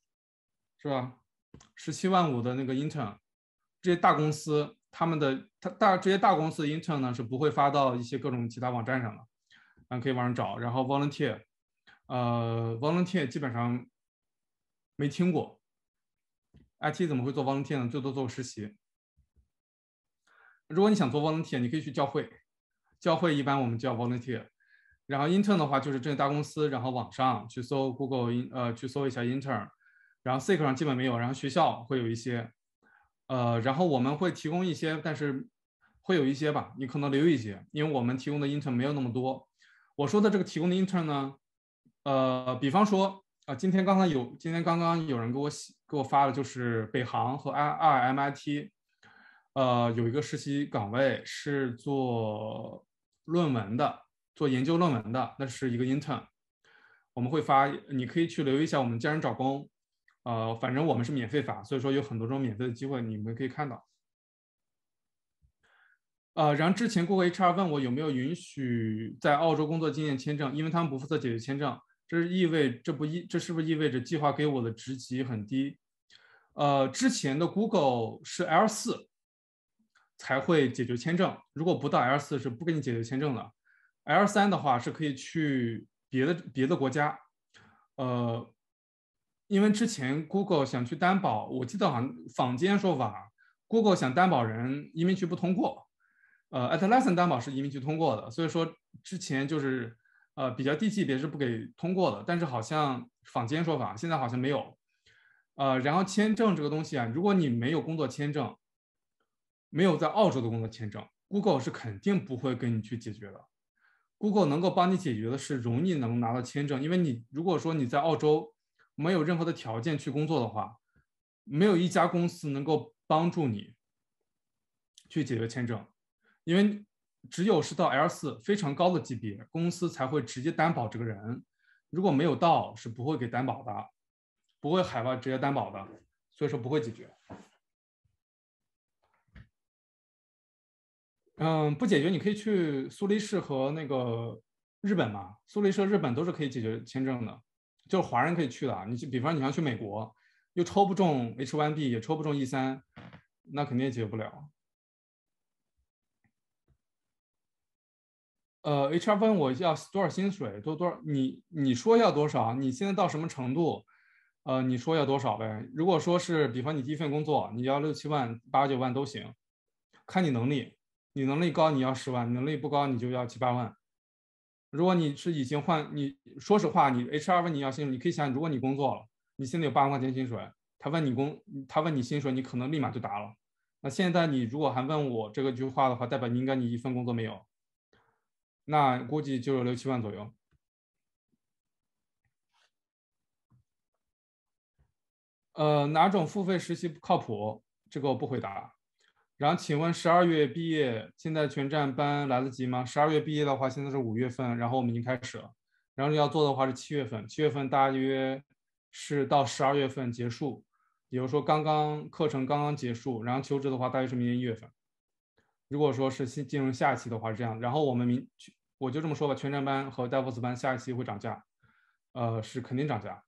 Speaker 1: 是吧？十七万五的那个 intern，这些大公司。他们的他大这些大公司 intern 呢是不会发到一些各种其他网站上的，可以网上找。然后 volunteer，呃，volunteer 基本上没听过，IT 怎么会做 volunteer 呢？最多做实习。如果你想做 volunteer，你可以去教会，教会一般我们叫 volunteer。然后 intern 的话就是这些大公司，然后网上去搜 Google，呃，去搜一下 intern，然后 s e c k 上基本没有，然后学校会有一些。呃，然后我们会提供一些，但是会有一些吧，你可能留一些，因为我们提供的 intern 没有那么多。我说的这个提供的 intern 呢，呃，比方说，啊，今天刚刚有，今天刚刚有人给我给我发了，就是北航和 I R M I T，呃，有一个实习岗位是做论文的，做研究论文的，那是一个 intern，我们会发，你可以去留一下我们家人找工。呃，反正我们是免费法，所以说有很多种免费的机会，你们可以看到。呃，然后之前过过 HR 问我有没有允许在澳洲工作经验签证，因为他们不负责解决签证，这是意味这不意这是不是意味着计划给我的职级很低？呃，之前的 Google 是 L 四才会解决签证，如果不到 L 四是不给你解决签证的，L 三的话是可以去别的别的国家，呃。因为之前 Google 想去担保，我记得好像坊间说法，Google 想担保人移民局不通过，呃，Atlassian 担保是移民局通过的，所以说之前就是呃比较低级别是不给通过的，但是好像坊间说法现在好像没有，呃，然后签证这个东西啊，如果你没有工作签证，没有在澳洲的工作签证，Google 是肯定不会跟你去解决的，Google 能够帮你解决的是容易能拿到签证，因为你如果说你在澳洲。没有任何的条件去工作的话，没有一家公司能够帮助你去解决签证，因为只有是到 L 四非常高的级别，公司才会直接担保这个人。
Speaker 2: 如果没有到，是不会给担保的，不会海外直接担保的，所以说不会解决。
Speaker 1: 嗯，不解决，你可以去苏黎世和那个日本嘛，苏黎世、日本都是可以解决签证的。就是华人可以去的，你比方你要去美国，又抽不中 H1B，也抽不中 E 三，那肯定也解决不了。呃，HR 问我要多少薪水，多多少？你你说要多少？你现在到什么程度？呃，你说要多少呗？如果说是比方你第一份工作，你要六七万、八九万都行，看你能力。你能力高，你要十万；能力不高，你就要七八万。如果你是已经换，你说实话，你 HR 问你要薪水，你可以想，如果你工作了，你现在有八万块钱薪水，他问你工，他问你薪水，你可能立马就答了。那现在你如果还问我这个句话的话，代表你应该你一份工作没有，那估计就有六七万左右。呃，哪种付费实习不靠谱？这个我不回答。然后请问十二月毕业，现在全站班来得及吗？十二月毕业的话，现在是五月份，然后我们已经开始了。然后要做的话是七月份，七月份大约是到十二月份结束，比如说刚刚课程刚刚结束。然后求职的话，大约是明年一月份。如果说是新进入下一期的话是这样。然后我们明我就这么说吧，全站班和戴夫斯班下一期会涨价，呃，是肯定涨价。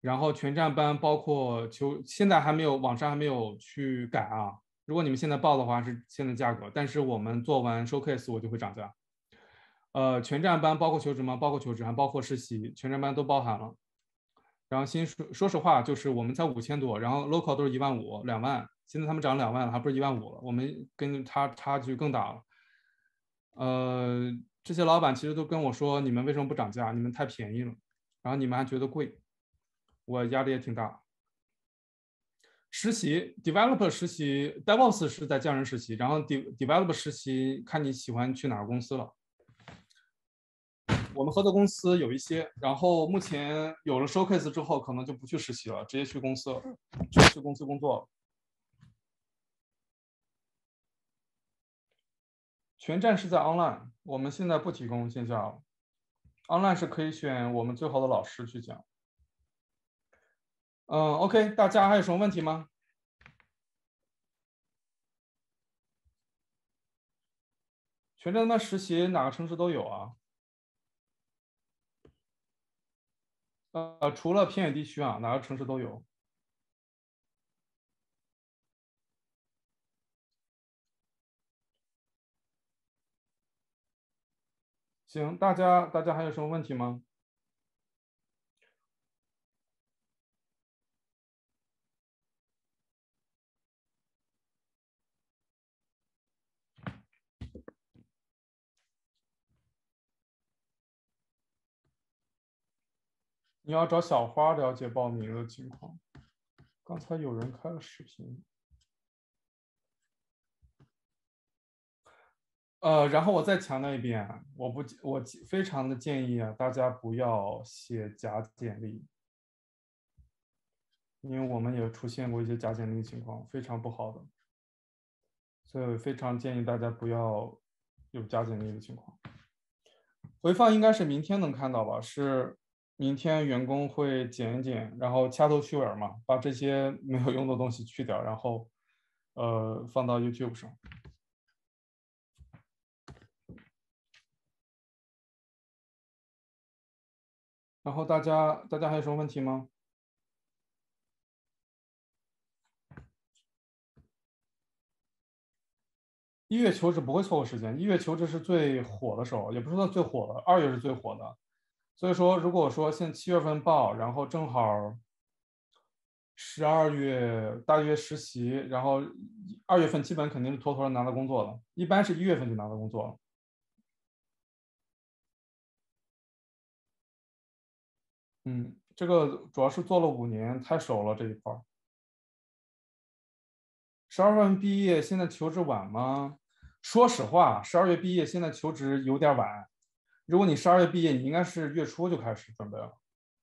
Speaker 1: 然后全站班包括求现在还没有网上还没有去改啊。如果你们现在报的话是现在价格，但是我们做完 showcase 我就会涨价。呃，全站班包括求职吗？包括求职，还包括实习，全站班都包含了。然后新说说实话，就是我们才五千多，然后 local 都是一万五、两万，现在他们涨两万了，还不是一万五了，我们跟差差距更大了。呃，这些老板其实都跟我说，你们为什么不涨价？你们太便宜了，然后你们还觉得贵，我压力也挺大。实习，developer 实习，devops 是在匠人实习，然后 de developer 实习，看你喜欢去哪个公司了。我们合作公司有一些，然后目前有了 showcase 之后，可能就不去实习了，直接去公司，直接去公司工作。全站是在 online，我们现在不提供线下，online 是可以
Speaker 2: 选我们最好的老师去讲。嗯
Speaker 1: ，OK，大家还有什
Speaker 2: 么问题吗？全职那实习哪个城市都有啊？呃，除了偏远地区啊，哪个城市都有？行，大家，大家还有什么问题吗？你要找小花了解报名的情况。刚才有人开了视频。
Speaker 1: 呃，然后我再强调一遍，我不，我非常的建议啊，大家不要写假简历，因为我们也出现过一些假简历情况，非常不好的，所以非常建议大家不要有假简历的情况。回放应该是明天能看到吧？是。明天员工会剪一剪，然后掐头去尾嘛，把这些 没
Speaker 2: 有用的东西去掉，然后，呃，放到 YouTube 上。然后大家，大家还有什么问题吗？一月求职不
Speaker 1: 会错过时间，一月求职是最火的时候，也不说最火的，二月是最火的。所以说，如果说现七月份报，然后正好十二月大约实习，然后二月份基本肯定是妥妥的拿到工作了。一般是
Speaker 2: 一月份就拿到工作了。嗯，这个主要是做了五年太熟了这一块儿。十二月份毕业，现在求职晚吗？说
Speaker 1: 实话，十二月毕业现在求职有点晚。如果你十二月毕业，你应该是月初就开始准备了，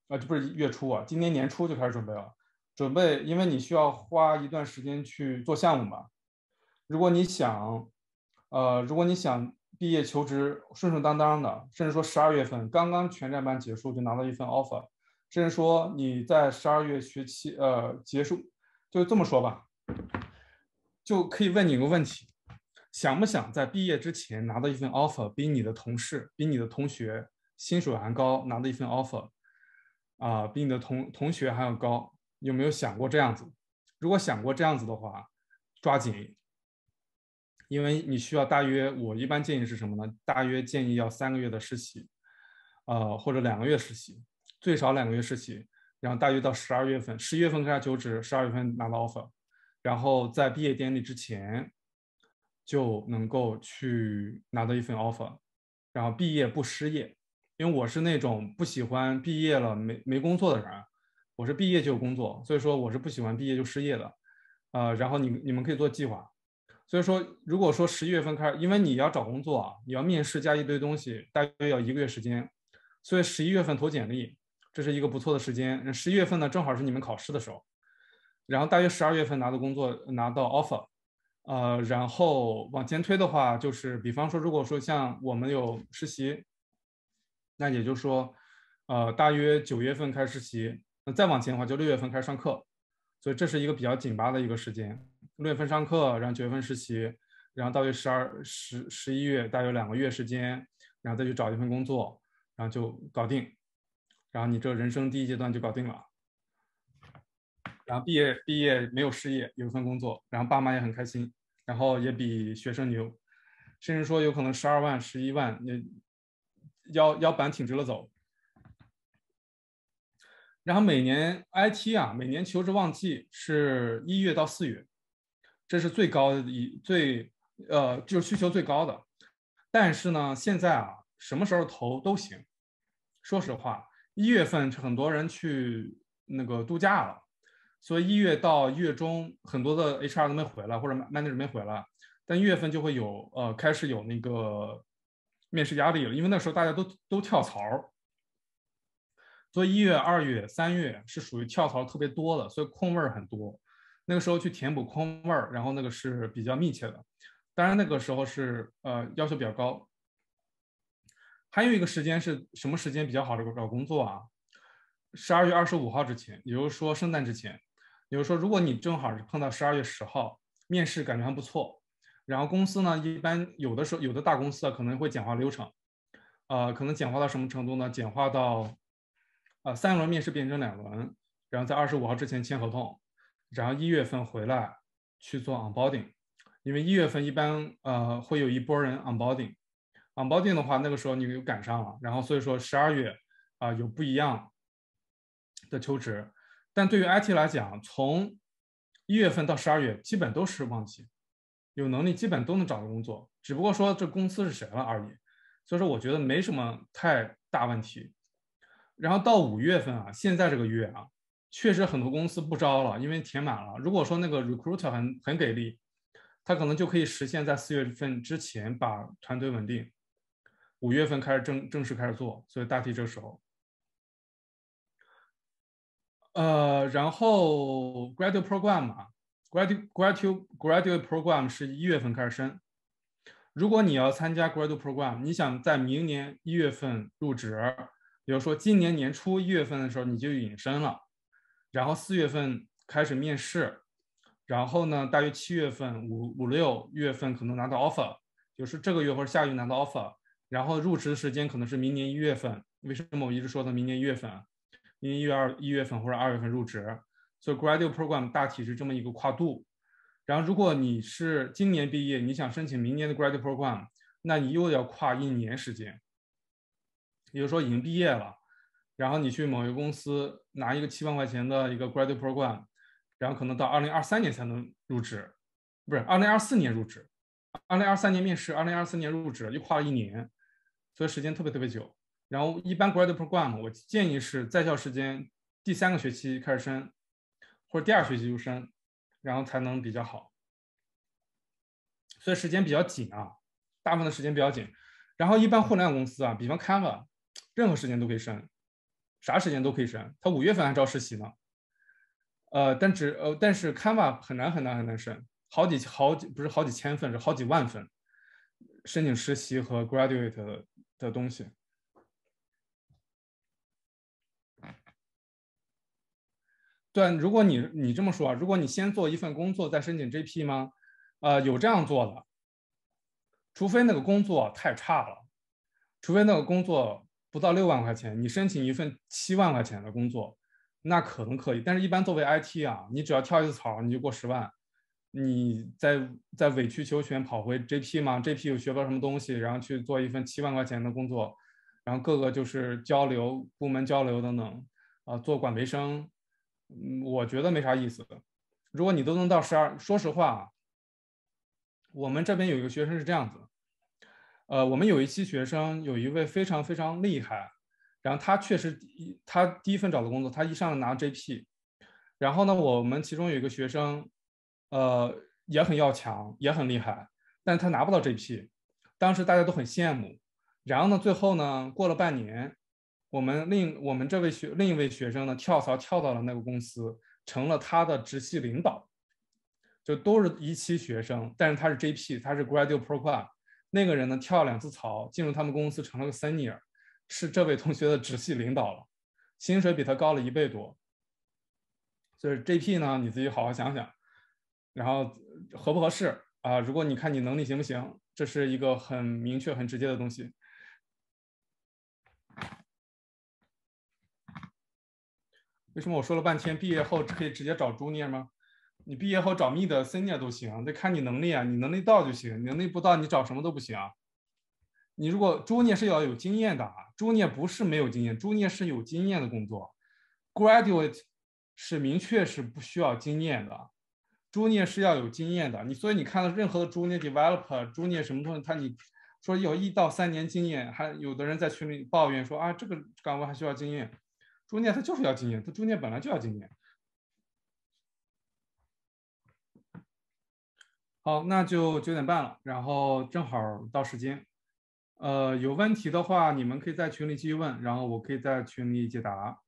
Speaker 1: 啊，这不是月初啊，今年年初就开始准备了，准备，因为你需要花一段时间去做项目嘛。如果你想，呃，如果你想毕业求职顺顺当当的，甚至说十二月份刚刚全站班结束就拿到一份 offer，甚至说你在十二月学期呃结束，就这么说吧，就可以问你一个问题。想不想在毕业之前拿到一份 offer，比你的同事、比你的同学薪水还高，拿到一份 offer，啊，比你的同同学还要高？有没有想过这样子？如果想过这样子的话，抓紧，因为你需要大约，我一般建议是什么呢？大约建议要三个月的实习，呃，或者两个月实习，最少两个月实习，然后大约到十二月份，十一月份开始求职，十二月份拿到 offer，然后在毕业典礼之前。就能够去拿到一份 offer，然后毕业不失业。因为我是那种不喜欢毕业了没没工作的人，我是毕业就有工作，所以说我是不喜欢毕业就失业的。呃，然后你你们可以做计划。所以说，如果说十一月份开始，因为你要找工作，啊，你要面试加一堆东西，大约要一个月时间，所以十一月份投简历，这是一个不错的时间。十一月份呢，正好是你们考试的时候，然后大约十二月份拿到工作，拿到 offer。呃，然后往前推的话，就是比方说，如果说像我们有实习，那也就是说，呃，大约九月份开始实习，那再往前的话就六月份开始上课，所以这是一个比较紧巴的一个时间。六月份上课，然后九月份实习，然后大约十二十十一月大约两个月时间，然后再去找一份工作，然后就搞定，然后你这人生第一阶段就搞定了。然后毕业毕业没有失业，有一份工作，然后爸妈也很开心，然后也比学生牛，甚至说有可能十二万、十一万，那腰腰板挺直了走。然后每年 IT 啊，每年求职旺季是一月到四月，这是最高一最呃就是需求最高的。但是呢，现在啊，什么时候投都行。说实话，一月份很多人去那个度假了。所以一月到一月中，很多的 HR 都没回来，或者 manager 没回来。但一月份就会有，呃，开始有那个面试压力了，因为那时候大家都都跳槽。所以一月、二月、三月是属于跳槽特别多的，所以空位儿很多。那个时候去填补空位儿，然后那个是比较密切的。当然那个时候是呃要求比较高。还有一个时间是什么时间比较好的找工作啊？十二月二十五号之前，也就是说圣诞之前。比如说，如果你正好是碰到十二月十号面试，感觉还不错，然后公司呢，一般有的时候有的大公司啊，可能会简化流程，呃，可能简化到什么程度呢？简化到，呃，三轮面试变成两轮，然后在二十五号之前签合同，然后一月份回来去做 onboarding，因为一月份一般呃会有一波人 onboarding，onboarding 的话，那个时候你就赶上了，然后所以说十二月啊有不一样的求职。但对于 IT 来讲，从一月份到十二月基本都是旺季，有能力基本都能找到工作，只不过说这公司是谁了而已。所以说我觉得没什么太大问题。然后到五月份啊，现在这个月啊，确实很多公司不招了，因为填满了。如果说那个 recruiter 很很给力，他可能就可以实现在四月份之前把团队稳定，五月份开始正正式开始做。所以大体这时候。呃，然后 graduate program 啊 g r a d u a t e graduate graduate program 是一月份开始申。如果你要参加 graduate program，你想在明年一月份入职，比如说今年年初一月份的时候你就隐申了，然后四月份开始面试，然后呢，大约七月份、五五六月份可能拿到 offer，就是这个月或者下个月拿到 offer，然后入职时间可能是明年一月份。为什么我一直说到明年一月份？因为一月二一月份或者二月份入职，所以 graduate program 大体是这么一个跨度。然后如果你是今年毕业，你想申请明年的 graduate program，那你又要跨一年时间。也就是说已经毕业了，然后你去某一个公司拿一个七万块钱的一个 graduate program，然后可能到二零二三年才能入职，不是二零二四年入职，二零二三年面试，二零二四年入职，又跨了一年，所以时间特别特别久。然后一般 graduate program，我建议是在校时间第三个学期开始申，或者第二学期就申，然后才能比较好。所以时间比较紧啊，大部分的时间比较紧。然后一般互联网公司啊，比方 Canva，任何时间都可以申，啥时间都可以申。他五月份还招实习呢，呃，但只呃，但是 Canva 很难很难很难申，好几好几不是好几千份是好几万份，申请实习和 graduate 的东西。对，如果你你这么说，如果你先做一份工作再申请 JP 吗？呃，有这样做的，除非那个工作太差了，除非那个工作不到六万块钱，你申请一份七万块钱的工作，那可能可以。但是一般作为 IT 啊，你只要跳一次槽你就过十万，你在在委曲求全跑回 JP 吗？JP 又学不到什么东西，然后去做一份七万块钱的工作，然后各个就是交流部门交流等等，啊，做管培生。嗯，我觉得没啥意思。如果你都能到十二，说实话，我们这边有一个学生是这样子，呃，我们有一期学生有一位非常非常厉害，然后他确实一他第一份找的工作，他一上来拿 JP，然后呢，我们其中有一个学生，呃，也很要强，也很厉害，但他拿不到 JP，当时大家都很羡慕，然后呢，最后呢，过了半年。我们另我们这位学另一位学生呢跳槽跳到了那个公司，成了他的直系领导，就都是一期学生，但是他是 j p 他是 Graduate Program，那个人呢跳两次槽进入他们公司成了个 Senior，是这位同学的直系领导了，薪水比他高了一倍多。就是 j p 呢你自己好好想想，然后合不合适啊？如果你看你能力行不行，这是一个很明确很直接的东西。为什么我说了半天，毕业后可以直接找 Junior 吗？你毕业后找 Mid 的 Senior 都行，得看你能力啊。你能力到就行，能力不到你找什么都不行。你如果 Junior 是要有经验的啊，Junior 不是没有经验，Junior 是有经验的工作。Graduate 是明确是不需要经验的，Junior 是要有经验的。你所以你看到任何的 Junior Developer、Junior 什么东西，他你说有一到三年经验，还有的人在群里抱怨说啊，这个岗位还需要经验。中介他就是要经验，他中介本来就要经验。好，那就九点半了，然后正好
Speaker 2: 到时间。呃，有问题的话，你们可以在群里继续问，然后我可以在群里解答。